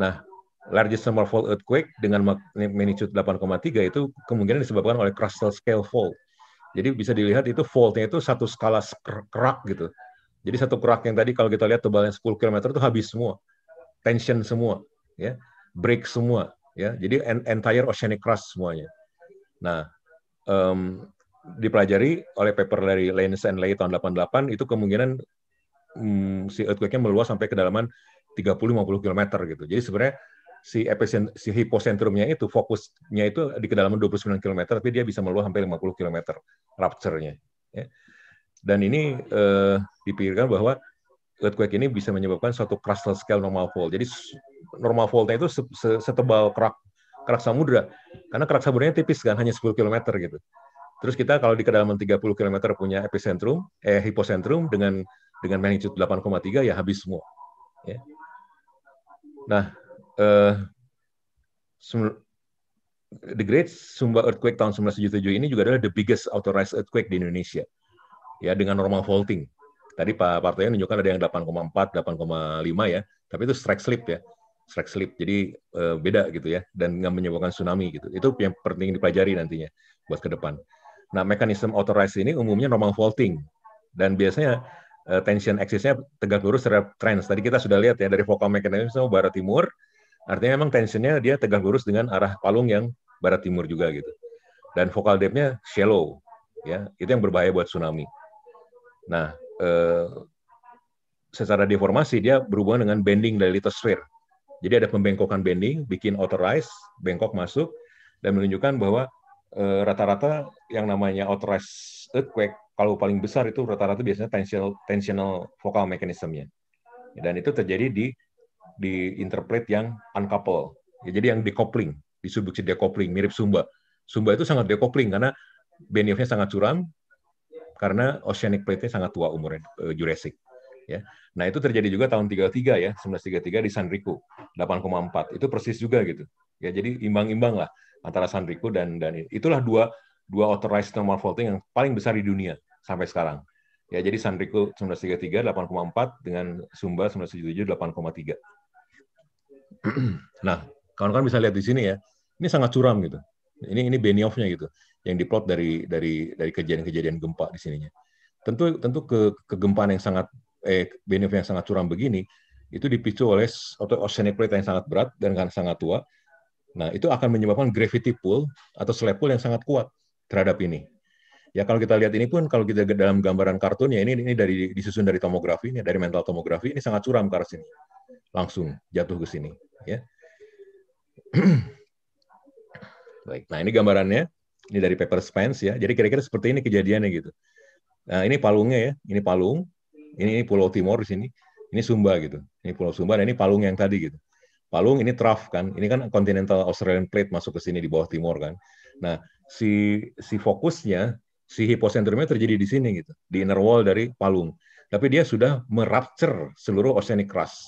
Nah, largest fault earthquake dengan magnitude 8,3 itu kemungkinan disebabkan oleh crustal scale fault. Jadi bisa dilihat itu faultnya itu satu skala kerak gitu. Jadi satu kerak yang tadi kalau kita lihat tebalnya 10 km itu habis semua tension semua, ya, break semua, ya. Jadi entire oceanic crust semuanya. Nah, um, dipelajari oleh paper dari Lenz and Lay tahun 88 itu kemungkinan um, si earthquake-nya meluas sampai kedalaman 30-50 km gitu. Jadi sebenarnya si epicent si hipocentrumnya itu fokusnya itu di kedalaman 29 km tapi dia bisa meluas sampai 50 km rupture-nya ya. Dan ini uh, dipikirkan bahwa earthquake ini bisa menyebabkan suatu crustal scale normal fault. Jadi normal faultnya itu setebal kerak kerak samudra. Karena kerak samudranya tipis kan, hanya 10 km gitu. Terus kita kalau di kedalaman 30 km punya epicentrum, eh hipocentrum dengan dengan magnitude 8,3 ya habis semua. Ya. Nah, eh, The Great Sumba Earthquake tahun 1977 ini juga adalah the biggest authorized earthquake di Indonesia. Ya, dengan normal faulting. Tadi Pak Partai menunjukkan ada yang 8,4, 8,5 ya, tapi itu strike slip ya, strike slip. Jadi eh, beda gitu ya, dan nggak menyebabkan tsunami gitu. Itu yang penting dipelajari nantinya buat ke depan. Nah, mekanisme authorized ini umumnya normal faulting, dan biasanya eh, tension axis-nya tegak lurus terhadap trends. Tadi kita sudah lihat ya, dari focal mekanisme barat timur, artinya memang tensionnya dia tegak lurus dengan arah palung yang barat timur juga gitu. Dan focal depth-nya shallow, ya itu yang berbahaya buat tsunami. Nah, Eh, secara deformasi dia berhubungan dengan bending dari litosfer. Jadi ada pembengkokan bending, bikin authorize, bengkok masuk, dan menunjukkan bahwa rata eh, rata-rata yang namanya rise earthquake, kalau paling besar itu rata-rata biasanya tensional, tensional mechanism-nya. Dan itu terjadi di di interpret yang uncouple. Ya, jadi yang decoupling, di disubduksi decoupling, mirip Sumba. Sumba itu sangat decoupling karena bandwidth-nya sangat curam, karena oceanic plate-nya sangat tua umurnya eh, Jurassic ya. Nah, itu terjadi juga tahun 33 ya, 1933 di Sanriku 8,4. Itu persis juga gitu. Ya, jadi imbang-imbang lah antara Sanriku dan dan itulah dua dua authorized normal faulting yang paling besar di dunia sampai sekarang. Ya, jadi Sanriku 1933 8,4 dengan Sumba 1977 8,3. nah, kawan-kawan bisa lihat di sini ya. Ini sangat curam gitu. Ini ini Benioff-nya gitu yang diplot dari dari dari kejadian-kejadian gempa di sininya. Tentu tentu ke kegempaan yang sangat eh benefit yang sangat curam begini itu dipicu oleh atau oceanic plate yang sangat berat dan kan, sangat tua. Nah, itu akan menyebabkan gravity pull atau slab pull yang sangat kuat terhadap ini. Ya kalau kita lihat ini pun kalau kita dalam gambaran kartun ya ini ini dari disusun dari tomografi ini dari mental tomografi ini sangat curam ke arah sini. Langsung jatuh ke sini, ya. Baik. Nah, ini gambarannya. Ini dari paper Spence ya. Jadi kira-kira seperti ini kejadiannya gitu. Nah, ini palungnya ya. Ini palung. Ini, ini Pulau Timur di sini. Ini Sumba gitu. Ini Pulau Sumba dan ini palung yang tadi gitu. Palung ini trough kan. Ini kan continental Australian plate masuk ke sini di bawah timur kan. Nah, si si fokusnya si hiposentrumnya terjadi di sini gitu, di inner wall dari palung. Tapi dia sudah merapture seluruh oceanic crust.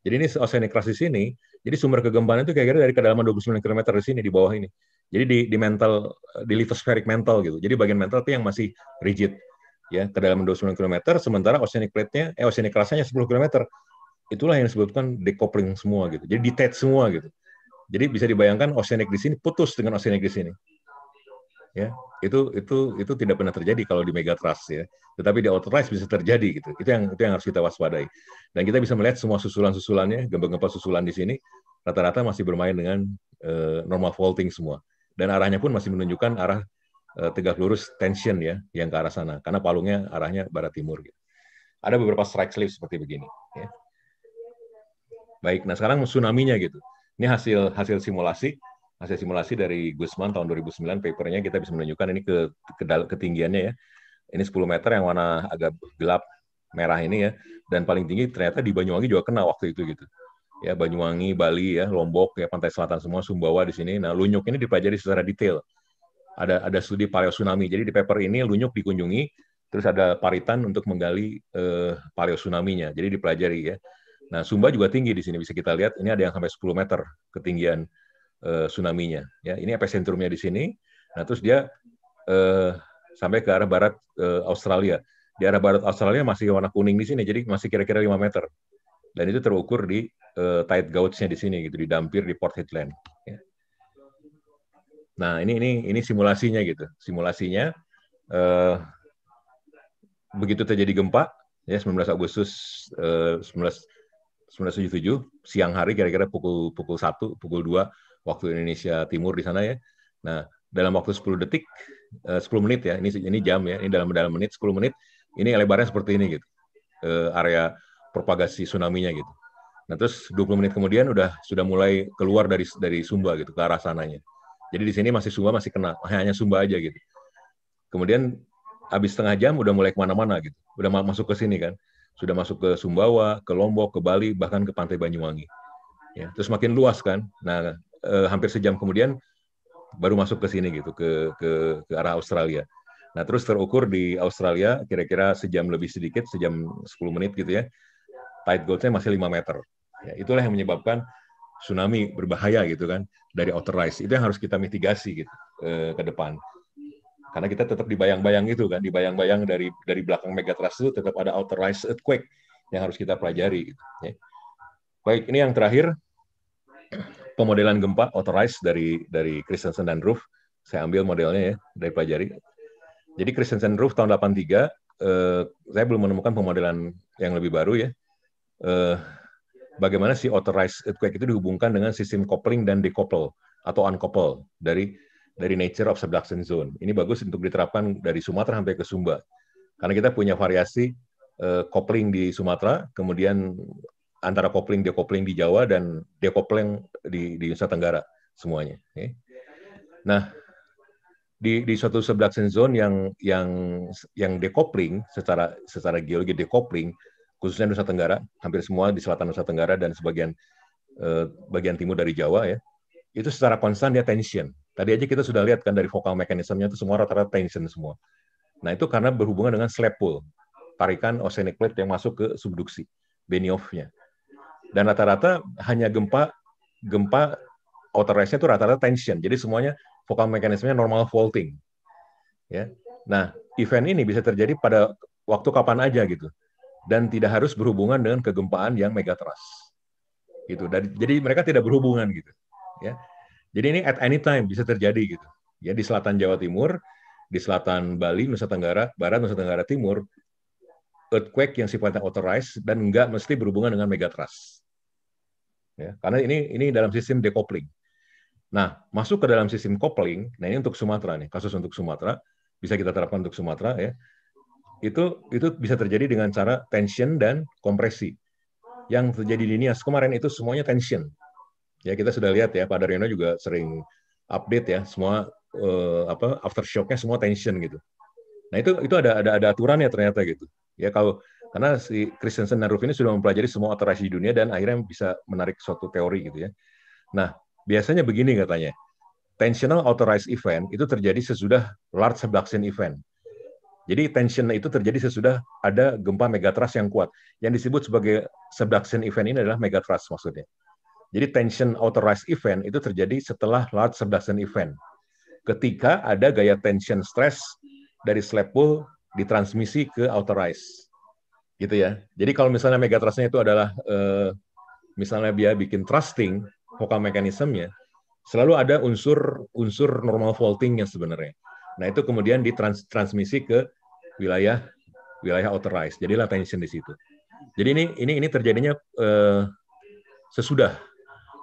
Jadi ini oceanic crust di sini jadi sumber kegempaan itu kira-kira dari kedalaman 29 km di sini di bawah ini. Jadi di, di mental eh, di lithospheric mental gitu. Jadi bagian mental itu yang masih rigid ya kedalaman 29 km sementara oceanic plate-nya eh oceanic crust-nya 10 km. Itulah yang disebutkan decoupling semua gitu. Jadi detach semua gitu. Jadi bisa dibayangkan oceanic di sini putus dengan oceanic di sini ya itu itu itu tidak pernah terjadi kalau di mega ya tetapi di authorized bisa terjadi gitu itu yang itu yang harus kita waspadai dan kita bisa melihat semua susulan susulannya gempa-gempa susulan di sini rata-rata masih bermain dengan uh, normal faulting semua dan arahnya pun masih menunjukkan arah uh, tegak lurus tension ya yang ke arah sana karena palungnya arahnya barat timur gitu. ada beberapa strike slip seperti begini ya. baik nah sekarang tsunami nya gitu ini hasil hasil simulasi hasil simulasi dari Gusman tahun 2009 papernya kita bisa menunjukkan ini ke, ke ketinggiannya ya. Ini 10 meter yang warna agak gelap merah ini ya dan paling tinggi ternyata di Banyuwangi juga kena waktu itu gitu. Ya Banyuwangi, Bali ya, Lombok ya, pantai selatan semua Sumbawa di sini. Nah, Lunyuk ini dipelajari secara detail. Ada ada studi paleo tsunami. Jadi di paper ini Lunyuk dikunjungi terus ada paritan untuk menggali eh, paleo tsunaminya. Jadi dipelajari ya. Nah, Sumba juga tinggi di sini bisa kita lihat ini ada yang sampai 10 meter ketinggian Eh, tsunami-nya. Ya, ini epicentrumnya di sini. Nah, terus dia eh, sampai ke arah barat eh, Australia. Di arah barat Australia masih warna kuning di sini, jadi masih kira-kira 5 meter. Dan itu terukur di eh, tide gauge-nya di sini, gitu, di dampir di Port Hedland. Ya. Nah, ini ini ini simulasinya gitu. Simulasinya eh, begitu terjadi gempa ya 19 Agustus eh, 19 1977 siang hari kira-kira pukul pukul 1, pukul 2 waktu Indonesia Timur di sana ya. Nah, dalam waktu 10 detik, 10 eh, menit ya, ini ini jam ya, ini dalam dalam menit 10 menit, ini lebarnya seperti ini gitu, eh, area propagasi tsunami-nya gitu. Nah terus 20 menit kemudian udah sudah mulai keluar dari dari Sumba gitu ke arah sananya. Jadi di sini masih Sumba masih kena, hanya Sumba aja gitu. Kemudian habis setengah jam udah mulai kemana-mana gitu, udah masuk ke sini kan, sudah masuk ke Sumbawa, ke Lombok, ke Bali, bahkan ke Pantai Banyuwangi. Ya, terus makin luas kan. Nah eh, hampir sejam kemudian baru masuk ke sini gitu ke ke ke arah Australia. Nah, terus terukur di Australia kira-kira sejam lebih sedikit, sejam 10 menit gitu ya. Tide goldnya masih 5 meter. Ya, itulah yang menyebabkan tsunami berbahaya gitu kan dari outer rise. Itu yang harus kita mitigasi gitu eh, ke depan. Karena kita tetap dibayang-bayang itu kan, dibayang-bayang dari dari belakang megatrust itu tetap ada outer rise earthquake yang harus kita pelajari. Gitu, ya. Baik, ini yang terakhir pemodelan gempa authorized dari dari Christensen dan Roof. Saya ambil modelnya ya dari pelajari. Jadi Christensen Roof tahun 83 eh, saya belum menemukan pemodelan yang lebih baru ya. Eh, bagaimana si authorized earthquake itu dihubungkan dengan sistem coupling dan decouple atau uncouple dari dari nature of subduction zone. Ini bagus untuk diterapkan dari Sumatera sampai ke Sumba. Karena kita punya variasi eh, coupling di Sumatera, kemudian antara kopling dekopling di Jawa dan dekopling di, di Nusa Tenggara semuanya. Okay. Nah, di, di suatu subduction zone yang yang yang dekopling secara secara geologi dekopling khususnya Nusa Tenggara, hampir semua di selatan Nusa Tenggara dan sebagian eh, bagian timur dari Jawa ya, itu secara konstan dia tension. Tadi aja kita sudah lihat kan dari vokal mekanismenya itu semua rata-rata tension semua. Nah itu karena berhubungan dengan slab pull, tarikan oceanic plate yang masuk ke subduksi, Benioff-nya. Dan rata-rata hanya gempa gempa outer nya itu rata-rata tension. Jadi semuanya vokal mekanismenya normal faulting. Ya. Nah, event ini bisa terjadi pada waktu kapan aja gitu. Dan tidak harus berhubungan dengan kegempaan yang megatrust. Gitu. Dan, jadi mereka tidak berhubungan gitu. Ya. Jadi ini at any time bisa terjadi gitu. Ya di selatan Jawa Timur, di selatan Bali, Nusa Tenggara Barat, Nusa Tenggara Timur, earthquake yang sifatnya authorized dan nggak mesti berhubungan dengan megatrust ya karena ini ini dalam sistem decoupling. Nah, masuk ke dalam sistem coupling, nah ini untuk Sumatera nih, kasus untuk Sumatera bisa kita terapkan untuk Sumatera ya. Itu itu bisa terjadi dengan cara tension dan kompresi. Yang terjadi di Nias kemarin itu semuanya tension. Ya, kita sudah lihat ya, Pak Daryono juga sering update ya, semua eh, apa aftershocknya semua tension gitu. Nah, itu itu ada ada ada aturannya ternyata gitu. Ya kalau karena si Christensen dan ini sudah mempelajari semua iterasi di dunia dan akhirnya bisa menarik suatu teori gitu ya. Nah, biasanya begini katanya. Tensional authorized event itu terjadi sesudah large subduction event. Jadi tension itu terjadi sesudah ada gempa megatrust yang kuat. Yang disebut sebagai subduction event ini adalah megatrust maksudnya. Jadi tension authorized event itu terjadi setelah large subduction event. Ketika ada gaya tension stress dari slab pool ditransmisi ke authorized gitu ya. Jadi kalau misalnya mega itu adalah eh, misalnya dia bikin trusting vokal mekanismenya, selalu ada unsur-unsur normal faultingnya sebenarnya. Nah itu kemudian ditransmisi ke wilayah wilayah authorized. Jadilah tension di situ. Jadi ini ini ini terjadinya eh, sesudah.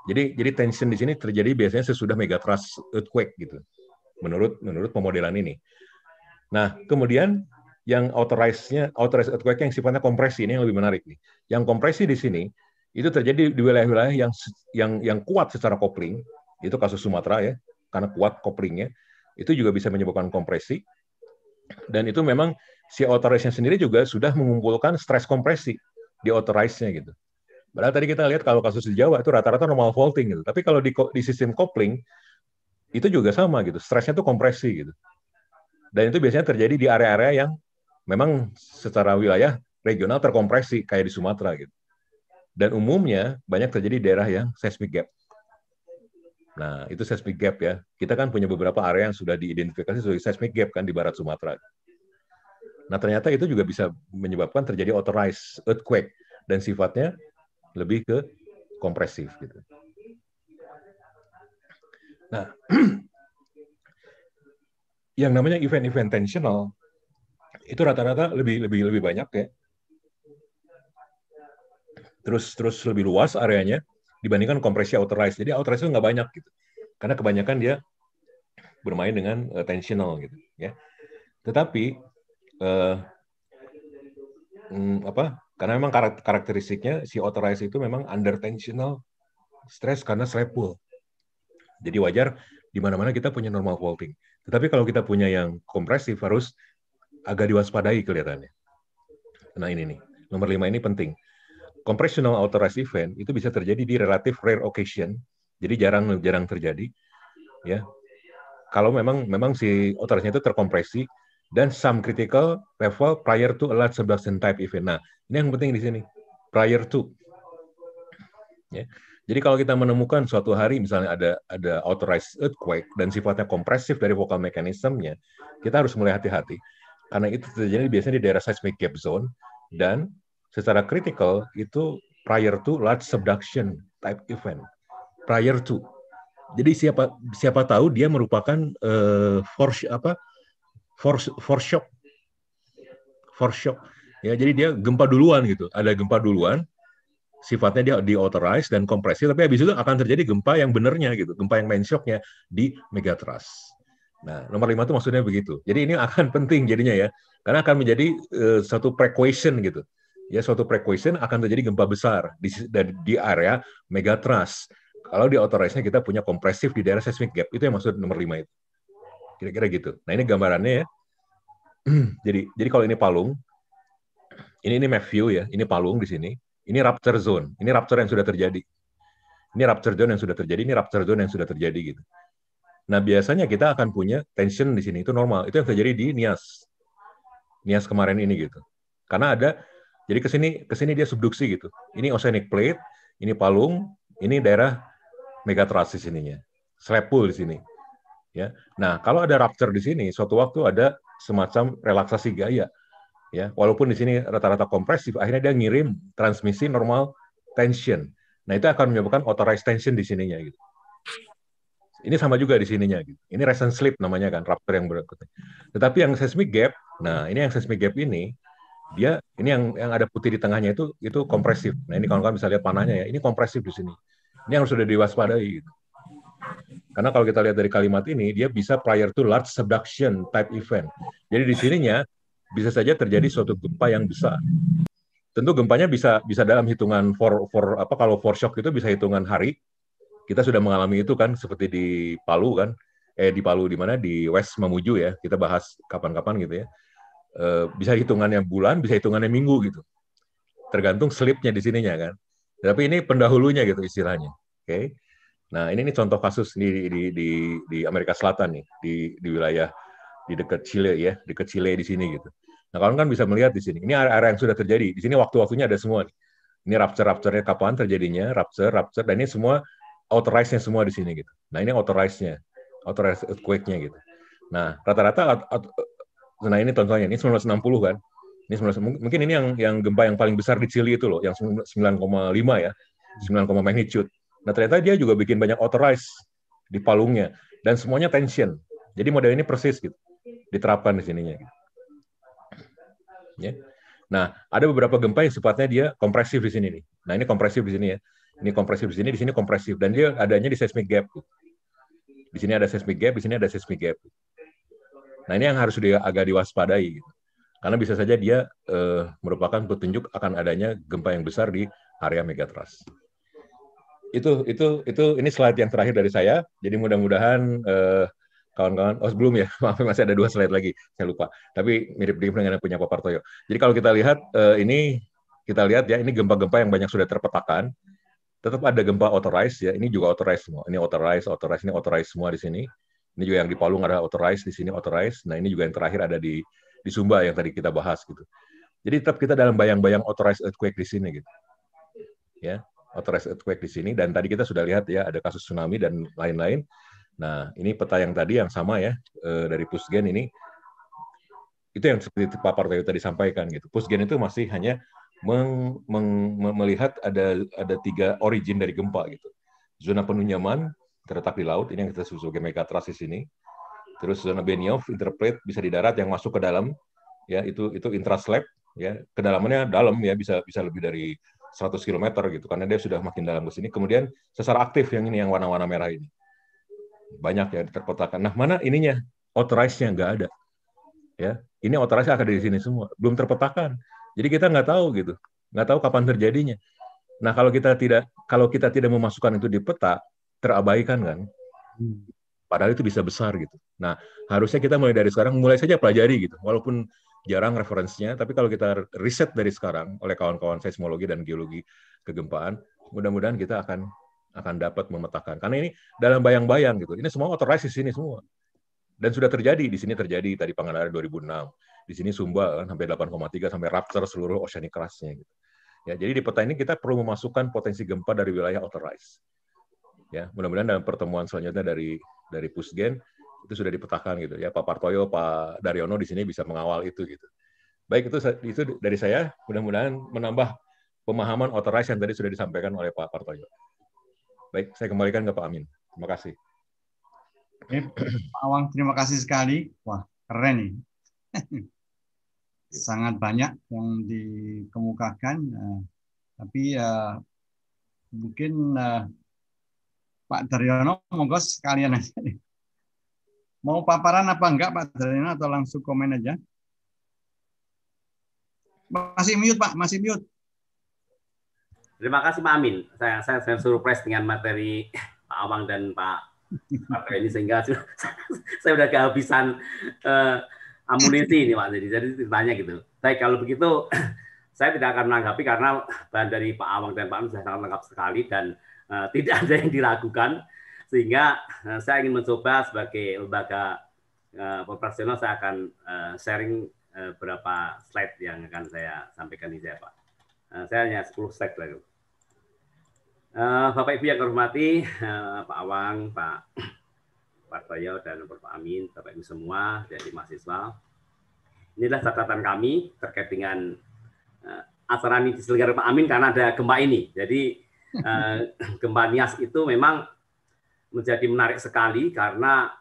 Jadi jadi tension di sini terjadi biasanya sesudah megatrust earthquake gitu. Menurut menurut pemodelan ini. Nah, kemudian yang authorized-nya authorized earthquake yang sifatnya kompresi ini yang lebih menarik nih. Yang kompresi di sini itu terjadi di wilayah-wilayah yang yang yang kuat secara kopling, itu kasus Sumatera ya, karena kuat koplingnya, itu juga bisa menyebabkan kompresi. Dan itu memang si authorized-nya sendiri juga sudah mengumpulkan stres kompresi di authorized-nya gitu. Padahal tadi kita lihat kalau kasus di Jawa itu rata-rata normal faulting gitu. Tapi kalau di, di sistem kopling itu juga sama gitu. Stresnya itu kompresi gitu. Dan itu biasanya terjadi di area-area yang memang secara wilayah regional terkompresi kayak di Sumatera gitu. Dan umumnya banyak terjadi daerah yang seismic gap. Nah, itu seismic gap ya. Kita kan punya beberapa area yang sudah diidentifikasi sebagai seismic gap kan di barat Sumatera. Nah, ternyata itu juga bisa menyebabkan terjadi authorized earthquake dan sifatnya lebih ke kompresif gitu. Nah, yang namanya event-event tensional itu rata-rata lebih lebih lebih banyak ya. Terus terus lebih luas areanya dibandingkan kompresi authorized. Jadi authorized itu nggak banyak gitu. Karena kebanyakan dia bermain dengan uh, tensional gitu ya. Tetapi uh, hmm, apa? Karena memang karakteristiknya si authorized itu memang under tensional stress karena slab pull. Jadi wajar di mana-mana kita punya normal faulting. Tetapi kalau kita punya yang kompresif harus agak diwaspadai kelihatannya. Nah ini nih, nomor lima ini penting. Compressional authorized event itu bisa terjadi di relatif rare occasion, jadi jarang jarang terjadi. Ya, kalau memang memang si authorized itu terkompresi dan some critical level prior to a large subduction type event. Nah, ini yang penting di sini prior to. Ya. Jadi kalau kita menemukan suatu hari misalnya ada ada authorized earthquake dan sifatnya kompresif dari vokal mekanismenya, kita harus mulai hati-hati karena itu terjadi biasanya di daerah seismic gap zone dan secara kritikal itu prior to large subduction type event prior to jadi siapa siapa tahu dia merupakan uh, force apa force force shock force shock ya jadi dia gempa duluan gitu ada gempa duluan sifatnya dia di authorize dan kompresi tapi habis itu akan terjadi gempa yang benernya gitu gempa yang main shocknya di megatrust Nah, nomor lima itu maksudnya begitu. Jadi ini akan penting jadinya ya, karena akan menjadi uh, eh, satu prequation gitu. Ya, suatu prequation akan terjadi gempa besar di, di area megatrust. Kalau di authorize nya kita punya kompresif di daerah seismic gap. Itu yang maksud nomor lima itu. Kira-kira gitu. Nah, ini gambarannya ya. jadi, jadi kalau ini palung, ini ini map view ya, ini palung di sini. Ini rupture zone. Ini rupture yang sudah terjadi. Ini rupture zone yang sudah terjadi, ini rupture zone yang sudah terjadi gitu. Nah, biasanya kita akan punya tension di sini. Itu normal. Itu yang terjadi di Nias. Nias kemarin ini gitu. Karena ada jadi ke sini ke dia subduksi gitu. Ini oceanic plate, ini palung, ini daerah megatrasis ininya. Slab pool di sini. Ya. Nah, kalau ada rupture di sini, suatu waktu ada semacam relaksasi gaya. Ya, walaupun di sini rata-rata kompresif, akhirnya dia ngirim transmisi normal tension. Nah, itu akan menyebabkan authorized tension di sininya gitu. Ini sama juga di sininya gitu. Ini recent slip namanya kan rupture yang berikutnya. Tetapi yang seismic gap, nah ini yang seismic gap ini dia ini yang yang ada putih di tengahnya itu itu kompresif. Nah ini kawan-kawan bisa lihat panahnya ya. Ini kompresif di sini. Ini yang sudah diwaspadai. Gitu. Karena kalau kita lihat dari kalimat ini, dia bisa prior to large subduction type event. Jadi di sininya bisa saja terjadi suatu gempa yang besar. Tentu gempanya bisa bisa dalam hitungan for for apa kalau for shock itu bisa hitungan hari, kita sudah mengalami itu kan seperti di Palu kan eh di Palu di mana di West Mamuju ya kita bahas kapan-kapan gitu ya e, bisa hitungannya bulan bisa hitungannya minggu gitu tergantung slipnya di sininya kan tapi ini pendahulunya gitu istilahnya oke okay? nah ini nih contoh kasus di di di, di Amerika Selatan nih di di wilayah di dekat Chile ya dekat Chile di sini gitu nah kalian kan bisa melihat di sini ini area yang sudah terjadi di sini waktu-waktunya ada semua nih. ini rapture rapturenya kapan terjadinya rapture rapture dan ini semua authorized-nya semua di sini gitu. Nah ini authorized-nya, authorized earthquake-nya gitu. Nah rata-rata, nah ini contohnya, ini 1960 kan, ini 19, mungkin ini yang yang gempa yang paling besar di Chili itu loh, yang 9,5 ya, 9, magnitude. Nah ternyata dia juga bikin banyak authorized di palungnya dan semuanya tension. Jadi model ini persis gitu diterapkan di sininya. Gitu. Ya. Nah, ada beberapa gempa yang sifatnya dia kompresif di sini nih. Nah, ini kompresif di sini ya. Ini kompresif di sini, di sini kompresif dan dia adanya di seismic gap. Di sini ada seismic gap, di sini ada seismic gap. Nah ini yang harus dia agak diwaspadai, gitu. karena bisa saja dia eh, merupakan petunjuk akan adanya gempa yang besar di area megatrust. Itu itu itu ini slide yang terakhir dari saya. Jadi mudah-mudahan eh, kawan-kawan, oh sebelum ya, maaf masih ada dua slide lagi, saya lupa. Tapi mirip-mirip dengan yang punya Pak Partoyo. Jadi kalau kita lihat eh, ini kita lihat ya ini gempa-gempa yang banyak sudah terpetakan tetap ada gempa authorized ya. Ini juga authorized semua. Ini authorized, authorized, ini authorized semua di sini. Ini juga yang di Palung ada authorized, di sini authorized. Nah, ini juga yang terakhir ada di di Sumba yang tadi kita bahas gitu. Jadi tetap kita dalam bayang-bayang authorized earthquake di sini gitu. Ya, authorized earthquake di sini dan tadi kita sudah lihat ya ada kasus tsunami dan lain-lain. Nah, ini peta yang tadi yang sama ya eh, dari Pusgen ini itu yang seperti Pak Partai tadi sampaikan gitu. Pusgen itu masih hanya meng, meng, melihat ada ada tiga origin dari gempa gitu. Zona penunjaman terletak di laut, ini yang kita sebut sebagai megatras di sini. Terus zona Benioff interpret bisa di darat yang masuk ke dalam, ya itu itu intraslab, ya kedalamannya dalam ya bisa bisa lebih dari 100 km gitu karena dia sudah makin dalam ke sini. Kemudian sesar aktif yang ini yang warna-warna merah ini banyak ya terpetakan. Nah mana ininya authorized-nya nggak ada, ya ini authorized ada di sini semua belum terpetakan jadi kita nggak tahu gitu, nggak tahu kapan terjadinya. Nah kalau kita tidak kalau kita tidak memasukkan itu di peta, terabaikan kan. Hmm. Padahal itu bisa besar gitu. Nah harusnya kita mulai dari sekarang, mulai saja pelajari gitu. Walaupun jarang referensinya, tapi kalau kita riset dari sekarang oleh kawan-kawan seismologi dan geologi kegempaan, mudah-mudahan kita akan akan dapat memetakan. Karena ini dalam bayang-bayang gitu. Ini semua otorisasi ini semua. Dan sudah terjadi, di sini terjadi tadi Pangandaran 2006 di sini Sumba kan sampai 8,3 sampai Raptor seluruh oceanic crustnya gitu. Ya, jadi di peta ini kita perlu memasukkan potensi gempa dari wilayah authorized. Ya, mudah-mudahan dalam pertemuan selanjutnya dari dari Pusgen itu sudah dipetakan gitu ya. Pak Partoyo, Pak Daryono di sini bisa mengawal itu gitu. Baik itu itu dari saya, mudah-mudahan menambah pemahaman authorized yang tadi sudah disampaikan oleh Pak Partoyo. Baik, saya kembalikan ke Pak Amin. Terima kasih. Oke, Pak Awang, terima kasih sekali. Wah, keren nih. sangat banyak yang dikemukakan uh, tapi uh, mungkin uh, Pak Daryono monggo sekalian aja mau paparan apa enggak Pak Daryono atau langsung komen aja masih mute Pak masih mute Terima kasih Pak Amin. Saya saya, saya surprise dengan materi Pak Awang dan Pak Pak ini sehingga saya sudah kehabisan amunisi ini Pak Jadi. Jadi ditanya gitu. Baik kalau begitu saya tidak akan menanggapi karena bahan dari Pak Awang dan Pak Anu sudah sangat lengkap sekali dan uh, tidak ada yang diragukan sehingga uh, saya ingin mencoba sebagai lembaga uh, eh, profesional saya akan uh, sharing uh, berapa slide yang akan saya sampaikan di saya Pak. Uh, saya hanya 10 slide lagi. Uh, Bapak Ibu yang terhormati, uh, Pak Awang, Pak Partoyo dan Bapak Amin, Bapak Ibu semua dari mahasiswa. Inilah catatan kami terkait dengan uh, acara ini diselenggarakan Pak Amin karena ada gempa ini. Jadi uh, gempa Nias itu memang menjadi menarik sekali karena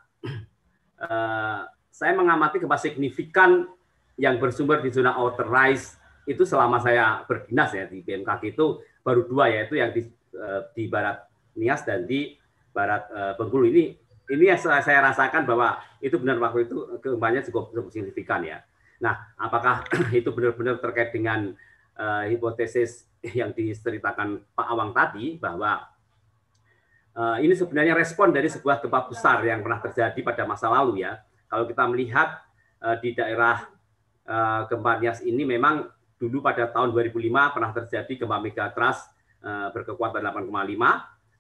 uh, saya mengamati gempa signifikan yang bersumber di zona authorized itu selama saya berdinas ya di BMKG itu baru dua yaitu yang di, uh, di barat Nias dan di barat uh, Bengkulu ini ini yang saya rasakan bahwa itu benar waktu itu gempanya cukup, cukup signifikan ya. Nah, apakah itu benar-benar terkait dengan uh, hipotesis yang diceritakan Pak Awang tadi bahwa uh, ini sebenarnya respon dari sebuah gempa besar yang pernah terjadi pada masa lalu ya. Kalau kita melihat uh, di daerah uh, gempa Nias ini memang dulu pada tahun 2005 pernah terjadi gempa megatrust uh, berkekuatan 8,5,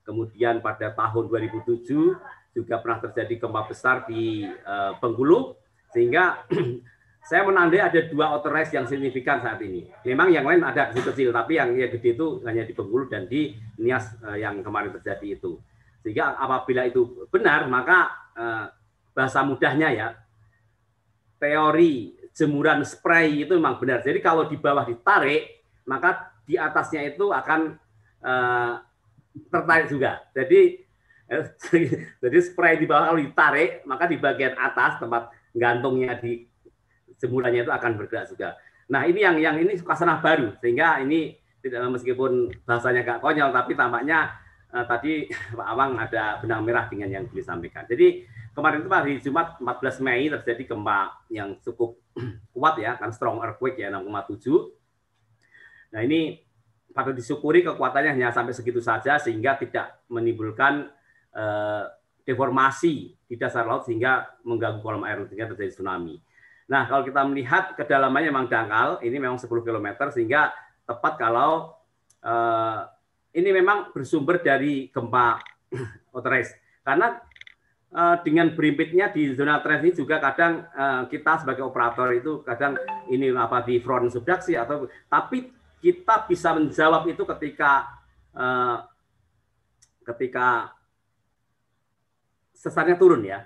kemudian pada tahun 2007 juga pernah terjadi gempa besar di uh, Bengkulu sehingga saya menandai ada dua authorize yang signifikan saat ini. Memang yang lain ada kecil-kecil, tapi yang yang gede itu hanya di Bengkulu dan di Nias uh, yang kemarin terjadi itu. Sehingga apabila itu benar, maka uh, bahasa mudahnya ya teori jemuran spray itu memang benar. Jadi kalau di bawah ditarik, maka di atasnya itu akan uh, tertarik juga. Jadi Eh, jadi spray di bawah kalau ditarik, maka di bagian atas tempat gantungnya di jemurannya itu akan bergerak juga. Nah ini yang yang ini suasana baru sehingga ini tidak meskipun bahasanya agak konyol tapi tampaknya eh, tadi Pak Awang ada benang merah dengan yang disampaikan. Jadi kemarin itu hari Jumat 14 Mei terjadi gempa yang cukup kuat ya kan strong earthquake ya 6,7. Nah ini patut disyukuri kekuatannya hanya sampai segitu saja sehingga tidak menimbulkan Eh, deformasi di dasar laut sehingga mengganggu kolom air sehingga terjadi tsunami. Nah, kalau kita melihat kedalamannya memang dangkal, ini memang 10 km sehingga tepat kalau uh, ini memang bersumber dari gempa otres. Karena uh, dengan berimpitnya di zona otres ini juga kadang uh, kita sebagai operator itu kadang ini apa di front subduksi atau tapi kita bisa menjawab itu ketika uh, ketika sesarnya turun ya.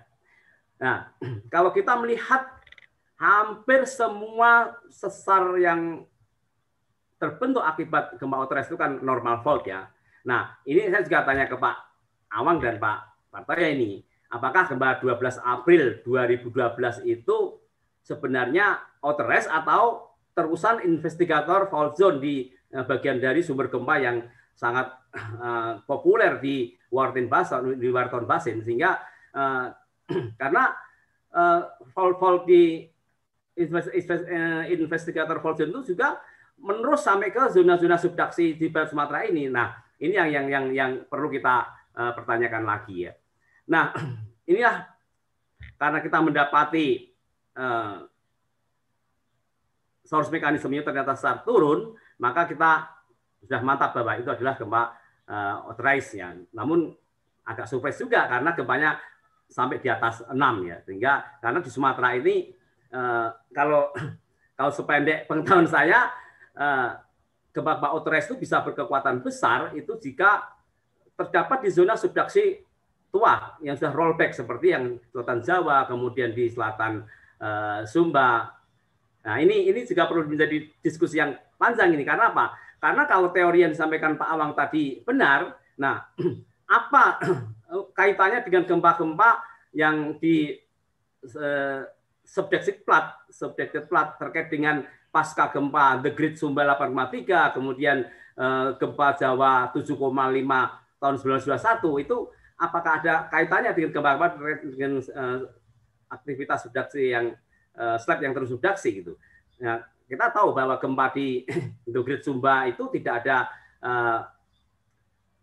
Nah, kalau kita melihat hampir semua sesar yang terbentuk akibat gempa otres itu kan normal fault ya. Nah, ini saya juga tanya ke Pak Awang dan Pak Partaya ini, apakah gempa 12 April 2012 itu sebenarnya otres atau terusan investigator fault zone di eh, bagian dari sumber gempa yang sangat uh, populer di Warton Basin, di Warton Basin sehingga uh, karena eh, fault-fault di investigator fault itu juga menerus sampai ke zona-zona subduksi di Barat Sumatera ini. Nah, ini yang yang yang yang perlu kita uh, pertanyakan lagi ya. Nah, inilah karena kita mendapati uh, source mekanismenya ternyata saat turun, maka kita sudah mantap bahwa itu adalah gempa uh, authorized ya. Namun agak surprise juga karena gempanya sampai di atas 6 ya. Sehingga karena di Sumatera ini uh, kalau kalau sependek pengetahuan saya uh, gempa authorized itu bisa berkekuatan besar itu jika terdapat di zona subduksi tua yang sudah rollback seperti yang selatan Jawa kemudian di selatan uh, Sumba. Nah, ini ini juga perlu menjadi diskusi yang panjang ini karena apa? Karena kalau teori yang disampaikan Pak Awang tadi benar, nah apa kaitannya dengan gempa-gempa yang di subjektif plat, subjektif plat terkait dengan pasca gempa The Great Sumba 8,3, kemudian eh, gempa Jawa 7,5 tahun 1921 itu apakah ada kaitannya dengan gempa-gempa dengan eh, aktivitas subduksi yang eh, slab yang terus subduksi gitu. Nah, kita tahu bahwa gempa di Indogrid Sumba itu tidak ada uh,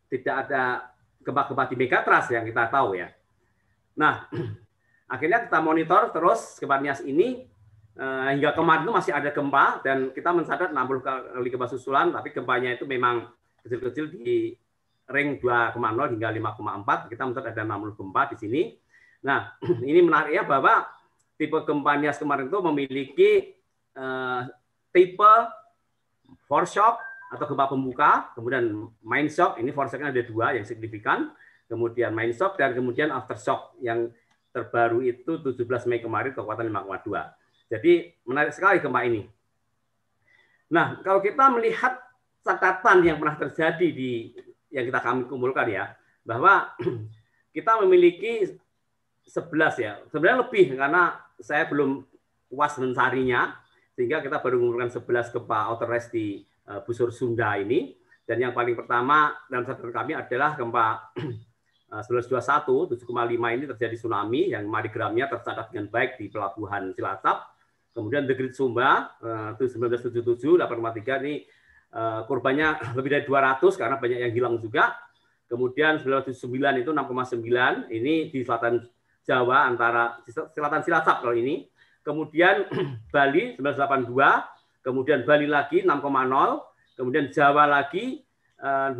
tidak ada gempa-gempa di megatras yang kita tahu ya. Nah, akhirnya kita monitor terus gempa Nias ini uh, hingga kemarin itu masih ada gempa dan kita mencatat 60 kali gempa susulan tapi gempanya itu memang kecil-kecil di ring 2,0 hingga 5,4 kita mencatat ada 60 gempa di sini. Nah, ini menarik ya bahwa tipe gempa Nias kemarin itu memiliki Eh, tipe foreshock atau gempa pembuka, kemudian main shock, ini foreshocknya ada dua yang signifikan, kemudian main shock dan kemudian aftershock yang terbaru itu 17 Mei kemarin kekuatan 5,2. Jadi menarik sekali gempa ini. Nah, kalau kita melihat catatan yang pernah terjadi di yang kita kami kumpulkan ya, bahwa kita memiliki 11 ya, sebenarnya lebih karena saya belum puas mencarinya, sehingga kita baru mengumpulkan 11 gempa rest di uh, busur Sunda ini. Dan yang paling pertama dalam catatan kami adalah gempa 1921 7,5 eh, ini terjadi tsunami yang marigramnya tercatat dengan baik di pelabuhan Cilacap. Kemudian The Great Sumba uh, 1977 8,3 ini uh, korbannya lebih dari 200 karena banyak yang hilang juga. Kemudian 1979 itu 6,9 ini di selatan Jawa antara selatan Silatap kalau ini kemudian Bali 1982, kemudian Bali lagi 6,0, kemudian Jawa lagi 12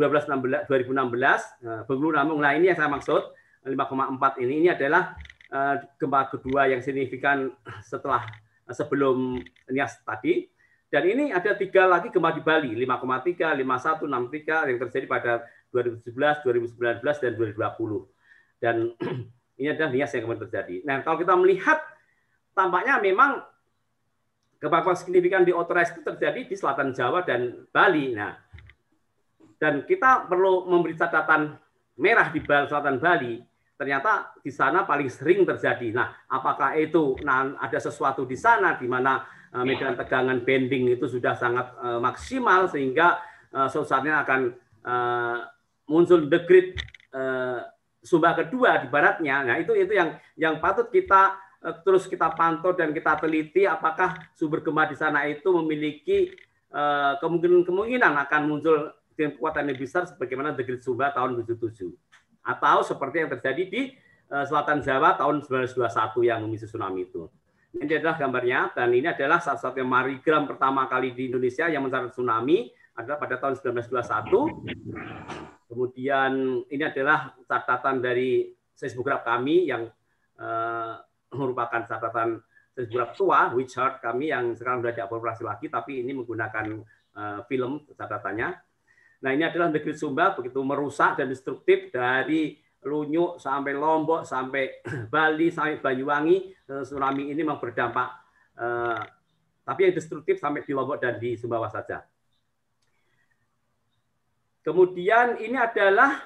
16 2016 Bengkulu Lampung. Nah, ini yang saya maksud 5,4 ini ini adalah eh, gempa kedua yang signifikan setelah eh, sebelum Nias tadi. Dan ini ada tiga lagi gempa di Bali, 5,3, 51, 63 yang terjadi pada 2017, 2019, dan 2020. Dan ini adalah Nias yang kemudian terjadi. Nah, kalau kita melihat tampaknya memang kebakaran signifikan di otoris itu terjadi di selatan Jawa dan Bali. Nah, dan kita perlu memberi catatan merah di selatan Bali. Ternyata di sana paling sering terjadi. Nah, apakah itu nah, ada sesuatu di sana di mana eh, medan tegangan bending itu sudah sangat uh, maksimal sehingga uh, eh, seusahanya akan uh, muncul the great uh, Sumba kedua di baratnya. Nah, itu itu yang yang patut kita Eh, terus kita pantau dan kita teliti apakah sumber gempa di sana itu memiliki eh, kemungkinan-kemungkinan akan muncul dengan kekuatan yang besar sebagaimana The Great Sumba tahun 77 atau seperti yang terjadi di eh, selatan Jawa tahun 1921 yang memicu tsunami itu. Ini adalah gambarnya dan ini adalah salah satu marigram pertama kali di Indonesia yang mencatat tsunami adalah pada tahun 1921. Kemudian ini adalah catatan dari seismograf kami yang merupakan catatan sejarah tua, Richard kami yang sekarang sudah tidak beroperasi lagi, tapi ini menggunakan uh, film catatannya. Nah ini adalah negeri Sumba begitu merusak dan destruktif dari Lunyuk sampai Lombok sampai Bali sampai Banyuwangi eh, tsunami ini memang berdampak uh, tapi yang destruktif sampai di Lombok dan di Sumbawa saja. Kemudian ini adalah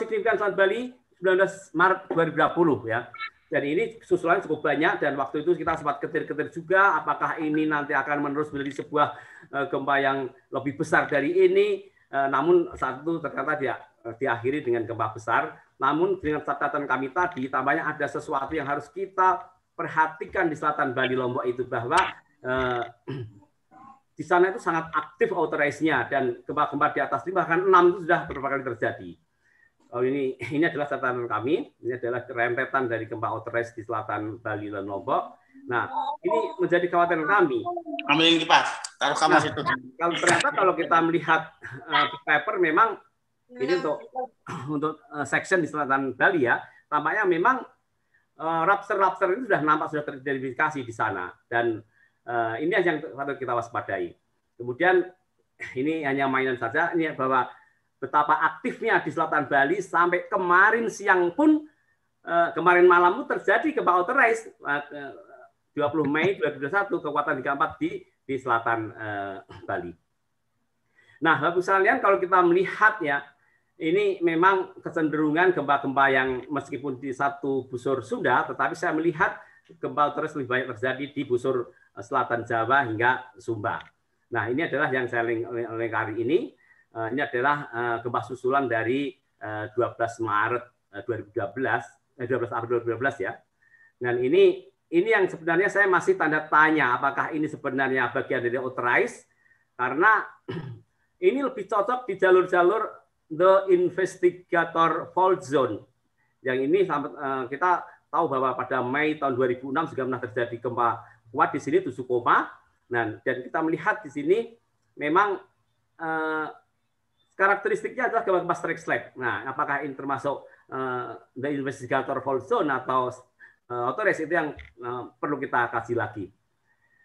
signifikan Selat Bali 19 Maret 2020 ya. Jadi ini susulan cukup banyak dan waktu itu kita sempat ketir-ketir juga apakah ini nanti akan menerus menjadi sebuah eh, gempa yang lebih besar dari ini. Eh, namun saat itu ternyata dia eh, diakhiri dengan gempa besar. Namun dengan catatan kami tadi tambahnya ada sesuatu yang harus kita perhatikan di selatan Bali Lombok itu bahwa di sana itu sangat aktif authorize-nya dan gempa-gempa di atas lima bahkan enam itu sudah beberapa kali terjadi oh ini ini adalah catatan kami, ini adalah rentetan dari gempa Otteres di selatan Bali dan Lombok. Nah, ini menjadi khawatiran kami. Ambil yang kipas, taruh kamu nah, situ. Kalau ternyata kalau kita melihat uh, paper memang nah. ini untuk untuk uh, section di selatan Bali ya, tampaknya memang uh, eh, rapser rapser itu sudah nampak sudah teridentifikasi di sana dan uh, ini yang patut kita waspadai. Kemudian ini hanya mainan saja, ini bahwa betapa aktifnya di selatan Bali sampai kemarin siang pun eh, kemarin malam pun terjadi gempa authorize 20 eh, eh, Mei 2021 kekuatan 34 di di selatan Bali. Nah, Bapak sekalian kalau kita melihat ya ini memang kecenderungan gempa-gempa yang meskipun di satu busur sudah, tetapi saya melihat gempa terus lebih banyak terjadi di busur selatan Jawa hingga Sumba. Nah, ini adalah yang saya lingkari ini Eh, ini adalah eh, gempa susulan dari 12 eh, Maret 2012, eh, 12 April 2012 ya. Dan ini ini yang sebenarnya saya masih tanda tanya apakah ini sebenarnya bagian dari authorized karena ini lebih cocok di jalur-jalur the investigator fault zone. Yang ini kita tahu bahwa pada Mei tahun 2006 juga pernah terjadi gempa kuat di sini 7 koma. Nah, dan kita melihat di sini memang karakteristiknya adalah gempa strike track Nah, apakah ini termasuk uh, the investigator fault zone atau uh, itu yang uh, perlu kita kasih lagi.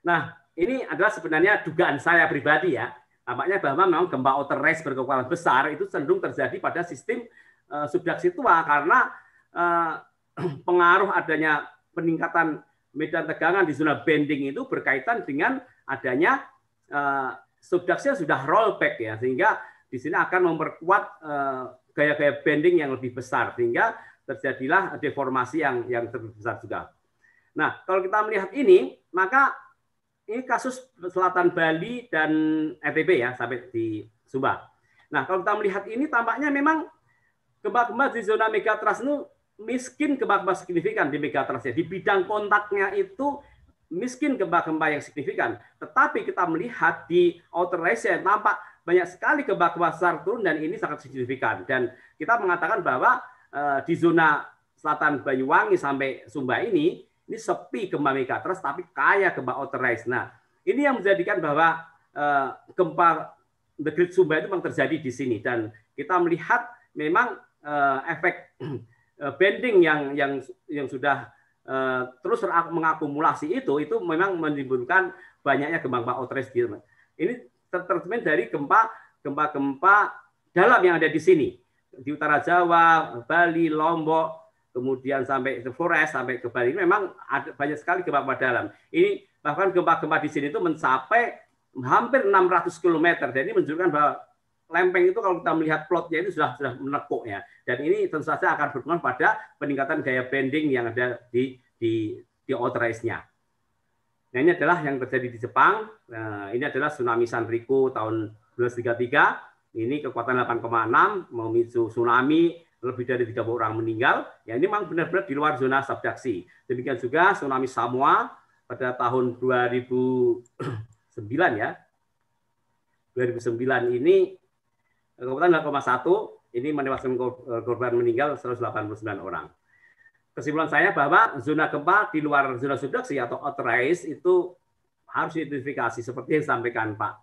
Nah, ini adalah sebenarnya dugaan saya pribadi ya. Nampaknya bahwa memang gempa otoris berkekuatan besar itu cenderung terjadi pada sistem uh, subduksi tua karena uh, pengaruh adanya peningkatan medan tegangan di zona bending itu berkaitan dengan adanya uh, subduksi yang sudah rollback ya sehingga di sini akan memperkuat eh, gaya-gaya bending yang lebih besar sehingga terjadilah deformasi yang yang lebih besar juga. Nah, kalau kita melihat ini, maka ini kasus selatan Bali dan NTB ya sampai di Sumba. Nah, kalau kita melihat ini tampaknya memang gempa-gempa di zona megatrust itu miskin gempa-gempa signifikan di megatrust ya. Di bidang kontaknya itu miskin gempa-gempa yang signifikan. Tetapi kita melihat di outer rise ya, nampak banyak sekali gempa turun dan ini sangat signifikan. Dan kita mengatakan bahwa e, di zona selatan Banyuwangi sampai Sumba ini, ini sepi gempa megatrust tapi kaya gempa outer Nah, ini yang menjadikan bahwa e, gempa the Great Sumba itu memang terjadi di sini dan kita melihat memang e, efek e, bending yang yang yang sudah e, terus mengakumulasi itu itu memang menimbulkan banyaknya gempa outer di Ini tercermin dari gempa gempa-gempa dalam yang ada di sini di utara Jawa, Bali, Lombok, kemudian sampai ke Flores, sampai ke Bali memang ada banyak sekali gempa-gempa dalam. Ini bahkan gempa-gempa di sini itu mencapai hampir 600 km dan ini menunjukkan bahwa lempeng itu kalau kita melihat plotnya itu sudah sudah menekuk ya. Dan ini tentu saja akan berpengaruh pada peningkatan gaya bending yang ada di di di nya Nah, ini adalah yang terjadi di Jepang. Nah, ini adalah tsunami Sanriku tahun 1933. Ini kekuatan 8,6 memicu tsunami lebih dari 30 orang meninggal. Ya, ini memang benar-benar di luar zona subduksi. Demikian juga tsunami Samoa pada tahun 2009 ya. 2009 ini kekuatan 8,1. ini menewaskan eh, korban meninggal 189 orang kesimpulan saya bahwa zona gempa di luar zona subduksi ya, atau authorized itu harus diidentifikasi seperti yang disampaikan Pak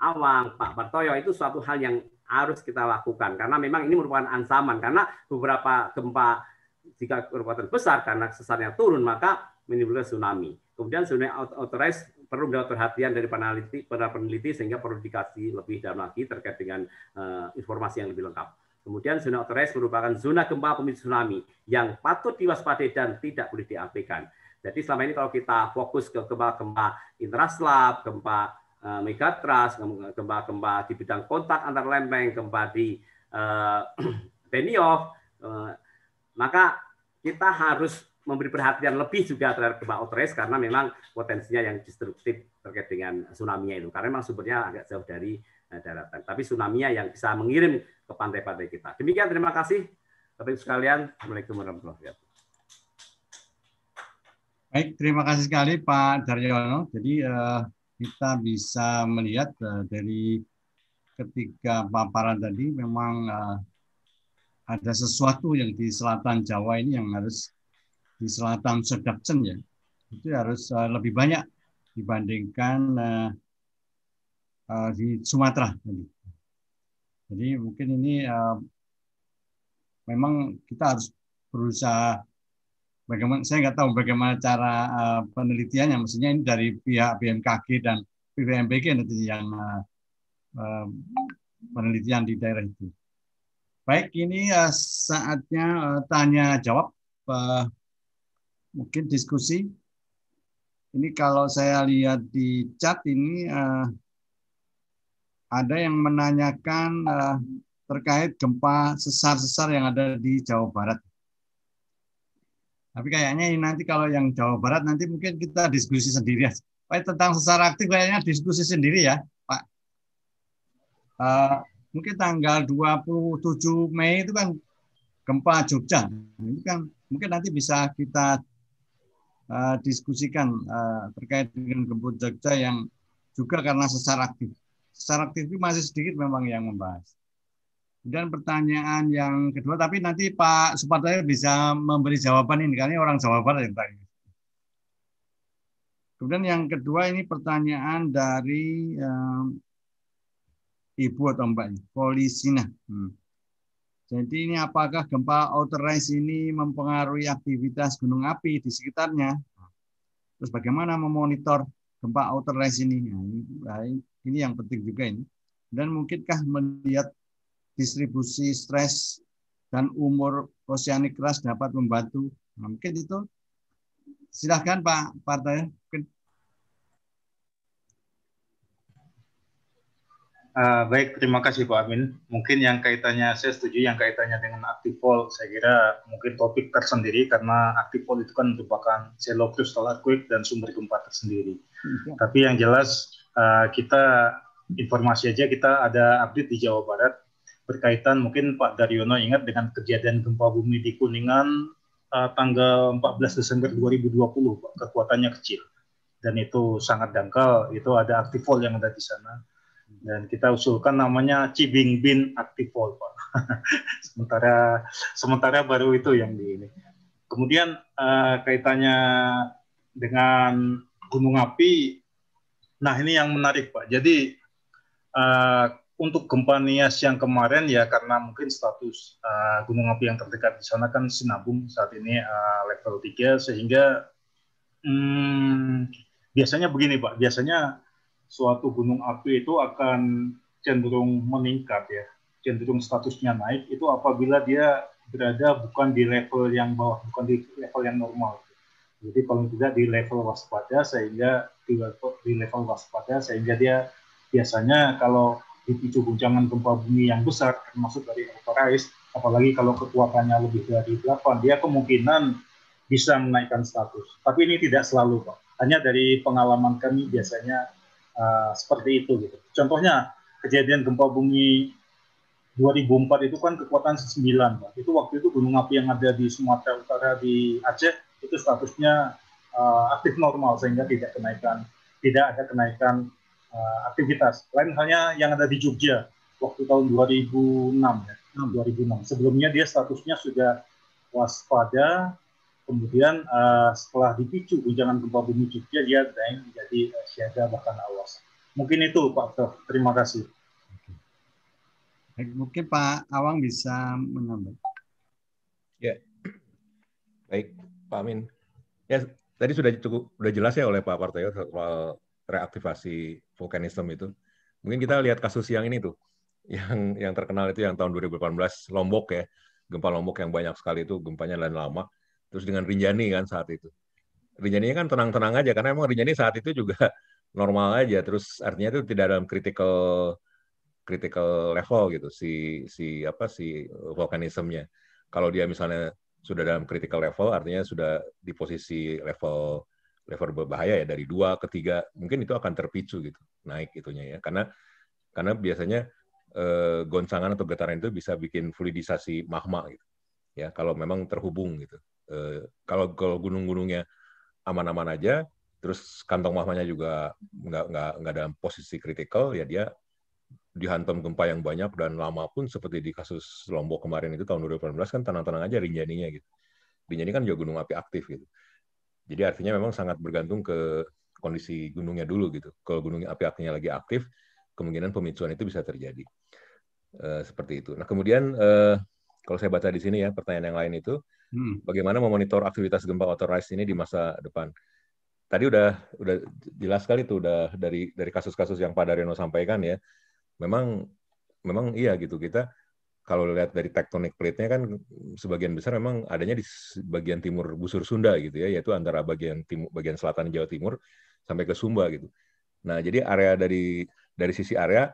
Awang, Pak Bartoyo itu suatu hal yang harus kita lakukan karena memang ini merupakan ancaman karena beberapa gempa jika kekuatan besar karena sesarnya turun maka menimbulkan tsunami. Kemudian tsunami authorized perlu mendapat perhatian dari peneliti, para peneliti sehingga perlu dikasih lebih dalam lagi terkait dengan uh, informasi yang lebih lengkap. Kemudian zona otoris merupakan zona gempa pemicu tsunami yang patut diwaspadai dan tidak boleh diabaikan. Jadi selama ini kalau kita fokus ke gempa-gempa intraslab, gempa eh, megatrust, megatras, gempa-gempa di bidang kontak antar lempeng, gempa di uh, Benioff, eh, maka kita harus memberi perhatian lebih juga terhadap gempa otoris karena memang potensinya yang destruktif terkait dengan tsunami itu. Karena memang sumbernya agak jauh dari daratan. Tapi tsunami yang bisa mengirim ke pantai-pantai kita. Demikian terima kasih Bapak Ibu sekalian. Assalamualaikum warahmatullahi wabarakatuh. Baik, terima kasih sekali Pak Daryono. Jadi eh, kita bisa melihat eh, dari ketiga paparan tadi memang eh, ada sesuatu yang di selatan Jawa ini yang harus di selatan Sedapsen ya itu harus eh, lebih banyak dibandingkan eh, eh, di Sumatera tadi. Jadi mungkin ini uh, memang kita harus berusaha bagaimana saya nggak tahu bagaimana cara uh, penelitiannya maksudnya ini dari pihak BMKG dan PBMPG nanti yang uh, uh, penelitian di daerah itu. Baik, ini uh, saatnya uh, tanya jawab uh, mungkin diskusi. Ini kalau saya lihat di chat ini uh, ada yang menanyakan uh, terkait gempa sesar-sesar yang ada di Jawa Barat. Tapi kayaknya ini nanti kalau yang Jawa Barat nanti mungkin kita diskusi sendiri ya. Pak tentang sesar aktif kayaknya diskusi sendiri ya, Pak. Uh, mungkin tanggal 27 Mei itu kan gempa Jogja. Ini kan mungkin nanti bisa kita uh, diskusikan uh, terkait dengan gempa Jogja yang juga karena sesar aktif secara aktif masih sedikit memang yang membahas. Dan pertanyaan yang kedua, tapi nanti Pak Supartaya bisa memberi jawaban ini, karena orang Jawa Barat yang tanya. Kemudian yang kedua ini pertanyaan dari um, Ibu atau Mbak Polisina. Hmm. Jadi ini apakah gempa outer rise ini mempengaruhi aktivitas gunung api di sekitarnya? Terus bagaimana memonitor gempa outer rise ini? Nah, ini ini yang penting juga ini. Dan mungkinkah melihat distribusi stres dan umur oseanik keras dapat membantu? Nah, mungkin itu. Silahkan Pak Partai. Uh, ah, baik, terima kasih Pak Amin. Mungkin yang kaitannya, saya setuju yang kaitannya dengan aktifol saya kira mungkin topik tersendiri karena aktifol itu kan merupakan celocrustal earthquake dan sumber gempa tersendiri. Hmm, ya. Tapi yang jelas Eh, kita informasi aja kita ada update di Jawa Barat berkaitan mungkin Pak Daryono ingat dengan kejadian gempa bumi di Kuningan uh, tanggal 14 Desember 2020 Pak, kekuatannya kecil dan itu sangat dangkal itu ada aktifol yang ada di sana dan kita usulkan namanya Cibing Bin Aktifol Pak. sementara sementara baru itu yang di ini. Kemudian uh, kaitannya dengan gunung api Nah ini yang menarik Pak. Jadi uh, untuk gempa Nias yang kemarin ya karena mungkin status uh, gunung api yang terdekat di sana kan Sinabung saat ini uh, level 3 sehingga hmm, biasanya begini Pak, biasanya suatu gunung api itu akan cenderung meningkat ya, cenderung statusnya naik itu apabila dia berada bukan di level yang bawah, bukan di level yang normal. Jadi kalau tidak di level waspada sehingga di level, di level waspada sehingga dia biasanya kalau dipicu guncangan gempa bumi yang besar termasuk dari Everest, apalagi kalau kekuatannya lebih dari 8 dia kemungkinan bisa menaikkan status. Tapi ini tidak selalu Pak. Hanya dari pengalaman kami biasanya uh, seperti itu gitu. Contohnya kejadian gempa bumi 2004 itu kan kekuatan 9 Pak. Itu waktu itu gunung api yang ada di Sumatera Utara di Aceh itu statusnya uh, aktif normal sehingga tidak kenaikan tidak ada kenaikan uh, aktivitas. Lain halnya yang ada di Jogja waktu tahun 2006 ya. 2006. Hmm. Sebelumnya dia statusnya sudah waspada, kemudian uh, setelah dipicu guncangan gempa bumi Jogja dia naik menjadi uh, siaga bahkan awas. Mungkin itu Pak Prof. Terima kasih. Baik, mungkin Pak Awang bisa menambah. Ya, baik. Pak Amin. Ya, tadi sudah cukup sudah jelas ya oleh Pak Partoyo soal reaktivasi vulkanisme itu. Mungkin kita lihat kasus yang ini tuh, yang yang terkenal itu yang tahun 2018 Lombok ya, gempa Lombok yang banyak sekali itu gempanya dan lama. Terus dengan Rinjani kan saat itu. Rinjani kan tenang-tenang aja karena emang Rinjani saat itu juga normal aja. Terus artinya itu tidak dalam critical critical level gitu si si apa si vulkanismenya. Kalau dia misalnya sudah dalam critical level artinya sudah di posisi level level berbahaya ya dari dua ke tiga mungkin itu akan terpicu gitu naik itunya ya karena karena biasanya eh, goncangan atau getaran itu bisa bikin fluidisasi magma gitu ya kalau memang terhubung gitu eh, kalau kalau gunung-gunungnya aman-aman aja terus kantong magmanya juga nggak nggak nggak dalam posisi critical ya dia dihantam gempa yang banyak dan lama pun seperti di kasus Lombok kemarin itu tahun 2018 kan tenang-tenang aja Rinjaninya gitu. Rinjani kan juga gunung api aktif gitu. Jadi artinya memang sangat bergantung ke kondisi gunungnya dulu gitu. Kalau gunung api aktifnya lagi aktif, kemungkinan pemicuan itu bisa terjadi. E, seperti itu. Nah kemudian e, kalau saya baca di sini ya pertanyaan yang lain itu, hmm. bagaimana memonitor aktivitas gempa rise ini di masa depan? Tadi udah udah jelas sekali tuh udah dari dari kasus-kasus yang Pak Daryono sampaikan ya memang memang iya gitu kita kalau lihat dari tektonik plate-nya kan sebagian besar memang adanya di bagian timur busur Sunda gitu ya, yaitu antara bagian timur bagian selatan Jawa Timur sampai ke Sumba gitu. Nah, jadi area dari dari sisi area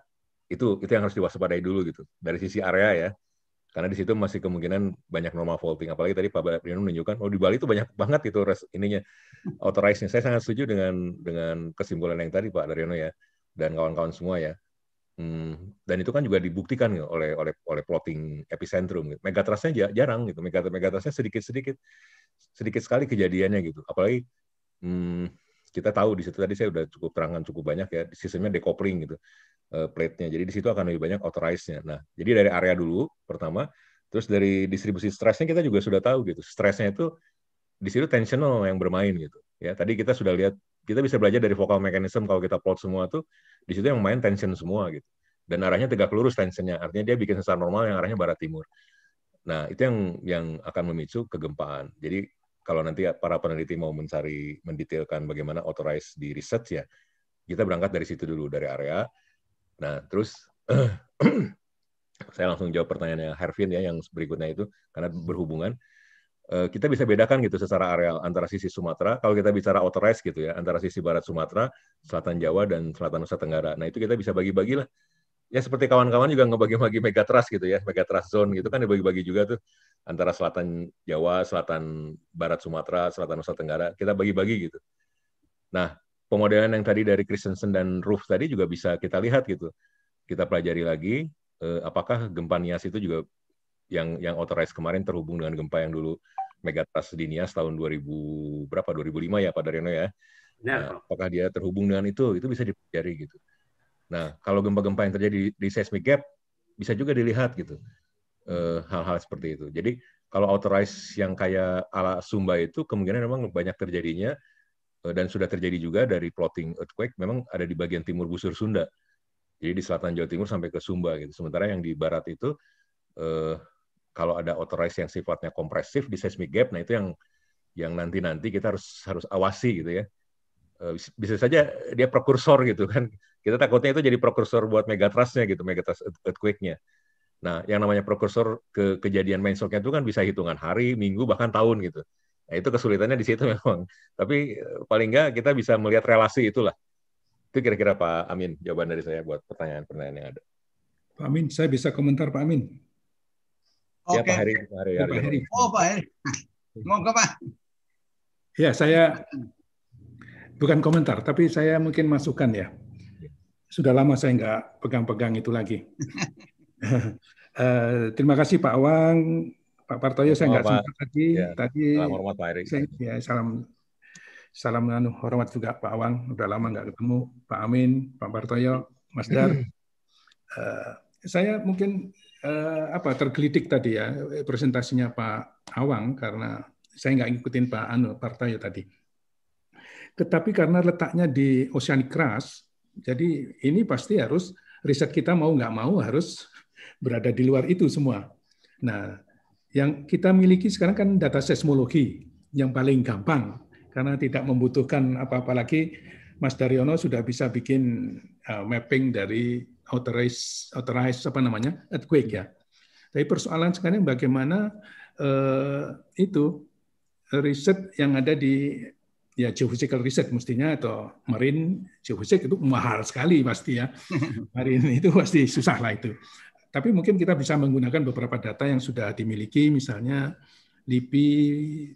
itu itu yang harus diwaspadai dulu gitu. Dari sisi area ya. Karena di situ masih kemungkinan banyak normal faulting apalagi tadi Pak Prino menunjukkan oh di Bali itu banyak banget itu res, ininya authorized-nya. Saya sangat setuju dengan dengan kesimpulan yang tadi Pak Daryono ya dan kawan-kawan semua ya Hmm, dan itu kan juga dibuktikan gitu, oleh oleh oleh plotting epicentrum. Gitu. Megatrustnya jarang gitu, megatrustnya sedikit sedikit sedikit sekali kejadiannya gitu. Apalagi hmm, kita tahu di situ tadi saya sudah cukup terangkan cukup banyak ya sistemnya decoupling gitu eh, plate-nya. Jadi di situ akan lebih banyak authorized-nya. Nah, jadi dari area dulu pertama, terus dari distribusi stresnya kita juga sudah tahu gitu. Stresnya itu di situ tensional yang bermain gitu. Ya, tadi kita sudah lihat kita bisa belajar dari vokal mekanisme kalau kita plot semua tuh di situ yang main tension semua gitu dan arahnya tegak lurus tensionnya artinya dia bikin sesar normal yang arahnya barat timur nah itu yang yang akan memicu kegempaan jadi kalau nanti para peneliti mau mencari mendetailkan bagaimana authorize di riset ya kita berangkat dari situ dulu dari area nah terus saya langsung jawab pertanyaannya Harvin ya yang berikutnya itu karena berhubungan Eh, kita bisa bedakan gitu secara areal antara sisi Sumatera, kalau kita bicara authorized gitu ya, antara sisi barat Sumatera, selatan Jawa, dan selatan Nusa Tenggara. Nah, itu kita bisa bagi-bagi lah. Ya, seperti kawan-kawan juga ngebagi-bagi megatrust gitu ya, megatrust zone gitu kan dibagi-bagi juga tuh antara selatan Jawa, selatan barat Sumatera, selatan Nusa Tenggara, kita bagi-bagi gitu. Nah, pemodelan yang tadi dari Christensen dan Roof tadi juga bisa kita lihat gitu. Kita pelajari lagi, eh, apakah gempa Nias itu juga yang yang authorized kemarin terhubung dengan gempa yang dulu Megatrust Dinias tahun 2000 berapa 2005 ya Pak Daryono ya. Nah, apakah dia terhubung dengan itu? Itu bisa dipelajari gitu. Nah, kalau gempa-gempa yang terjadi di seismic gap bisa juga dilihat gitu. Eh, hal-hal seperti itu. Jadi kalau authorized yang kayak ala Sumba itu kemungkinan memang banyak terjadinya eh, dan sudah terjadi juga dari plotting earthquake memang ada di bagian timur busur Sunda. Jadi di selatan Jawa Timur sampai ke Sumba gitu. Sementara yang di barat itu eh, kalau ada authorized yang sifatnya kompresif di seismic gap, nah itu yang yang nanti-nanti kita harus harus awasi gitu ya. Eh, bisa saja dia prokursor gitu kan. Kita takutnya itu jadi prokursor buat megatrustnya gitu, megatrust earthquake-nya. Nah, yang namanya prokursor ke kejadian main nya itu kan bisa hitungan hari, minggu, bahkan tahun gitu. Nah, itu kesulitannya di situ memang. Tapi eh, paling nggak kita bisa melihat relasi itulah. Itu kira-kira Pak Amin jawaban dari saya buat pertanyaan-pertanyaan yang ada. Pak Amin, saya bisa komentar Pak Amin. Okay. Ya Pak Heri. Pak Heri. Pak Heri. Oh Pak Heri. Monggo Pak. Ya saya bukan komentar, tapi saya mungkin masukan ya. Sudah lama saya nggak pegang-pegang itu lagi. uh, terima kasih Pak Awang, Pak Partoyo saya nggak sempat tadi. Ya, tadi salam hormat Pak Heri. Saya, ya, salam salam anu, hormat juga Pak Awang. Udah lama nggak ketemu Pak Amin, Pak Partoyo, Mas Dar. Uh, saya mungkin eh, apa tergelitik tadi ya presentasinya Pak Awang karena saya nggak ngikutin Pak Anu Partayo tadi. Tetapi karena letaknya di oceanic crust, jadi ini pasti harus riset kita mau nggak mau harus berada di luar itu semua. Nah, yang kita miliki sekarang kan data seismologi yang paling gampang karena tidak membutuhkan apa-apa lagi. Mas Daryono sudah bisa bikin eh, mapping dari authorized, authorized apa namanya earthquake ya. Tapi persoalan sekarang bagaimana eh, itu riset yang ada di ya geophysical riset mestinya atau marine geophysics itu mahal sekali pasti ya. marine itu pasti susah lah itu. Tapi mungkin kita bisa menggunakan beberapa data yang sudah dimiliki misalnya LIPI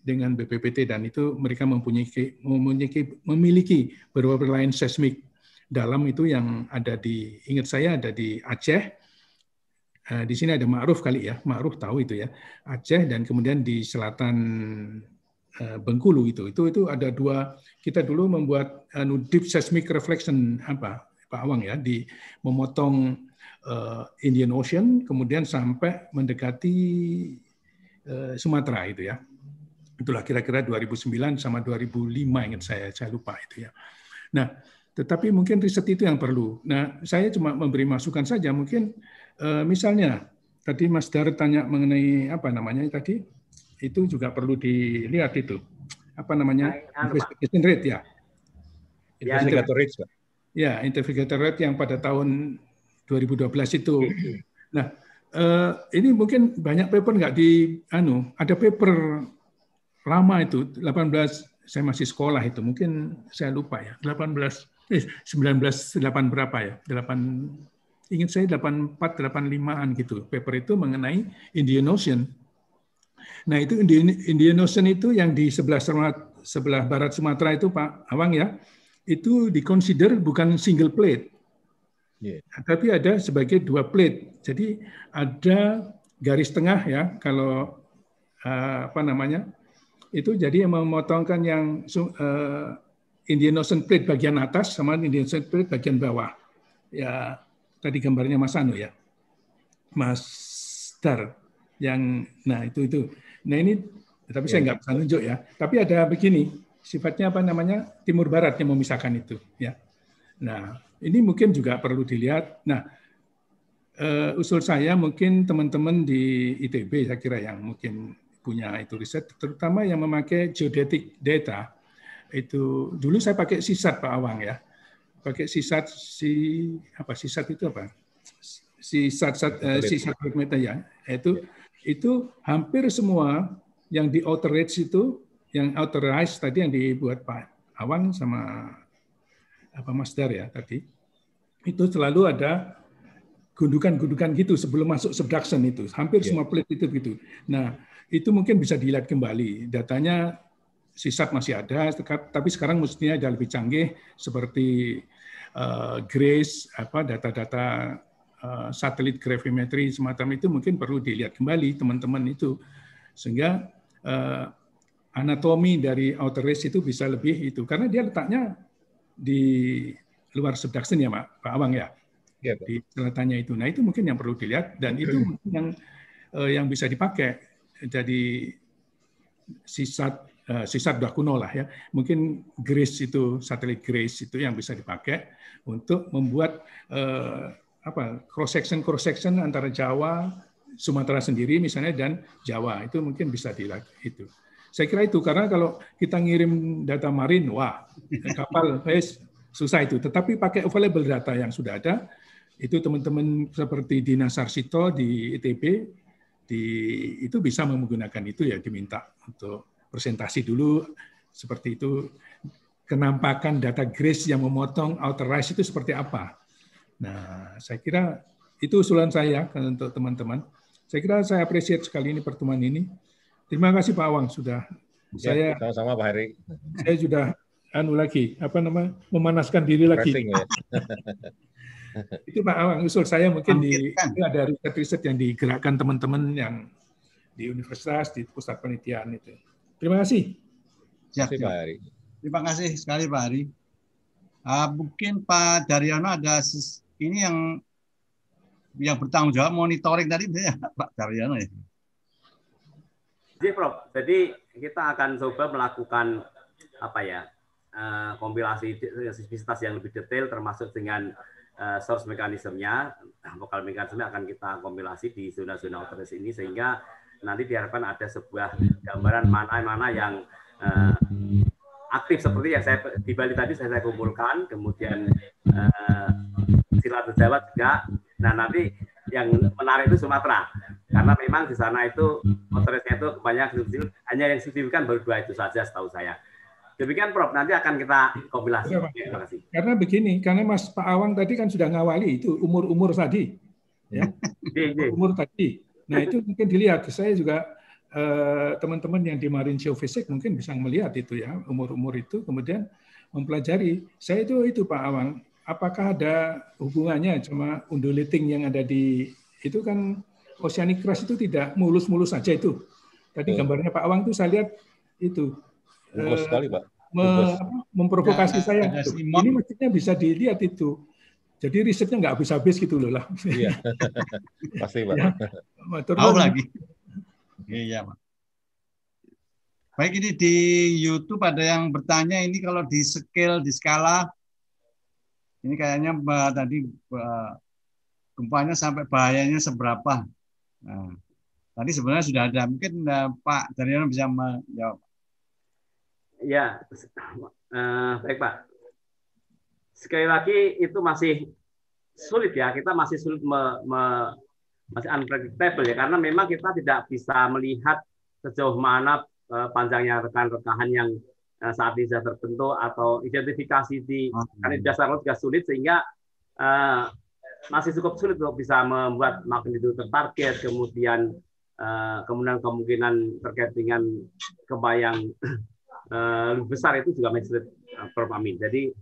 dengan BPPT dan itu mereka mempunyai memiliki, memiliki beberapa lain seismik dalam itu yang ada di ingat saya ada di Aceh. Eh, di sini ada Ma'ruf kali ya, Ma'ruf tahu itu ya. Aceh dan kemudian di selatan eh, Bengkulu itu. Itu itu ada dua kita dulu membuat anu, deep seismic reflection apa Pak Awang ya di memotong eh, Indian Ocean kemudian sampai mendekati Sumatera itu ya. Itulah kira-kira 2009 sama 2005 ingat saya, saya lupa itu ya. Nah, tetapi mungkin riset itu yang perlu. Nah, saya cuma memberi masukan saja. Mungkin eh, misalnya tadi Mas Dar tanya mengenai apa namanya tadi itu juga perlu dilihat itu apa namanya investigation rate ya. ya investigator rate. Ya, investigator rate yang pada tahun 2012 itu. Nah, eh, ini mungkin banyak paper nggak di anu, ada paper lama itu 18 saya masih sekolah itu mungkin saya lupa ya 18 eh, 1908 berapa ya? 8 ingin saya 84 85-an gitu. Paper itu mengenai Indian Ocean. Nah, itu Indian, Indian Ocean itu yang di sebelah sebelah barat Sumatera itu Pak Awang ya, itu dikonsider bukan single plate. Yeah. Tapi ada sebagai dua plate. Jadi ada garis tengah ya kalau eh, apa namanya? Itu jadi yang memotongkan yang eh, Indian Ocean Plate bagian atas sama Indian Ocean Plate bagian bawah. Ya, tadi gambarnya Mas Anu ya. Mas Dar yang nah itu itu. Nah ini tapi ya. saya nggak bisa nunjuk ya. Tapi ada begini, sifatnya apa namanya? timur barat yang memisahkan itu ya. Nah, ini mungkin juga perlu dilihat. Nah, uh, usul saya mungkin teman-teman di ITB saya kira yang mungkin punya itu riset terutama yang memakai geodetik data itu dulu saya pakai sisat Pak Awang ya. Pakai sisat si apa sisat itu apa? Eh, sisat sat, uh, sisat ya. Itu ya. itu hampir semua yang di outer edge itu yang authorized tadi yang dibuat Pak Awang sama apa Mas Dar ya tadi itu selalu ada gundukan-gundukan gitu sebelum masuk subduction itu hampir yeah. semua plate itu gitu. Nah itu mungkin bisa dilihat kembali datanya sisat masih ada, tapi sekarang mestinya ada lebih canggih seperti uh, GRACE, apa data-data uh, satelit gravimetri semacam itu mungkin perlu dilihat kembali teman-teman itu sehingga uh, anatomi dari outer race itu bisa lebih itu karena dia letaknya di luar subduction ya Pak, ya? Iya, Pak Awang ya. ya Di selatannya itu. Nah, itu mungkin yang perlu dilihat dan itu hmm. mungkin yang yang bisa dipakai jadi sisat Eh, sisa sudah kuno lah ya. Mungkin Grace itu satelit Grace itu yang bisa dipakai untuk membuat uh, apa cross section cross section antara Jawa, Sumatera sendiri misalnya dan Jawa itu mungkin bisa dilihat itu. Saya kira itu karena kalau kita ngirim data marin, wah kapal eh, susah itu. Tetapi pakai available data yang sudah ada, itu teman-teman seperti Nasar Sarsito di ITB, di, itu bisa menggunakan itu ya diminta untuk presentasi dulu seperti itu kenampakan data grace yang memotong authorize itu seperti apa. Nah, saya kira itu usulan saya untuk teman-teman. Saya kira saya appreciate sekali ini pertemuan ini. Terima kasih Pak Awang sudah ya, saya sama-sama Pak Heri. Saya sudah anu lagi apa nama memanaskan diri lagi. ya. itu Pak Awang usul saya mungkin di ada riset-riset yang digerakkan teman-teman yang di universitas di pusat penelitian itu. Terima kasih. Ya, terima kasih Pak Hari. Terima kasih sekali Pak Hari. Uh, mungkin Pak Daryono ada ini yang yang bertanggung jawab monitoring tadi ya Pak Daryono ya. Jadi iya, Prof, jadi kita akan coba melakukan apa ya uh, kompilasi sistematis yang lebih detail termasuk dengan uh, source mekanismenya, nah, lokal mekanisme akan kita kompilasi di zona-zona otoritas ini sehingga nanti diharapkan ada sebuah gambaran mana-mana yang uh, aktif seperti yang saya di Bali tadi saya, saya kumpulkan, kemudian uh, eh, silat Jawa juga. Nah nanti yang menarik itu Sumatera, karena memang di sana itu motorisnya itu banyak hanya yang signifikan baru dua itu saja setahu saya. Demikian Prof, nanti akan kita kompilasi. Ya, Karena begini, karena Mas Pak Awang tadi kan sudah ngawali itu umur-umur tadi. Ya. Iya, iya. umur tadi. Nah itu mungkin dilihat. Saya juga eh, teman-teman yang di Marine Geofisik mungkin bisa melihat itu ya umur-umur itu kemudian mempelajari. Saya itu itu Pak Awang. Apakah ada hubungannya cuma undulating yang ada di itu kan oceanic crust itu tidak mulus-mulus saja itu. Tadi ya. gambarnya Pak Awang tuh saya lihat itu. Mulus eh, sekali Pak. Me, memprovokasi nah, saya. Nah, ini maksudnya bisa dilihat itu jadi risetnya nggak habis-habis gitu loh lah. Iya, pasti Pak. Ya. Tahu lagi. Iya Pak. Baik ini di YouTube ada yang bertanya ini kalau di scale di skala ini kayaknya bah, tadi gempanya sampai bahayanya seberapa. Nah, tadi sebenarnya sudah ada mungkin uh, Pak Daniel bisa menjawab. Ya, uh, baik Pak sekali lagi itu masih sulit ya kita masih sulit me, me, masih unpredictable ya karena memang kita tidak bisa melihat sejauh mana uh, panjangnya rekan-rekahan yang uh, saat ini sudah terbentuk atau identifikasi di hmm. karena dasar juga sulit sehingga uh, masih cukup sulit untuk bisa membuat magnitudo tertarget kemudian Uh, kemudian kemungkinan terkait dengan kebayang uh, besar itu juga masih uh, Prof. Amin. Jadi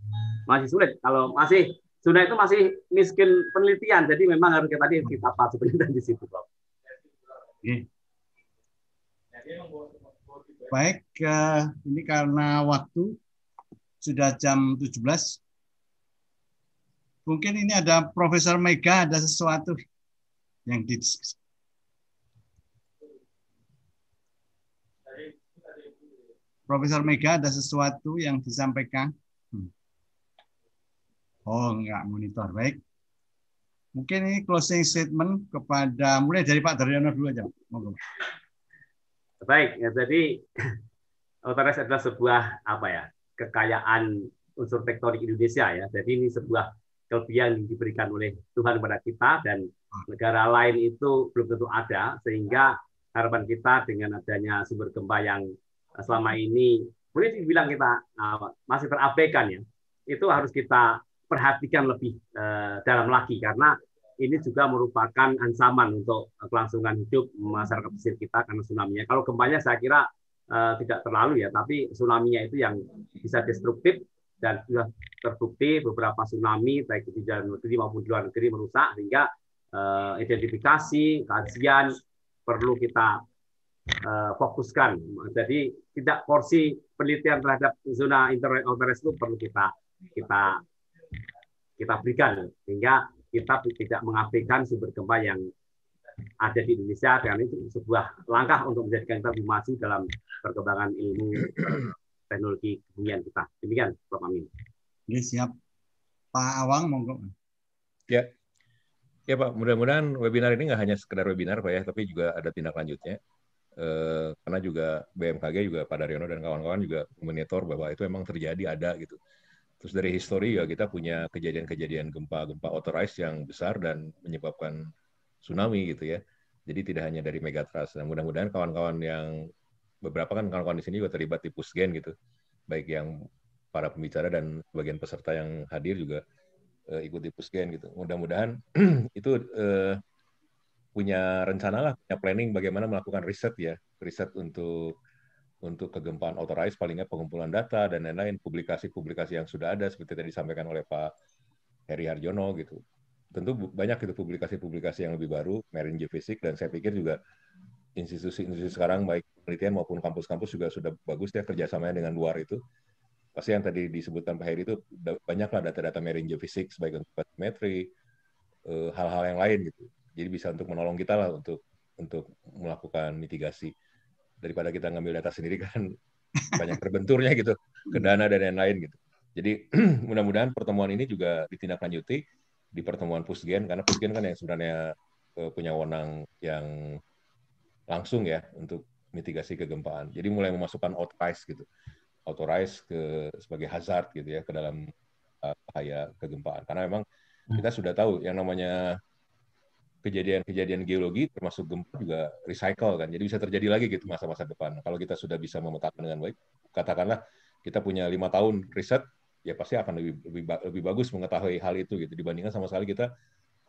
masih sulit. Kalau masih zona itu masih miskin penelitian, jadi memang harus kita tadi kita apa penelitian di situ, Pak. Baik, eh, ini karena waktu sudah jam 17. Mungkin ini ada Profesor Mega, ada sesuatu yang didiskusi. Profesor Mega, ada sesuatu yang disampaikan? Oh, enggak monitor. Baik. Mungkin ini closing statement kepada mulai dari Pak Daryono dulu aja. Monggo. Baik, ya, jadi Otoris adalah sebuah apa ya kekayaan unsur tektonik Indonesia ya. Jadi ini sebuah kelebihan yang diberikan oleh Tuhan kepada kita dan ah. negara lain itu belum tentu ada sehingga harapan kita dengan adanya sumber gempa yang selama ini boleh dibilang kita ah, masih terabaikan ya itu harus kita perhatikan lebih uh, dalam lagi karena ini juga merupakan ansaman untuk kelangsungan hidup masyarakat pesisir kita karena tsunami-nya. Kalau gempanya saya kira uh, tidak terlalu ya, tapi tsunami-nya itu yang bisa destruktif dan sudah terbukti beberapa tsunami baik di dalam negeri maupun di luar negeri merusak sehingga uh, identifikasi, kajian perlu kita uh, fokuskan. Jadi tidak porsi penelitian terhadap zona internet itu perlu kita kita kita berikan sehingga kita tidak mengabaikan sumber gempa yang ada di Indonesia dan itu sebuah langkah untuk menjadikan kita lebih maju dalam perkembangan ilmu teknologi kebumian kita. Demikian, Prof. Amin. Ya, siap. Pak Awang, monggo. Ya, Ya Pak, mudah-mudahan webinar ini nggak hanya sekedar webinar Pak ya, tapi juga ada tindak lanjutnya. Eh, karena juga BMKG juga Pak Daryono dan kawan-kawan juga monitor bahwa itu memang terjadi ada gitu. Terus dari histori ya kita punya kejadian-kejadian gempa-gempa authorized yang besar dan menyebabkan tsunami gitu ya. Jadi tidak hanya dari megatrust. Nah, mudah-mudahan kawan-kawan yang beberapa kan kawan-kawan di sini juga terlibat di Pusgen gitu. Baik yang para pembicara dan bagian peserta yang hadir juga uh, ikut di Pusgen gitu. Mudah-mudahan itu uh, punya rencana lah, punya planning bagaimana melakukan riset ya, riset untuk untuk kegempaan authorized palingnya pengumpulan data dan lain-lain publikasi-publikasi yang sudah ada seperti tadi disampaikan oleh Pak Heri Harjono gitu. Tentu banyak itu publikasi-publikasi yang lebih baru marine geofisik dan saya pikir juga institusi-institusi sekarang baik penelitian maupun kampus-kampus juga sudah bagus ya kerjasamanya dengan luar itu. Pasti yang tadi disebutkan Pak Heri itu banyaklah data-data marine geofisik baik untuk bathymetry, eh, hal-hal yang lain gitu. Jadi bisa untuk menolong kita lah untuk untuk melakukan mitigasi daripada kita ngambil data sendiri kan banyak terbenturnya gitu ke dana dan lain-lain gitu. Jadi mudah-mudahan pertemuan ini juga ditindaklanjuti di pertemuan Pusgen karena Pusgen kan yang sebenarnya eh, punya wewenang yang langsung ya untuk mitigasi kegempaan. Jadi mulai memasukkan authorize gitu. Authorize ke sebagai hazard gitu ya ke dalam eh, bahaya kegempaan. Karena memang kita sudah tahu yang namanya kejadian-kejadian geologi termasuk gempa juga recycle kan. Jadi bisa terjadi lagi gitu masa-masa depan. Kalau kita sudah bisa memetakan dengan baik, katakanlah kita punya lima tahun riset, ya pasti akan lebih lebih, lebih bagus mengetahui hal itu gitu dibandingkan sama sekali kita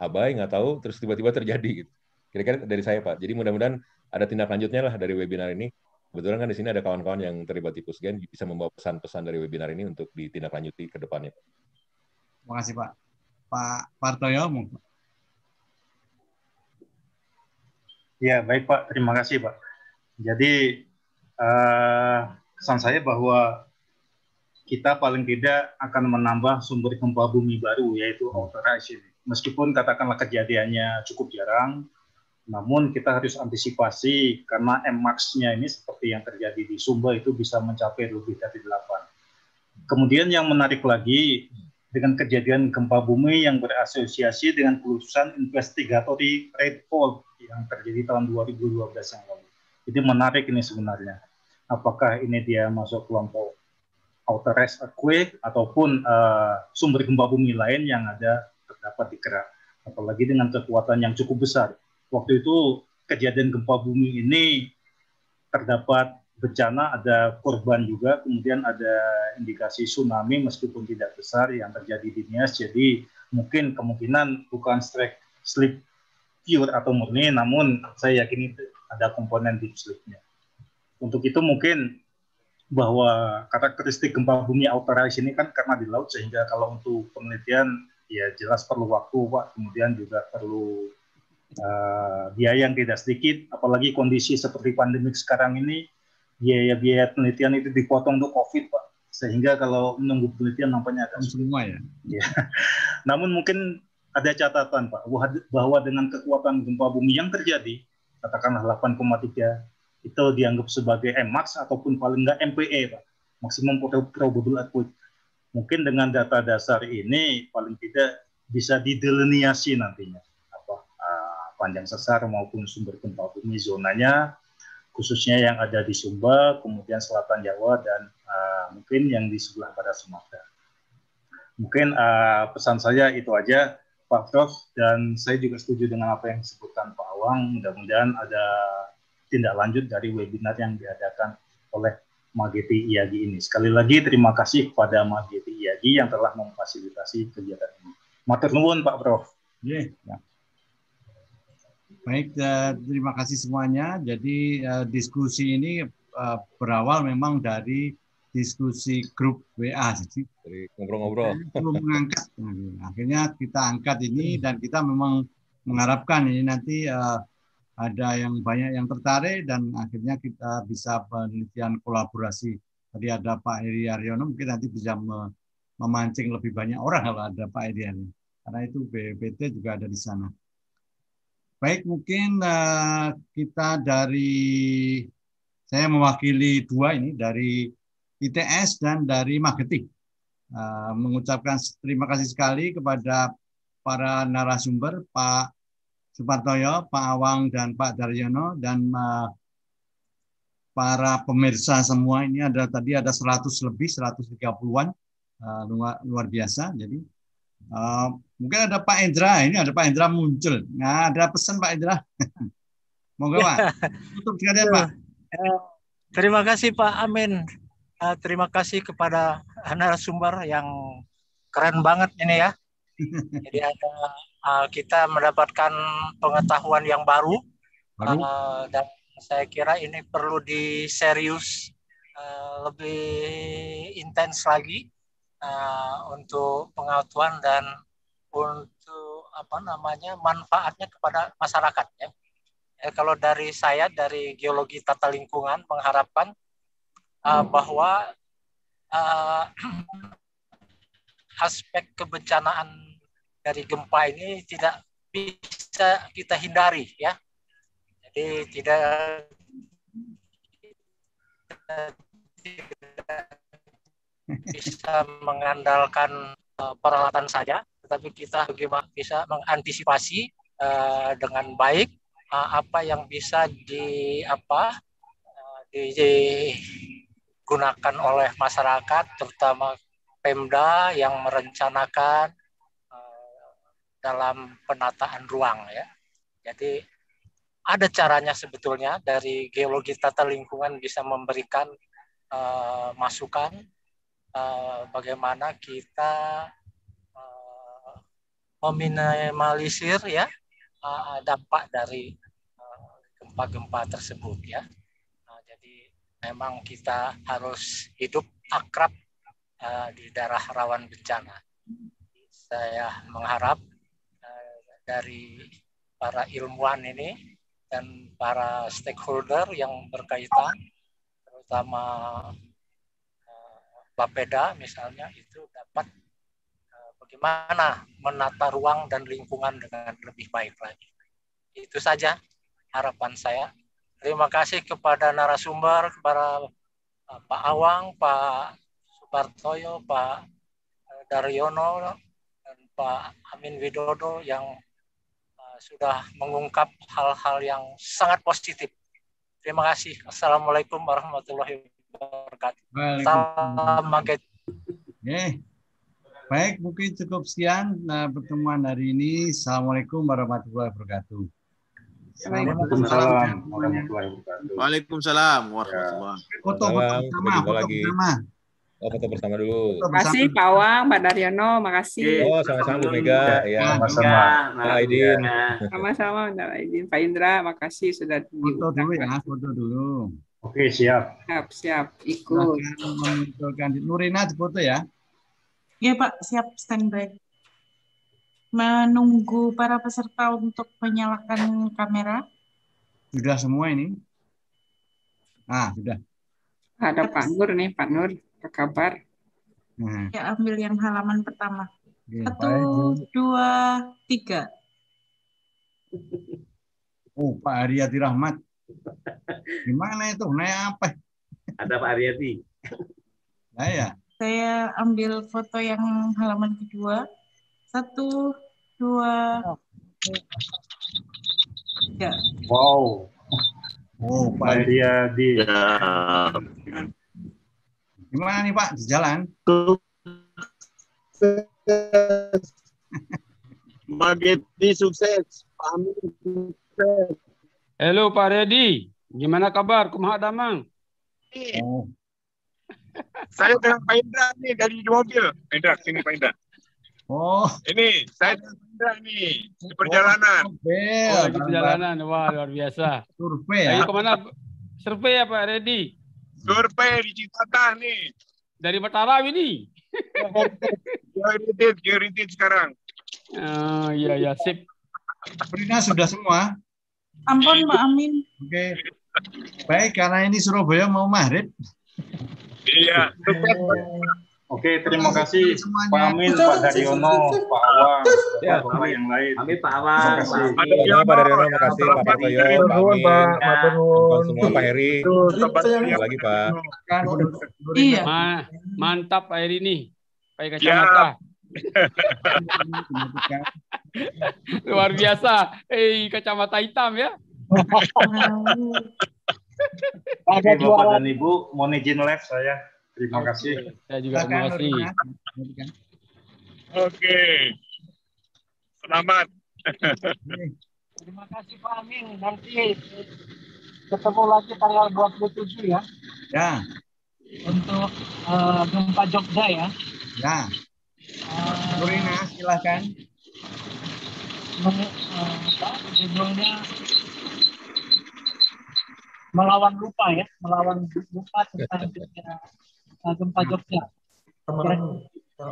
abai nggak tahu terus tiba-tiba terjadi gitu. Kira-kira dari saya Pak. Jadi mudah-mudahan ada tindak lanjutnya lah dari webinar ini. Kebetulan kan di sini ada kawan-kawan yang terlibat di Pusgen bisa membawa pesan-pesan dari webinar ini untuk ditindaklanjuti ke depannya. Terima kasih Pak. Pak Partoyo, mungkin. Ya, baik Pak. Terima kasih Pak. Jadi, eh, kesan saya bahwa kita paling tidak akan menambah sumber gempa bumi baru, yaitu outer Meskipun katakanlah kejadiannya cukup jarang, namun kita harus antisipasi karena max nya ini seperti yang terjadi di Sumba itu bisa mencapai lebih dari 8. Kemudian yang menarik lagi, dengan kejadian gempa bumi yang berasosiasi dengan kelulusan investigatory fault yang terjadi tahun 2012 yang lalu. Jadi menarik ini sebenarnya. Apakah ini dia masuk kelompok rest earthquake ataupun uh, sumber gempa bumi lain yang ada terdapat di Kerak. Apalagi dengan kekuatan yang cukup besar. Waktu itu kejadian gempa bumi ini terdapat bencana, ada korban juga, kemudian ada indikasi tsunami meskipun tidak besar yang terjadi di Nias. Jadi mungkin kemungkinan bukan strike slip pure atau murni, namun saya yakin itu ada komponen deep sleep Untuk itu mungkin bahwa karakteristik gempa bumi australis ini kan karena di laut sehingga kalau untuk penelitian ya jelas perlu waktu pak kemudian juga perlu uh, biaya yang tidak sedikit apalagi kondisi seperti pandemik sekarang ini biaya-biaya penelitian itu dipotong untuk covid pak sehingga kalau menunggu penelitian nampaknya akan semua ya, ya. namun mungkin ada catatan Pak bahwa dengan kekuatan gempa bumi yang terjadi katakanlah 8,3 itu dianggap sebagai Mmax ataupun paling tidak MPE Pak maksimum probable earthquake. mungkin dengan data dasar ini paling tidak bisa didelineasi nantinya apa uh, panjang sesar maupun sumber gempa bumi zonanya khususnya yang ada di Sumba, kemudian selatan Jawa dan uh, mungkin yang di sebelah barat Sumatera. Mungkin uh, pesan saya itu aja. Pak Prof dan saya juga setuju dengan apa yang disebutkan Pak Awang. Mudah-mudahan ada tindak lanjut dari webinar yang diadakan oleh Mageti IAGI ini. Sekali lagi terima kasih kepada Mageti IAGI yang telah memfasilitasi kegiatan ini. Matur nuwun Pak Prof. Yeah. Ya. Baik, eh, terima kasih semuanya. Jadi eh, diskusi ini eh, berawal memang dari diskusi grup WA jadi ngobrol-ngobrol belum mengangkat akhirnya kita angkat ini hmm. dan kita memang mengharapkan ini nanti uh, ada yang banyak yang tertarik dan akhirnya kita bisa penelitian kolaborasi tadi ada Pak Eri Aryono mungkin nanti bisa memancing lebih banyak orang kalau ada Pak Eri karena itu BPT juga ada di sana baik mungkin uh, kita dari saya mewakili dua ini dari ITS dan dari marketing. Uh, mengucapkan terima kasih sekali kepada para narasumber, Pak Supartoyo, Pak Awang, dan Pak Daryono, dan uh, para pemirsa semua ini ada tadi ada 100 lebih, 130-an, uh, eh, luar, luar biasa. Jadi uh, mungkin ada Pak Indra ini ada Pak Indra muncul. Nah, ada pesan Pak Indra? Monggo Pak, tutup sekalian Pak. Terima kasih Pak Amin uh, terima kasih kepada narasumber yang keren banget ini ya. Jadi ada uh, kita mendapatkan pengetahuan yang baru, baru. Uh, dan saya kira ini perlu diserius uh, lebih intens lagi uh, untuk pengetahuan dan untuk apa namanya manfaatnya kepada masyarakat ya. Eh, kalau dari saya dari geologi tata lingkungan mengharapkan uh, bahwa uh, aspek kebencanaan dari gempa ini tidak bisa kita hindari ya. Jadi tidak bisa mengandalkan uh, peralatan saja, tetapi kita bagaimana bisa mengantisipasi uh, dengan baik uh, apa yang bisa di apa uh, di, di digunakan oleh masyarakat, terutama Pemda yang merencanakan eh, dalam penataan ruang ya. Jadi ada caranya sebetulnya dari geologi tata lingkungan bisa memberikan uh, masukan uh, bagaimana kita uh, meminimalisir ya uh, dampak dari gempa-gempa uh, tersebut ya memang kita harus hidup akrab uh, di daerah rawan bencana. Saya mengharap uh, dari para ilmuwan ini dan para stakeholder yang berkaitan, terutama uh, Bapeda misalnya, itu dapat bagaimana menata ruang dan lingkungan dengan lebih baik lagi. Itu saja harapan saya. Terima kasih kepada narasumber, kepada eh, Pak Awang, Pak Supartoyo, Pak eh, Daryono, dan Pak Amin Widodo yang eh, sudah mengungkap hal-hal yang sangat positif. Terima kasih. Assalamualaikum warahmatullahi wabarakatuh. Salam Maget. Baik, mungkin cukup sekian nah, pertemuan hari ini. Assalamualaikum warahmatullahi wabarakatuh. Assalamualaikum, warahmatullahi wabarakatuh. Waalaikumsalam warahmatullahi wabarakatuh. Ya. Foto, foto bersama, foto Oh, foto bersama dulu. Terima kasih Pak Wang, Pak Daryono, makasih. Oh, sama-sama Bu Mega. Ya, ya. sama-sama. Ya, Pak Aidin. Sama-sama, Pak Aidin. Pak Indra, makasih sudah Foto dulu ya, foto dulu. Oke, siap. Siap, siap. Ikut. Nurina, Nurina foto ya. Iya, Pak. Siap, standby menunggu para peserta untuk menyalakan kamera? Sudah semua ini. Ah, sudah. Ada Pak Nur nih, Pak Nur. Apa kabar? Hmm. Ya, ambil yang halaman pertama. Satu, dua, tiga. Oh, Pak Ariyati Rahmat. Gimana itu? Naik apa? Ada Pak Nah, ya. Saya ambil foto yang halaman kedua. Satu, dua, tiga. Wow. Oh, Pak Dia di. Ya. Gimana nih Pak di jalan? Pak sukses. Amin sukses. Halo Pak Redi. Gimana kabar? Kumaha damang? Oh. Saya dengan Pak Indra nih dari mobil. Pak Indra, sini Pak Indra. Oh. Ini saya nih di perjalanan. Oh, Oh, di perjalanan. Wah, luar biasa. Survei ya. kemana? Survei ya Pak Redi? Survei di Citata nih. Dari Mataram ini. Geritit, geritit sekarang. Oh, iya, ya Sip. Prina sudah semua? Ampun, Pak Amin. Oke. Okay. Baik, karena ini Surabaya mau maghrib. Iya. Oke, terima kasih Pak Amin, Pak Daryono, Pak Awang, ya, Pak yang lain. Amin, Pak Awang. Pak kasih, Pak Daryono, terima kasih Pak Patoyo, Pak Amin, Pak semua Pak Heri. Terima lagi Pak. Iya. Mantap Pak Heri nih. Pak Kacamata. Luar biasa. Eh, kacamata hitam ya. Oke Bapak dan Ibu, mau izin live saya. Terima kasih. Saya juga terima kasih. Oke. Selamat. Terima kasih Pak Amin. Nanti ketemu lagi tanggal 27 ya. Ya. Untuk uh, gempa Jogja ya. Ya. Uh, eh, Burina, silahkan. Uh, melawan lupa ya, melawan lupa tentang Kagem Pak Jogja. Lurina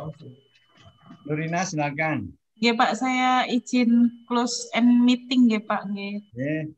Nurina silakan. Ya Pak, saya izin close and meeting ya Pak. Ya.